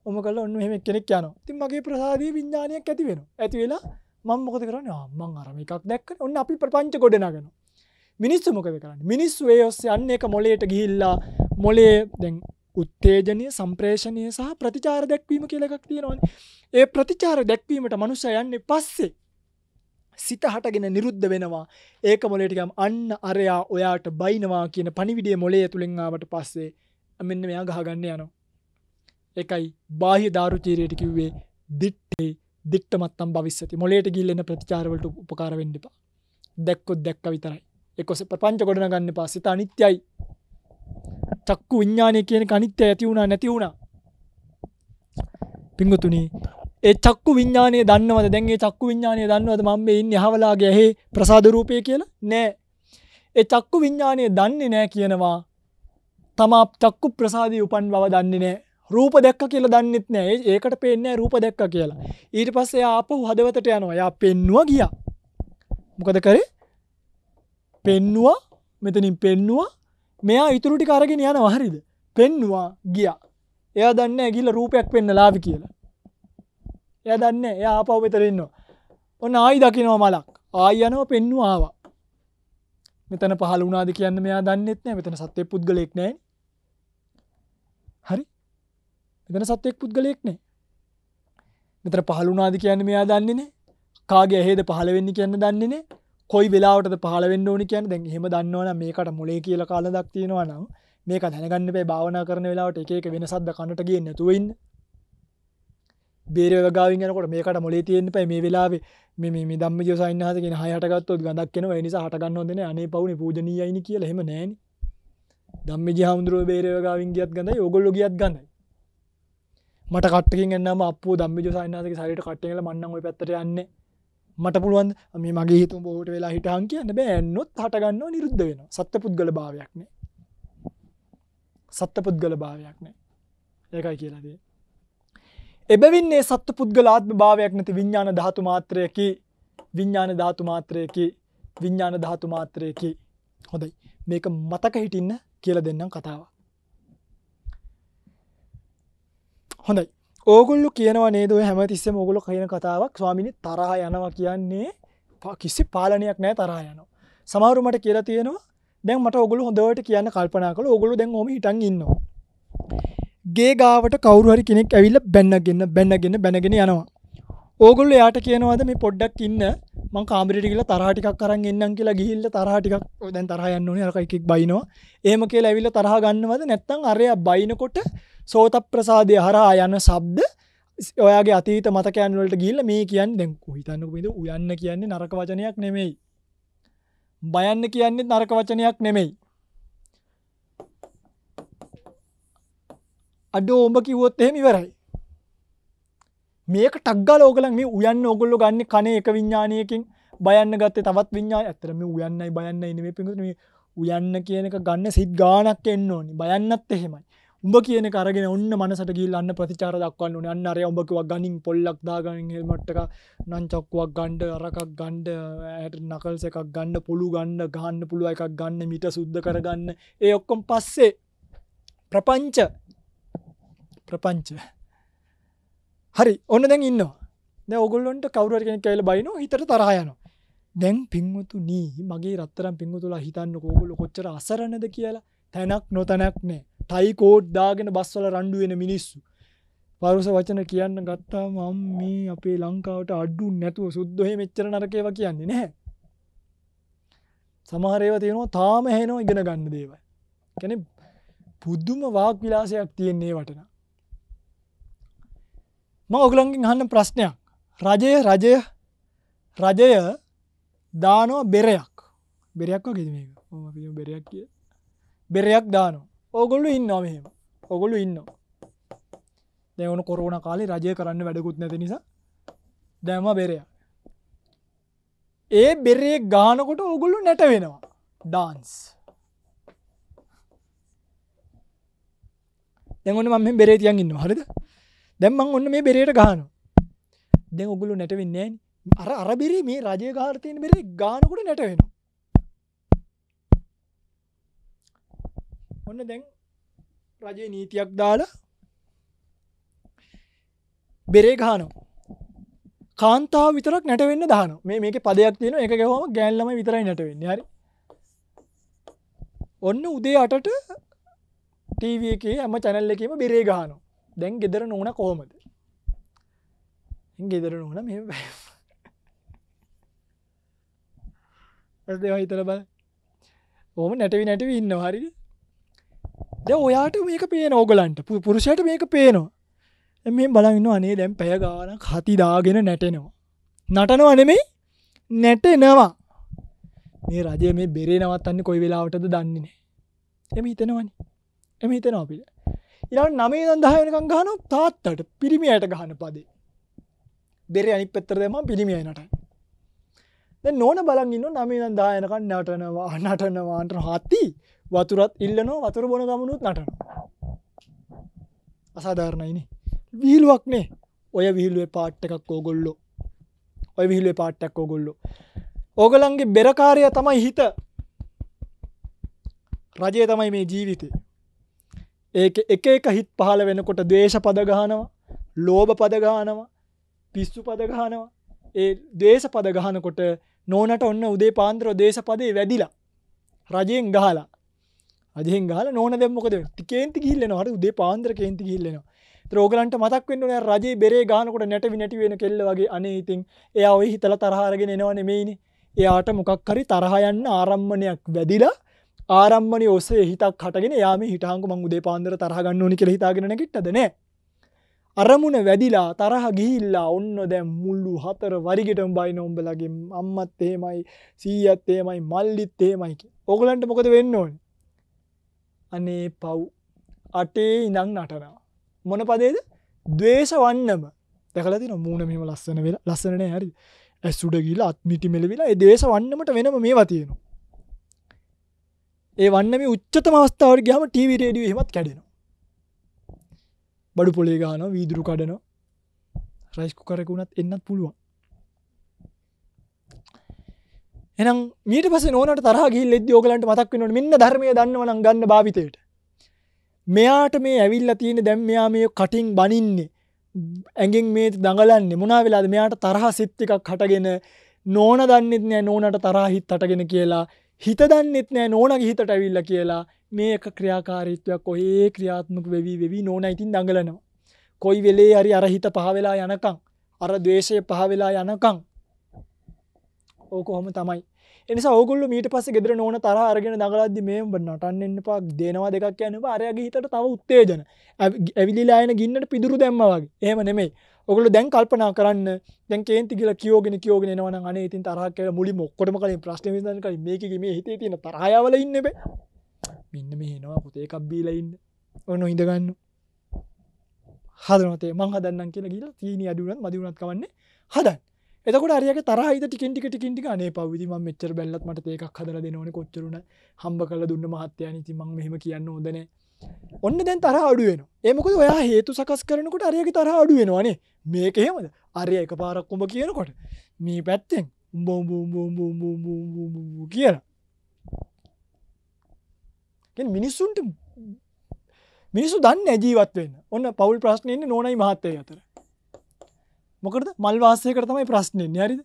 ඔම කල ඔන්න හෙම කෙනෙක් යන තින් මගේ ප්‍රසාදී විඤ්ඥානයක් ඇති වෙන ඇති වෙලා මං මොකද කරන්න මං අරම එකක් දැක්ක ඔන්න අපි ප්‍රපංච ගොඩනගෙන මිනිස්සු මොකද කරන්න මිනිස් වේඔස්සේ අන්න එක මොලේට ගිහිල්ලා මොලේ දැන් උත්තේජනය සම්ප්‍රේෂණය සහ ප්‍රතිචාර දැක්වීම කියලකක් තියෙනවන් ඒ ප්‍රතිචාර දැක්වීමට මනුෂ්‍ය යන්නේ පස්සේ සිත හටගෙන නිරුද්ධ වෙනවා ඒක මොලේටිකම් අන්න අරයා ඔයාට බයිනවා කියන පනිවිඩිය මොලේ තුළෙන්ආාවට පස්සේ මෙන්න මෙයා ගහගන්න යනවා එකයි බාහි ධාරුචීරයට කිව්වේ දිට්ටේ දිට්ටමත්තම් භවිස්සති මොලේට ගිල්ලන්න ප්‍රතිචාරවලට උපකාර වෙන්ඩිපා දැක්කොත් දැක්ක විතරයි එකොස ප්‍රපංච ගොඩන ගන්න පා සිත අනිත්‍යයි චක්කු විඤ්ඥානය කියන කනිත්‍ය ඇති වුණා නැති වුණා පිංගතුනී ඒ චක්කු විඤ්ඥානය දන්නවද දැන්ගේ චක්කු විඤ්ඥානය දන්නවද මම ඉන්න හවලාගේ හේ ප්‍රසාධරූපය කියලා නෑ ඒ චක්කු විඤ්ඥානය දන්නේ නෑ කියනවා තමා චක්කු ප්‍රසාධී උපන් බව දන්නේ නෑ රූප දැක්ක කියල දන්නෙත් නෑ ඒකට පෙන්නෑ රූප දැක්ක කියලා ඊට පස්සේ ආපහු හදවතට යනවා යා පෙන්නවා ගිය මොකද කරේ පෙන්නවා මෙතනින් පෙන්නවා මෙයා ඉතුරුටි කරගෙන යන වහරිද පෙන්නවා ගියා එය දන්න ඇගිල රූපයක් පෙන්න්න ලාවි කියලා එය දන්න එය ආපව් වෙතරෙන්න්න ඔන්න ආයි දකිනෝ මලක් ආයනෝ පෙන්නු ආවා මෙතන පහල වුණනාද කියන්න මෙයා දන්නෙත් නෑ මෙතන සත්‍යය පුද්ගලෙක් නෑ හරි මෙතන සත්‍යයෙක් පුද්ගලයෙක් නෑ මෙතර පහලුනාද කියන්න මෙයා දන්නේනේ කාගේ හේද පහල වෙන්න කියන්න දන්නේනේ කොයි වෙලාට පහල වෙන්න ඕනි කියන්න දැන් හෙම දන්නවන මේකට මුලේ කියල කාල දක්තියෙනවා නම් මේක දැනගන්න බේ භාවනා කරන වෙලාවට එක එක වෙනසද්ද කන්නට ගිය නැතුවන්න බේරය ගාවින් යනකොට මේකට මොලේ තියෙන් පැ මේ වෙලාවේ මේ දම්ම ජෝසයින්හසක හයටගත්තොත් ගදක්න නිසා හටගන්න දෙන අනේ පවුන පූජනීයයින කියල හෙම නෑන දම්ම ජහමුදුරුව බේරයගාවින් ගියත් ගඳ යොගොල්ලො ගියත් ගඳයි මට කටකින් එන්නම අප දම්ම ජෝසයින්හසක සරිට කට්ටල මන්නව පැත්තර යන්නේ මට පුළුවන් මේ මගේ හිතු බෝට වෙලා හිටහන් කියන්න බෑන්නොත් හටගන්න නිරුද්ධ වෙන සත්ත පුද්ගල භාවයක්නේ සත්ත පුද්ගල භාවයක්නේ ඒකයි කියලාදේ එබැවින්නේ සත්ව පුද්ගලාත්ම භාවයක් නැති විඤ්ඥාන ධාතුමාත්‍රයකි විඤ්ඥාන ධාතුමාත්‍රයකි විඤ්ඥාන ධාතුමාත්‍රයකි හොඳයි මේක මතක හිටින්න කියල දෙන්නම් කතාව. හොඳයි ඕගොල්ලු කියනව නේදව හැමතිස්සේ මොගොල කියන කතාවක් ස්වාමිනි තරහ යනවා කියන්නේ කිසි පාලනයක් නෑ තරහ යනවා. සමාරුමට කියලා තියෙනවා දැන් මට ඔගුල හොඳවට කියන්න කල්පනා කළ ඔගොලු දැන් ොම හිටන් ඉන්නවා. ගේ ගාවට කවරුහරි කෙනෙක් ඇවිල්ල බැන්නගන්න බැන්නගෙන බැනගෙන යනවා. ඕගොල්ල යාට කියනවාද මේ පොඩ්ඩක් ඉන්න මං කාමරිට කියල තරහටිකක් කරන්න එන්නම් කියලා ගිහිල්ල තරහටිකක් දැන් තරහයන්න රකයික් බයිනවා ඒම කිය ඇවිල්ල තරහ ගන්නවද නැත්තං අරය බයිනකොට සෝත ප්‍රසාදය හරා යන්න සබ්ද ඔයාගේ අතීත මතකයන්වලට ගිල්ල මේ කියන්න දැකු හිතන්න පිද උයන්න කියන්නේ නරක වචනයක් නෙමෙයි. බයන්න කියන්නේ නරක වචනයක් නෙමෙයි අඩෝ උඹ කිව්වොත් එහෙම ඉවරයි. මේක ටක්ගාල ඕගලන් මේ උයන්න ඔගොල්ලො ගන්න කනේ එක විඤ්ඥානයකින් බයන්න ගත්තේ තවත් විඤ්ඥා ඇතරම උයන්නයි බයන්න එනවේ පිඟුතුේ උයන්න කියන එක ගන්න සිත් ගානක් එන්න ඕනි බයන්නත් එහෙමයි උඹ කියන කරගෙන ඔන්න මනසට ගිල්ලන්න ප්‍රතිචාර දක්වන්න ඕන අන්න අරය උඹකිව ගනින් පොල්ලක් දාගනින් හෙල්මට්ටක නංචක්කුවක් ගණ්ඩ අරකක් ගණ්ඩ ඇයට නකල්ස එකක් ගණ්ඩ පොළු ගණ්ඩ ගහන්න පුළුව එකක් ගන්න මිට සුද්ධ කරගන්න ඒ ඔක්කොම් පස්සේ ප්‍රපංච ප්‍රපංච. හරි ඔන්න දැන් ඉන්නවා. දැන් ඕගොල්ලොන්ට කවුරු කෙනෙක් ඇවිල්ලා බයිනෝ හිතට තරහ යනවා. දැන් පින්වතුනි මගේ රත්තරන් පින්වතුලා හිතන්න ඕගොල්ලෝ කොච්චර අසරණද කියලා. තැනක් නොතැනක් නෑ. ටයි කෝඩ් දාගෙන බස්වල රණ්ඩු වෙන මිනිස්සු. පරුස වචන කියන්න ගත්තාම අම්මේ අපේ ලංකාවට අඩු නැතුව සුද්ධ මෙච්චර නරකේවා කියන්නේ නැහැ. සමහරේව තියෙනවා තාම හෙනෝ ඉගෙන ගන්න දේවල්. කැන පුද්දුම වාක් විලාසයක් තියෙන්නේ වටන ම ඔගලන්ගින් හන්න ප්‍රශ්නයක් රජය රජය රජය දානෝ බෙරයක් බෙරයක් කිරීම බෙරයක් කිය බෙරයක් දානෝ ඕගොල්ලු ඉන්න මෙහෙම ඔගොලු ඉන්න දැවුණු කොරුණ කාලේ රජය කරන්න වැඩකුත් නැති නිසා දැම බෙරය ඒ බෙරේ ගානකොට ඔගොල්ලු නැට වෙනවා ඩාන්ස් දැගුණ මම බෙරේ තියන් ඉන්න හරිද දැම්මං ඔන්න මේ බෙරයට ගාන දෙ ඔගුලු නැටවෙන්නේ අර අරබිරි මේ රජය ගාර්තයෙන් බෙරි ගානකුට නැටවෙන ඔන්න දැන් රජය නීතියක් දාලා බෙරේ ගානෝ කාන්තාව විතරක් නැටවෙන්න දාන මේ මේක පදයක් තියෙන එක ගැවම ගෑල්ලම විතරයි නැටවෙන්න හරි ඔන්න උදේ අටට ටීව එක ඇම චැනල්ල එකම බෙරේ ගානෝ දැන් ගෙදර නොන කොහොමද ගෙදර නොන මෙ ඇදවා හිතල බල ඕම නැටවි නැටව ඉන්න හරි ද ඔයාට මේක පේන ඕගලන්ට පුරුෂයට මේක පේනවා මේ බලන්න අනේ දැම් පැය ගාන කති දාගෙන නැටෙනවා නටනවා නෙමෙයි නැටෙනවා මේ රජය මේ බෙරේ නවත්තන්න කොයි වෙලාවටද දන්නේනේ එම හිතෙනවනි එම හිතෙන අපිට ඉරන් නමේ දන්දහ වෙනකං ගහන තාත්තට පිරිමියට ගහන පදේ දෙර අනි පෙත්තරදම පිරිමියනට නෝන බලගන්න නමේ දන්දායනකන් නටනවා නටනවාන්ට හත්ති වතුරත් ඉල්ලනෝ වතුර බොන ගමනුත් නටනවා අසාධාරණයිනේ වීලුවක්නේ ඔය විහිල්ුවේ පාට් එකක් ඕගොල්ලෝ ඔය විහිලුවේ පාට්ටක් ඕගොල්ලෝ ඕගලන්ගේ බෙරකාරය තමයි හිත රජය තමයි මේ ජීවිතේ ඒක එක එක හිත් පහල වෙනකොට දේශ පදගානවා ලෝබ පදගානවා පිස්සු පදගානවා ඒ දේශ පදගහනකොට නෝනට ඔන්න උදේ පාන්ත්‍ර දේශපදේ වැඩිලා රජයෙන් ගහලා අදෙන් ගාල නෝන දෙමකද කේන්ති ගිල්ලනවාට උදේ පාන්ද්‍ර කේන්ති ගිල්ලනවා ්‍රෝගලන්ට මතක් වන්න රජ බෙරේ ගානකොට නැට නැටි වෙන කෙල්ලවගේ අනේ ඉතින් එයා ඔයි හිතල තරහාරගෙන එනවා නෙමෙයිනි එයාට මොකක් හරි තරහයන්න ආරම්මණයක් වැදිලා ආරම්මණය ඔස්සේ හිතක් හටගෙන යාම හිටහංකු මං උදේ පාන්දර තරහ ගන්න ඕනි කියලා හිතාගෙන නැගිට්ටද නෑ අරමුණ වැඩිලා තරහ ගිහිල්ලා ඔන්න දැන් මුළු හතර වරිගෙටම බයින උඹලගේ අම්මත් එහෙමයි සීයත් එහෙමයි මල්ලිත් එහෙමයි ඔගලන්ට මොකද වෙන්න ඕන අනේ පව් අටේ ඉඳං නටනවා මොන පදේද දවේශ වන්නම දැකලති මූුණ මෙම ලස්සන වෙලා ලස්සනනය හරි ඇස්සුඩ ගිලා අත්මිටි මෙලවෙලා දේශ වන්නමට වෙනම මේ වතියෙනවා ඒ වන්න මේ උච්චතම අවස්ථාවට ගහම ටීවි රේඩිය හෙමත් කැඩෙනවා බඩු පොලේ ගාන වීදුරු කඩනවා රයිස්කු කරකුණත් එන්නත් පුළුවන් එනම් මීට පස නෝනට තරහගේ ලෙද ෝගලන්ට මතක් වෙනට මෙන්න ධර්මය දන්නවන ගන්න භාවිතයට මෙයාට මේ ඇවිල්ල තියෙන දැම් මෙයා මේ කටින් බනින්නේ ඇගෙන් මේ දඟලන්නේ මොනා වෙලාද මෙයාට තරහ සිත්තිකක් හටගෙන නෝන දන්නෙත් නෑ නෝනට තරහිත් අටගෙන කියලා හිත දන්නෙත් නෑ නෝනගේ හිතට ඇවිල්ල කියලා මේක ක්‍රියාකාරීත්වයක් කොහේ ක්‍රියාත්මක වෙවී වෙවි නෝන ඉතින් දඟලනවා. කොයි වෙලේ හරි අරහිත පහවෙලා යනකං. අර දවේශය පහවෙලා යනකං. ඕක හොම තමයි එනිසා ඔගුල්ල මීට පස ගෙදර නෝන තර අරගෙන දගලද මේ නටන්න එන්න පක් දෙනවා දෙකක් යන අරයගේ හිතට තව උත්තේජන ඇවිලිලායන ගින්නට පිදුරු දැම්ම වගේ ඒම නෙමෙයි ඔගොල්ලෝ දැන් කල්පනා කරන්න දැන් කේන්ති කියලා කියෝගෙන කියෝගෙන එනවා නම් අනේ ඉතින් තරහ කියලා මුලින්ම ඔක්කොටම කලින් ප්‍රශ්න විසඳන්න කලින් මේකේ මේ හිතේ තියෙන තරහයවල ඉන්න බෑ මෙන්න මේ එනවා පුතේ එකක් බීලා ඉන්න ඔන්න ඉඳ ගන්න හදනතේ මං හදන්නම් කියලා කියලා තීනි අඩුනත් මදිවුණත් කවන්නේ හදන්න එතකට අරයක තරහිත ටිකින්ටික ටිකින්ටික අනේ පවිදිම මෙච්චර බැල්ලත් මට ඒකක් හදර දෙනවන කොච්චරුන හම්බ කල දුන්න මහත්‍යයන ති මං මෙහම කියන්න ඕදනෑ ඔන්න දැන් තරහ අඩුවෙන ඒමකද ඔයා හේතු සකස් කරනකොට අරයක තරහ අඩුවෙනවානේ මේක එහෙමද අරය එක පාරක් උඹ කියනකොට මේ පැත්තෙන් කියන මිනිස්සුන්ට මිනිසු දන්න ඇජීවත්වන්න ඔන්න පවුල් ප්‍රශ්නයන්න නොනයි මහත්තය අතර මොකද මල්වාසය කරතමයි ප්‍රශ්නයෙන් හරිද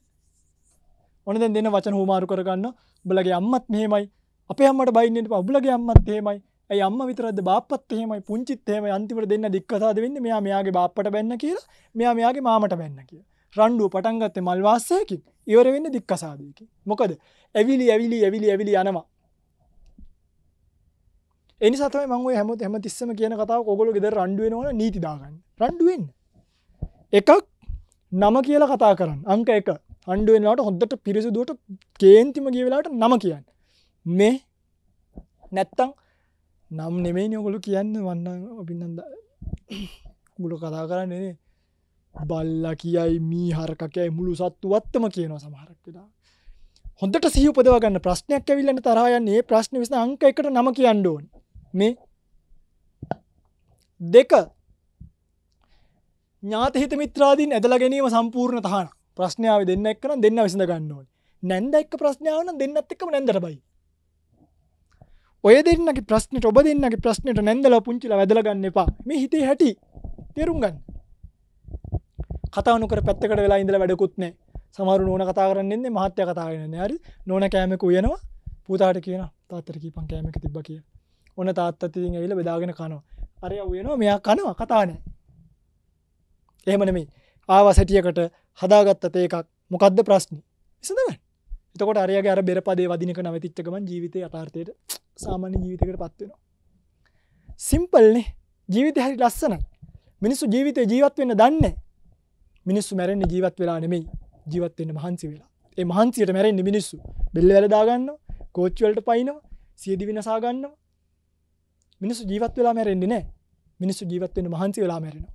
ඕන දැ දෙන්න වචන හෝමාරු කරගන්න බලගේ අම්මත් මෙහෙමයි අපේ අම්මට බයින්නට පබ්ලගේ අම්මත් හෙමයි ඇයි අම්ම විතරද බාපත් එහෙමයි පුංචිත් එහෙම අන්තිමට දෙන්න දික්කසාද වෙන්න මෙයා මෙයාගේ බාප්පට බැන්න කියලා මෙයා මෙයාගේ මාමට බැන්න කිය රණ්ඩුව පටන්ගත්තේ මල්වාස්සයකින් ඉවර වෙන්න දික්කසාදයකි මොකද ඇවිලි ඇවිලි ඇවිලි ඇවිලි යනවා එනි සතම මංුව හැම හැම තිස්සම කියන කතාව ඔගොල ගෙද රණ්ඩුවෙනවන නීතිදාගන්න රණ්ඩුවෙන් එකක් නම කියලා කතා කරන්න අංක එක අන්ඩුවෙන්ලාට හොඳට පිරිසුදුවට කේන්තිම ගියවෙලාට නම කියන්න මේ නැත්තං නම් නෙමේ ඔකොලු කියන්න වන්න අපින්නද ගුල කතා කරන්නේනේ බල්ල කියයි මී හරකකයි මුළු සත්තුවත්තම කියනවා සමහරක්වෙලා හොඳට සිහිපදවගන්න ප්‍රශ්නයක් ඇවිල්ලන්න තරයන්නේ ප්‍රශ්න විස අංක එකට නම කියන්නඩුවන් මේ දෙක ඥාතහිත මිත්‍රාදීන් ඇදල ගැනීම සම්පූර්ණ තහන ප්‍රශ්නාව දෙන්න එක්න දෙන්න විසඳ ගන්නවන් නැන්ද එක් ප්‍රශ්නාවන දෙන්නත් එක්ම නැදරබයි ඔය දෙන්නගේ ප්‍රශ්නට ඔබ දෙන්නගේ ප්‍රශ්නයට නැන්දල පුංචිල වැදලගන්න එපා මේ හිතේ හැටි තේරුම් ගන්න කතාවනු කර පැත්තකට වෙලා ඉඳල වැඩකුත්නේ සමරු නෝන කතා කරන්නේ මහත්‍ය කතාගන්න හරි නොන කෑමෙකු යනවා පූතාට කියන තාත්තරකී පං කෑමක තිබ්බ කිය ඔන්න තාත්තතින් ඇවිල බෙදාගෙන කනවා අරය වයනවා මෙයා කනවා කතානෑ එහෙමනම ආවා සැටියකට හදාගත්තත එකක් මොකක්ද ප්‍රශ්නි විසඳගන්න එතකොට අරයගේ අර බෙරපදේ වදිනක නැවතිච්චකමන් ජීවිතය අතාර්ථයට සාමාන්‍ය ජීවිතකට පත්වෙනවා. සිම්පල්නේ ජීවිත හරි ලස්සන මිනිස්සු ජීවිතය ජීවත් වෙන්න දන්න මිනිස්සු මැරෙන්න්න ජීවත් වෙලා නෙමෙයි ජීවත්වෙන්න මහන්සි වෙලා ඒ මහන්සියට මැරෙන්න්න මිනිස්සු බෙල්ල වැලදාගන්න කෝච්චවලට පයිනවා සියදි වෙනසාගන්නවා මිනිස්සු ජීවත් වෙලා මැරෙන්න්නේ නෑ මිනිස්සු ජීවත්වෙන මහන්සි වෙලා මැරෙනවා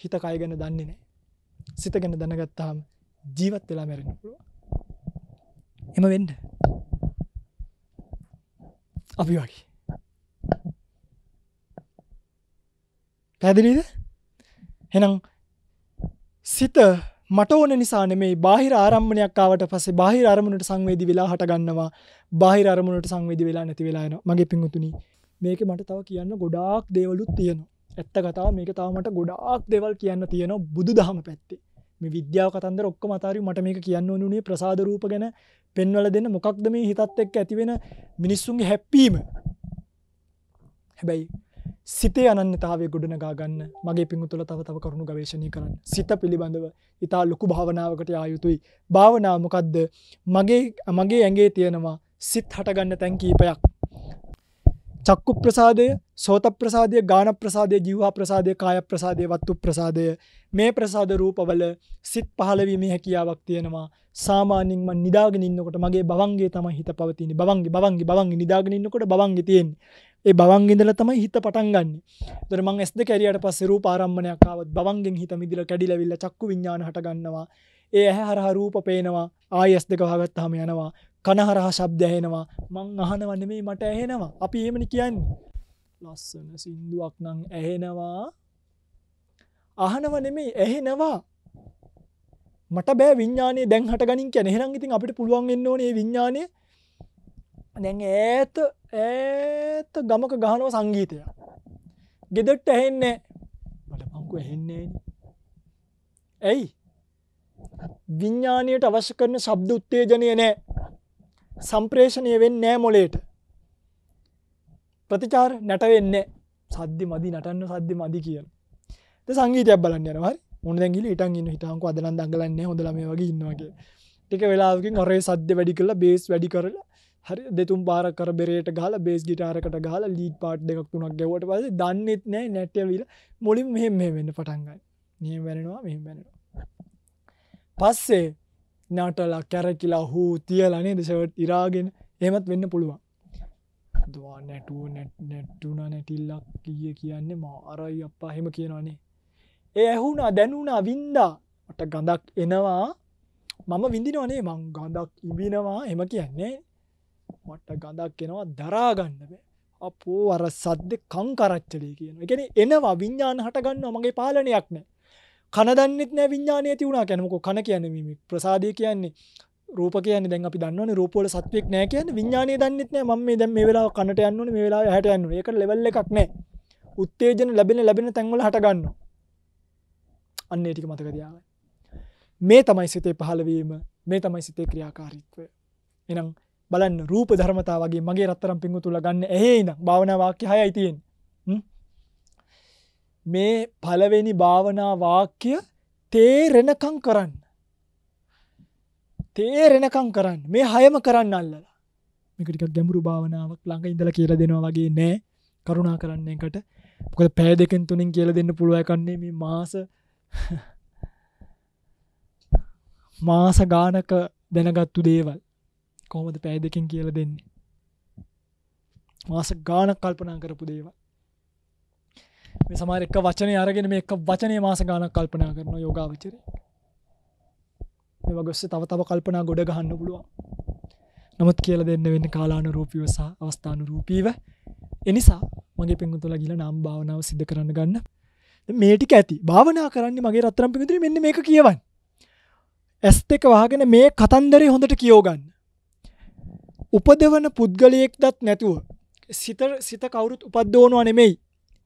හිත කය ගැන දන්නේ නෑ සිත ගැන දැනගත්තාම ජීවත් වෙලා මැරෙන පුළුව එම වෙන්න අපි වගේ පැදිලිද හෙනම් සිත මට ඕන නිසා නෙමේ බාහිර ආරම්මණයක් ආවට පස්සේ බාහිර අරමුණට සංවේදි වෙලා හටගන්නවා බාහිර අරමුණට සංවේදි වෙලා නැති වෙලාන මගේ පින්ගුතුනි මේක මට තව කියන්න ගොඩාක් දේවලුත් තියෙන ඇත්ත කතාව මේක තව මට ගොඩාක් දෙවල් කියන්න තියෙන බුදු දහම පැත්තේ මේ විද්‍යාව කතන්දර ඔක්කොම අතාරි මට මේක කියන්න ඕනුනේ ප්‍රසාද රූප ගැන පෙන්වල දෙන්න මොකක්ද මේ හිතත් එක්ක ඇතිවෙන මිනිස්සුන්ගේ හැප්පීම හැබැයි සිතේ අනන්‍යතාවේ ගොඩනගා ගන්න මගේ පිංු තුළ තව තව කරුණු ගවේශණය කරන්න සිත පිළිබඳව ඉතා ලොකු භාවනාවකට ආයුතුයි භාවනාමකක්ද මගේ මගේ ඇගේ තියෙනවා සිත් හටගන්න තැන් කීපයක් චක්කු ප්‍රසාදය සෝත ප්‍රසාදය ගාන ප්‍රසාදය ජීවා ප්‍රසාදය කාය ප්‍රසාදය වත්තු ප්‍රසාදය මේ ප්‍රසාද රූපවල සිත් පහලවීමේ හැකියාවක් තියෙනවා සාමානින්ම නිදාගෙනන්නකොට මගේ බවන්ගේ තම හිත පවතින බවන්ගේ බවන්ගේ බවන්ගේ නිදාගෙනන්නකොට බවන්ග තියෙන් ඒ බවන්ගෙදල තමයි හිත පටන්ගන්න දරමං එස්ද කැරියට පස්ස රූ පාරම්මණයක්කාවත් බවන්ගෙන් හිත මිදිල කැඩිලවිල්ල චක්කු විඥාන හටගන්නවා ඒ ඇහැ හරහ රූප පේනවා ආයස් දෙක හගත්තාම යනවා කනහරහා ශබ්ද ඇහෙනවා මං අහනව නෙමේ මට ඇහෙනවා අපි එහෙමනි කියන්න ලස්සන සින්දුවක් නං ඇහෙනවා අහනව නෙමේ ඇහෙනවා මට බෑ විඤ්ඥානය දැන් හට ගනින් කැන හෙරං ඉතින් අපිට පුළුවන් එන්න ඕනේ විඤ්ඥානය දැන් ඇත ඇත ගමක ගහනව සංගීතය ගෙදට්ට ඇහෙන්නේ මට පංකු ඇහෙන්නේ ඇයි විඤ්ඥානයට අවශ්‍ය කරන සබ්ද උත්තේජනය නෑ සම්ප්‍රේෂණය වෙන්න නෑ මොලේට ප්‍රතිචාර නැටවෙන්න සද්ධි මදි නටන්න සද්ධි මදි කියල සංගීතය බලන්න යනවයි මුණ දැගිල ඉටන් ඉන්න හිටන්ක අදලන් දඟලන්න හොඳලම වගේ ඉන්නවාගේ ටික වෙලාකින් අරේ සද්‍ය වැඩි කරලා බේස් වැඩි කරලා හරි දෙතුම් බාර කර බෙරේට ගහල බේස් ගිටාරකට ගහල ලීඩ් පාට් දෙකක් තුනක් ගැවට පස දන්නෙත් නෑ නැට්ටවිල මුලින් මෙහෙම මෙ වෙන්න පටන්ගයි නිය වැෙනවා මෙම වැෙනවා පස්සේ නටලා කැරකිලා හූ තියලනේ දෙසවට ඉරාගෙන හෙමත් වෙන්න පුළුවන් දවා නැටුව නැට්ටුන නැටිල්ලක් කිය කියන්න මා අරයි අපා හෙම කියනවානේ ඒ ඇහුුණා දැනුණා වින්දා ට ගඳක් එනවා මම විඳිනවනේ මං ගඳක් ඉබිනවා හෙම කියන්නේ මට ගඳක් එෙනවා දරාගන්නබ අපෝ අර සද්ධ කංකරච්චලී කියන එකන එනවා විඤ්ඥාන හටගන්න මගේ පාලනයක් නෑ කන දන්නෙත් නෑ විඤ්ඥානය ඇති වුණා කැනමක කන කියැනීම ප්‍රසාදය කියන්නේ රූප කියන දැන් අපි දන්න රූපෝල සත්වෙක් නෑ කියන විඤ්ඥානය දන්නෙත් නෑ ම මේ දැම් මේ වෙලා කනට යන්න මේ වෙලා හට යන්න එක ලෙවල්ල එකක් නෑ උත්තේජන ලැබෙන ලැබෙන තැන්වල හටගන්න අන්න ඒටික මතකදියාව මේ තමයි සිතේ පහලවීම මේ තමයි සිතේ ක්‍රියාකාරීත්වය එනම් බලන්න රූප ධර්මතාවගේ මගේ රත්තරම් පිංගු තුළ ගන්න එහෙනම් භාවනවාක්‍ය හයයි තියෙන් මේ පළවෙනි භාවනා වාක්‍ය තේරෙනකං කරන්න. තේරෙනකං කරන්න මේ හයම කරන්න අල්ලලා මිකටික ගැඹුරු භාවනාවක් ළඟ ඉඳල කියල දෙනවා වගේ නෑ කරුණා කරන්න එකට පොකද පෑ දෙකෙන් තුනින් කියල දෙන්න පුළුවකන්නේ මේ මාස මාස ගානක දැනගත්තු දේවල් කොහොමද පෑ දෙකෙන් කියල දෙන්නේ මාස ගානක් කල්පනා කරපු දේවල් මේ සමාර එක වචනය අරගෙන මේ එක වචනය මාස ගානක් කල්පනා කරන යෝගාවචර මේ වගස්ස තව තව කල්පනා ගොඩ ගහන්න පුළුවන් නමුත් කියල දෙන්න වෙන්න කාලානු රූපීව සහ අවස්ථානු රූපීව එනිසා මගේ පෙන්ගුතුල ගිල නම් භාවනාව සිද්ධ කරන්න ගන්න මේටික ඇති භාවනා කරන්න මගේ රත්තරම් පිතුර මෙන්න මේ කියවන් ඇස් දෙක වහගෙන මේ කතන්දරේ හොඳට කියෝගන්න උපදවන පුද්ගලයෙක් දත් නැතුව සිත සිත කවුරුත් උපද්දෝනවා නෙමෙයි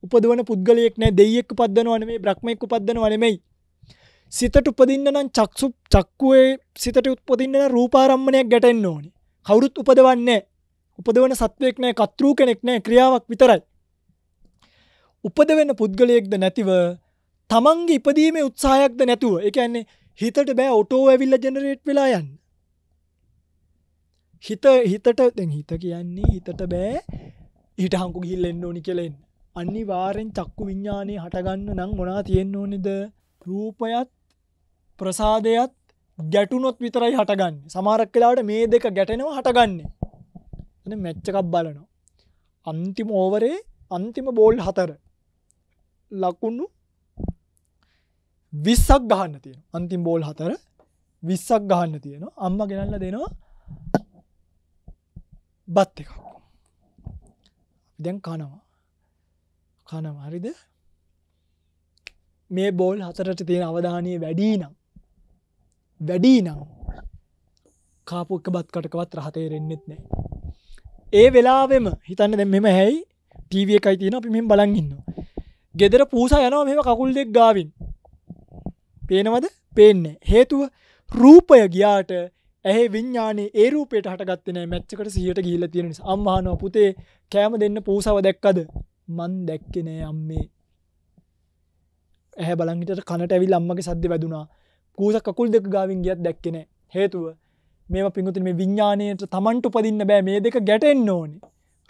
උපදවන පුද්ගලයෙක් නෑ දෙයෙක් උපදවනවා නෙමෙයි බ්‍රහ්මෙක් උපදවනවා නෙමෙයි සිතට උපදින්න නම් චක්සු චක්කුවේ සිතට උපදින්න නම් රූපාරම්මණයක් ගැටෙන්න ඕනේ කවුරුත් උපදවන්නේ උපදවන සත්වයක් නෑ කතෘ කෙනෙක් නෑ ක්‍රියාවක් විතරයි උපදවෙන පුද්ගලයෙක්ද නැතිව තමන්ගේ ඉපදීමේ උත්සාහයක්ද නැතුව ඒ කියන්නේ හිතට බෑ ඔටෝ ඇවිල්ලා ජෙනරේට් වෙලා යන්න හිත හිතට දැන් හිත කියන්නේ හිතට බෑ ඊට හංකු ගිහිල්ලා එන්න ඕනි කියලා එන්න අනිවාර්යෙන් චක්කු විඤ්ඥානය හටගන්න නං මොනා තියෙන්න්න ඕනෙද රූපයත් ප්‍රසාදයත් ගැටුනොත් විතරයි හටගන්න සමාරක් කලාට මේ දෙක ගැටෙනවා හටගන්නේ මෙච්චකක් බලනවා අන්තිම ඕවරේ අන්තිම බෝල් හතර ලකුණු විස්සක් ගහන්න තියෙන අන්තිම් බෝල් හතර විස්සක් ගහන්න තියෙනවා අම්ම ගෙනල්ල දෙනවා බත් එකක් දැන් කනවා කනවා හරිද මේ බෝල් හතරට තියෙන අවධානය වැඩී නම් වැඩී නම් කාපුක්ක බත් කටකවත් රහතේරෙන්න්නෙත් නෑ ඒ වෙලාවෙම හිතන්න දැ මෙම හැයි ටීවිය එකයි තියෙන අපි මෙම බලන්ඉන්න ගෙදර පූස යනවා මෙම කකුල් දෙක් ගාවින් පේනවද පේන්න හේතුව රූපය ගියාට ඇහ විඤ්ඥානේ ඒරූපයට හටගත්තන මැච්චකට සිහට ගිල්ල තියෙන සම්මානව පුතේ කෑම දෙන්න පූසව දැක්කද මන් දැක්කෙනේ අම්මේ ඇහ බලගට කනට ඇවිල් අම්මගේ සද්ද වැදුනා කූසක් කකුල් දෙක ගාවින් ගියත් දැක්කෙන හේතුව මේම පිංගුතුන් මේ විඤ්ඥානයට තමන්ට උපදින්න බෑ මේ දෙක ගැටෙන්න්න ඕනි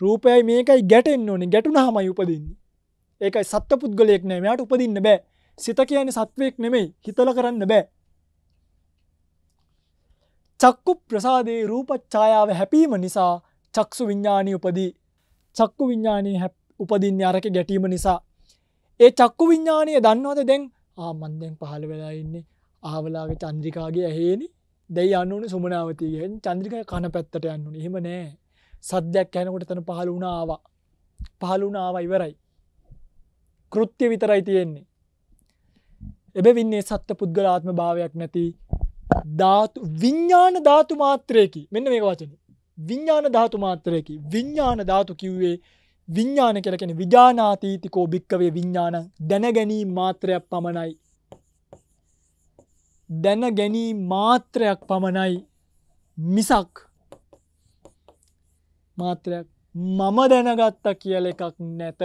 රූපයයි මේකයි ගැටෙන්න්න ඕනි ගැටුන හමයි උපදින්නේ ඒකයි සත්ත පුද්ගලයෙක් නෑ මෙයාට උපදින්න බෑ සිත කියන සත්වයෙක් නෙමෙයි හිතල කරන්න බෑ චක්කු ප්‍රසාදේ රූපච්ඡායාව හැපීම නිසා චක්සු විඤ්ඥානී උපදී චක්කු විඤ්ඥානී හැප උපදින්න අරක ගැටීම නිසා. ඒ චක්කු විඤ්ඥානය දන්නවද දැන් ආමන්දැන් පහළ වෙලා ඉන්නේ ආවලාගේ චන්ද්‍රිකාගේ ඇහේනි දැයි අන්නුන සුමනාවතියෙන් චන්ද්‍රික කන පැත්තට යන්නුන එහෙම නෑ සද්‍යයක් යැනකොට තන පහළුනාවා පහළුනාව ඉවරයි. කෘත්‍ය විතරයි තියෙන්නේ. එබ වින්නේ සත්‍ය පුද්ගලාත්ම භාවයක් නැති ධාතු විඤ්ඥාන ධාතු මාත්‍රයකි මෙන්න මේ වචන විඤ්ඥාන ධාතු මාත්‍රයකි විඤ්ඥාන ධාතු කිව්වේ විඤ්ඥාන කලකෙන විජානාතීතිකෝ භික්කවේ විඤ්ඥාන දැනගැනී මාත්‍රයක් පමණයි. දැනගැනී මාත්‍රයක් පමණයි මිසක් මාත්‍රයක් මම දැනගත්ත කියල එකක් නැත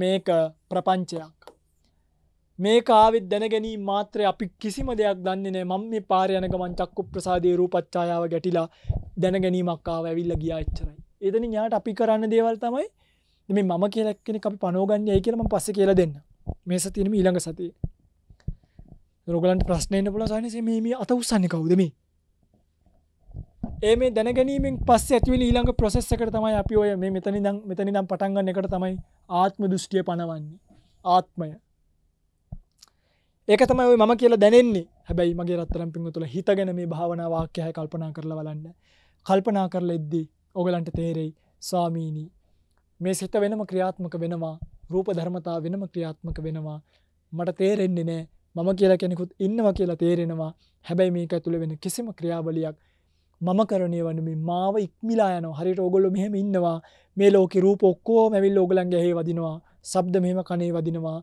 මේක ප්‍රපංචයක් මේ කාවිත් දැනගැනී මාත්‍රය අපි කිසිම දෙයක් දන්නේනේ මම මේ පාරයනක මංචක්කු ප්‍රසාදේ රූපච්චායාව ගැටිලා දැනගැනීමක්කාව ඇවිල්ල ගියා එච්චරයි එතන යාට අපි කරන්න දේවල් තමයි මේ මම කියලක්ෙන අපි පනෝගන්න ඒ කියලම පස්ස කියලා දෙන්න මේස තිනම ඊළඟ සතිය රොගලන්ට ප්‍රශ්නයන්න පුල සනසේ මේ අත උත්සන්න කවුදම ඒ මේ දැනගැනීමෙන් පස්ස ඇතිවල ඊළඟ ප්‍රසෙස්සකට තමයි අපි ඔය මේ මෙතනි දම් මෙතනි දම් පටන්ගන්න එකට තමයි ආත්ම දෘෂ්ටිය පනවන්නේ ආත්මය ඒක තමයි මම කියලා දැනෙන්නේ හැබැයි මගේ රත්තරම් පිම තුළ හිතගැන මේ භාවනාවාක්‍යහ කල්පනා කරලා වලන්න කල්පනා කරල එද්දී ඔගලන්ට තේරෙයි ස්වාමීණී මේ සිත වෙනම ක්‍රියාත්මක වෙනවා රූප ධර්මතා වෙනම ක්‍රියාත්මක වෙනවා මට තේරෙන්නේ නෑ මම කියලා කෙනෙකුත් ඉන්නවා කියලා තේරෙනවා හැබැයි මේක ඇතුළ වෙන කිසිම ක්‍රියාවලියක් මම කරණය වනම මාව ඉක්මිලා යන හරිට ඔගොලො මෙහෙම ඉන්නවා මේ ලෝක රූප ඔක්කෝ මැවිල් ඕගලන්ගේ හේ වදිනවා සබ්ද මෙහෙම කනේ වදිනවා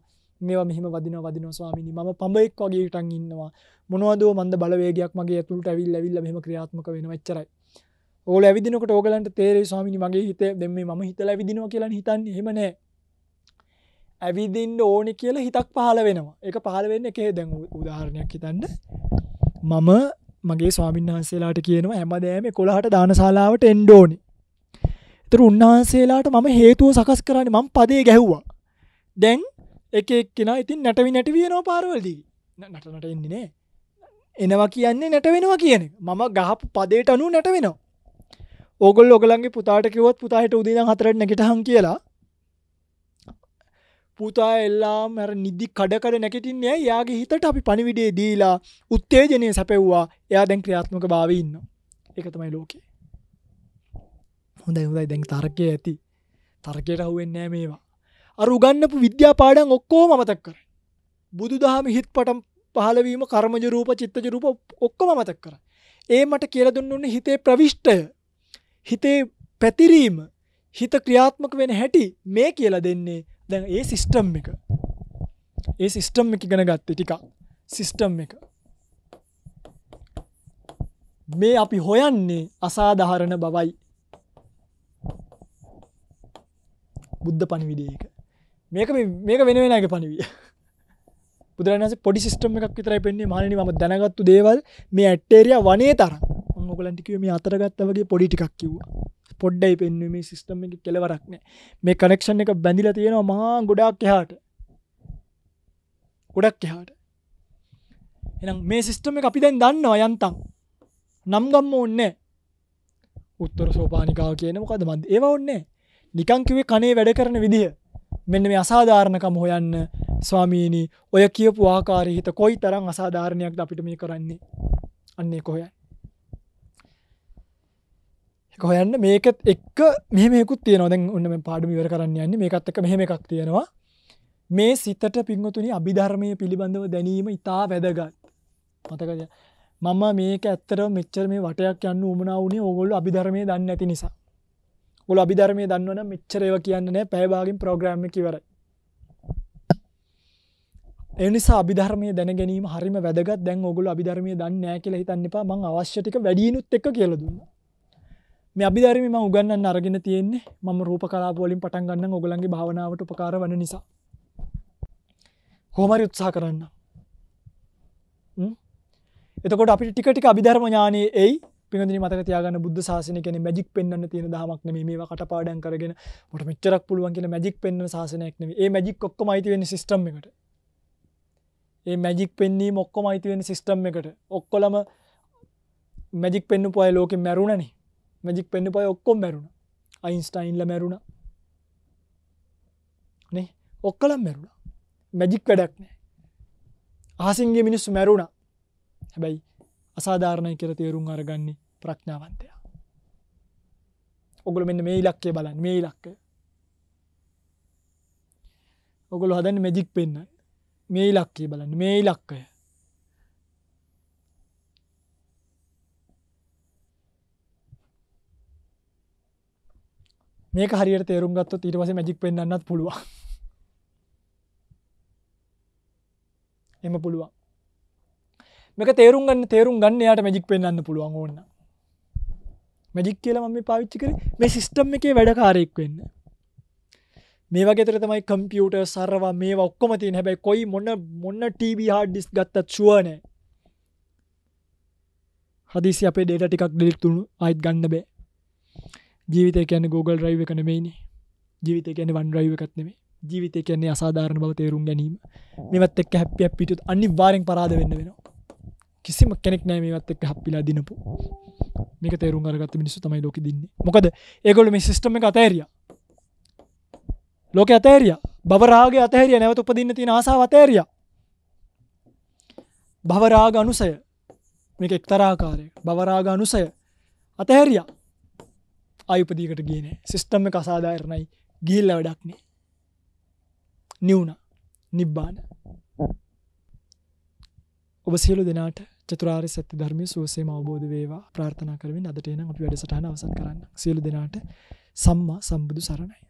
මේවා මෙහම වදින වදින ස්වාමිනි ම පඹෙක් වගේ ටන් ඉන්නවා මොනවදෝ මන්ද බලවේගයක් මගේ ඇතුළට ඇවිල් ඇවිල්ල මෙම ක්‍රියාත්මක වෙන වෙච්චරයි ඕල ඇවිදිනකට ඕගලන්ට තේරේ ස්වාමිනි මගේ හිත දෙම ම හිතල ඇවිදිනවා කියලා හිතන් හෙමන ඇවිදින්න ඕනෙ කියලා හිතක් පහල වෙනවා එක පහලවෙන්න එකේ දැන් උදාහරණයක් හිතන්න මම මගේ ස්වාමින් වහන්සේලාට කියනවා හැමදෑම කොළහට දානශලාවට එන්ඩෝනි තර උන්වහන්සේලාට මම හේතුව සකස් කරන්න මං පදේ ගැහ්වා දැන් එක එක්කෙන ඉතින් නැටවි නැටවියනවා පාරවල්දී නටනට එන්නේ නෑ එනවා කියන්නේ නැටවෙනවා කියන මම ගහපු පදේට අනු නැටවෙනවා ඕගොල් ඔගලන්ගේ පුතාට කිවොත් පුතාහට උදන හතරට නැටහම් කියලා පුතා එල්ලා මැර නිදි කඩකඩ නැකටින් ය යාගේ හිතට අපි පණිවිඩේ දීලා උත්තේජනය සැපෙව්වා එයා දැන් ක්‍රියාත්මක භාව ඉන්න එක තමයි ලෝකේ හොඳ හොඳයි දැන් තර්කය ඇති තර්කයට හුවෙන්නෑ මේවා අර උගන්නපු විද්‍යාපාඩන් ඔක්කෝ මතක් කර බුදු දහම හිත් පටම් පහලවීම කර්මජරූප චිත්තජරූප ඔක්කොම මතක් කර ඒ මට කියල දුන්නුන්න හිතේ ප්‍රවිෂ්ටය හිතේ පැතිරීම හිත ක්‍රියාත්මක වෙන හැටි මේ කියලා දෙන්නේ දැන් ඒ සිිස්ටම් එක ඒ සිිස්ටම් එක ගෙන ගත්ත ටිකක් සිිස්ටම් එක මේ අපි හොයන්නේ අසාධහරණ බවයි බුද්ධ පණවිඩේක මේක මේක වෙන වෙනගේ පණවිය බුදුරන්ස පොඩි සිිස්ටම් එකක් විතරයි පෙන්නේ මානනි ම දැනගත්තු දේවල් මේ ඇට්ටේරිය වනේ තරම් මංගොලන්ටිකව මේ අතරගත්තවගේ පොඩිටිකක් කිව්වා පොඩ්ඩයි පෙන්ව මේ සිිස්ටම එක කෙලවරක්නෑ මේ කනෙක්ෂන් එක බැඳිල තියෙනවා මහා ගොඩක් එහාට ගොඩක් එහාට එනම් මේ සිිස්ටම එක අපි දැන් දන්නවා යන්තන් නම්ගම්ම ඔන්න උත්තර සෝපානිකාව කියන මොකද බන්ද ඒව ඔන්නේ නිකංකිවේ කනේ වැඩ කරන විදිහ මෙන්න මේ අසාධාරණකම හොයන්න ස්වාමීණී ඔය කියපු ආකාරහිත කොයි තරම් අසාධාරණයක් අපිට මේ කරන්නේ අන්නේ කොහොය එක හොයන්න මේකත් එක්ක මෙහෙමෙකුත් තියෙනවා දැන් ඔන්න මේ පාඩම ඉවර කරන්න යන්නේ මේකත් එක්ක මෙහෙම එකක් තියෙනවා මේ සිතට පින්වතුනි අභිධර්මයේ පිළිබඳව දැනීම ඉතා වැදගත් මතකද මම මේක ඇත්තටම මෙච්චර මේ වටයක් යන්න උමනා වුණේ ඕගොල්ලෝ අභිධර්මයේ දන්නේ නැති නිසා ඔගොල්ලෝ අභිධර්මයේ දන්නවනම් මෙච්චර ඒවා කියන්නේ නැහැ පැය භාගෙන් ප්‍රෝග්‍රෑම් එක ඉවරයි ඒ නිසා අභිධර්මය දැන ගැනීම හරිම වැදගත් දැන් ඔගොල්ලෝ අභිධර්මය දන්නේ නැහැ කියලා හිතන්න එපා මම අවශ්‍ය ටික වැඩිිනුත් එක්ක කියලා දුන්නා මේ අභිධර්මයේ මම උගන්වන්න අරගෙන තියෙන්නේ මම රූප කලාප වලින් පටන් ගන්න ඔයගලන්ගේ භාවනාවට උපකාර වන නිසා. කොහොම හරි උත්සාහ කරන්න. එතකොට අපිට ටික ටික අභිධර්ම ඥානෙ එයි. පින්වදින මතක තියාගන්න බුද්ධ ශාසනය කියන්නේ මැජික් පෙන්වන්න තියෙන දහමක් නෙමෙයි. මේවා කටපාඩම් කරගෙන මට මෙච්චරක් පුළුවන් කියලා මැජික් පෙන්වන ශාසනයක් නෙමෙයි. ඒ මැජික් ඔක්කොම අයිති වෙන්නේ සිස්ටම් එකට. ඒ මැජික් පෙන්වීම ඔක්කොම අයිති වෙන්නේ සිස්ටම් එකට. ඔක්කොලම මැජික් පෙන්වපු අය ලෝකෙ මැරුණනේ. මජික් පෙන්න්න පොය ඔක්කොම් මැරුණ අයින්ස්ටයින්ල මැරුණ නේ ඔක්කලම් මැරුණ මැජික් වැඩක් නෑ ආසින්ගේ මිනිස්සු මැරුණ හැබැයි අසාධාරණය කර තේරුම් අරගන්නේ ප්‍රඥාවන්තයා ඔගුල මෙන්න මේ ලක්කේ බලන් මේ ලක්ක ඔගොල හදන්න මැජික් පෙන්න්න මේ ලක්කේ බලන්න මේ ලක්කය මේක හරියට තේරුම් ගත්තොත් ඊට පස්සේ මැජික් පෙන්වන්නත් පුළුවන් එම පුළුවන් මේක තේරුම් ගන්න තේරුම් ගන්න යාට මැජික් පෙන්වන්න පුළුවන් ඕන්න මැජික් කියලා මම පාවිච්චි කරේ මේ සිස්ටම් එකේ වැඩකාරයෙක් වෙන්න මේ වගේතර තමයි කම්පියට සරවා මේ ඔක්කොම තින් හැබැයි කොයි මොන්න මොන්න ටබ හා ඩිස් ගත්තත් ශුවනෑ හදිසි අපේ ඩේට ටිකක් ඩිලික්තුුණු අයිත් ගන්න බෑ ජීවිත කියන්න Google රයිව කනමයිනි ජීවිත කියන වන් රයිව එකත්නෙමේ ජීවිත කියන්නේ අසාධාරණ බව තේරුම් ගැනීම මෙවත් එක් හැපිය පිටුත් අනි වාරෙන් පරාද වෙන්න වෙනවා කිසිම කෙනෙක් නෑ මේවත් එක් හප්පිලා දිනපු මේක තේරු අරගත් මිනිස්සු තමයි ලෝක දින්නේ මොකද ඒගොල මේ සිිස්ටම එක අතේරිය ලෝක අතේරිය බවරාගේ අතහැරිය නැවත උපදින්න තියෙන ආසා අතේරිය භවරාග අනුසය මේක එක්තරාකාරය බවරාග අනුසය අතහැරියා අයුපදීකට ගන සිිස්ටම්ම කසාධාරණයි ගිල්ල වැඩක්නේ නිවුණ නිබ්බාන ඔබ සියලු දෙනාට චතුරාර් සත්‍ය ධර්මය සුවසේ අවබෝධ වේවා ප්‍රාර්ථනා කරමින් අදටයන අපි වැඩසටහන අවසන් කරන්න සියලු දෙනාට සම්මා සම්බුදු සරණයි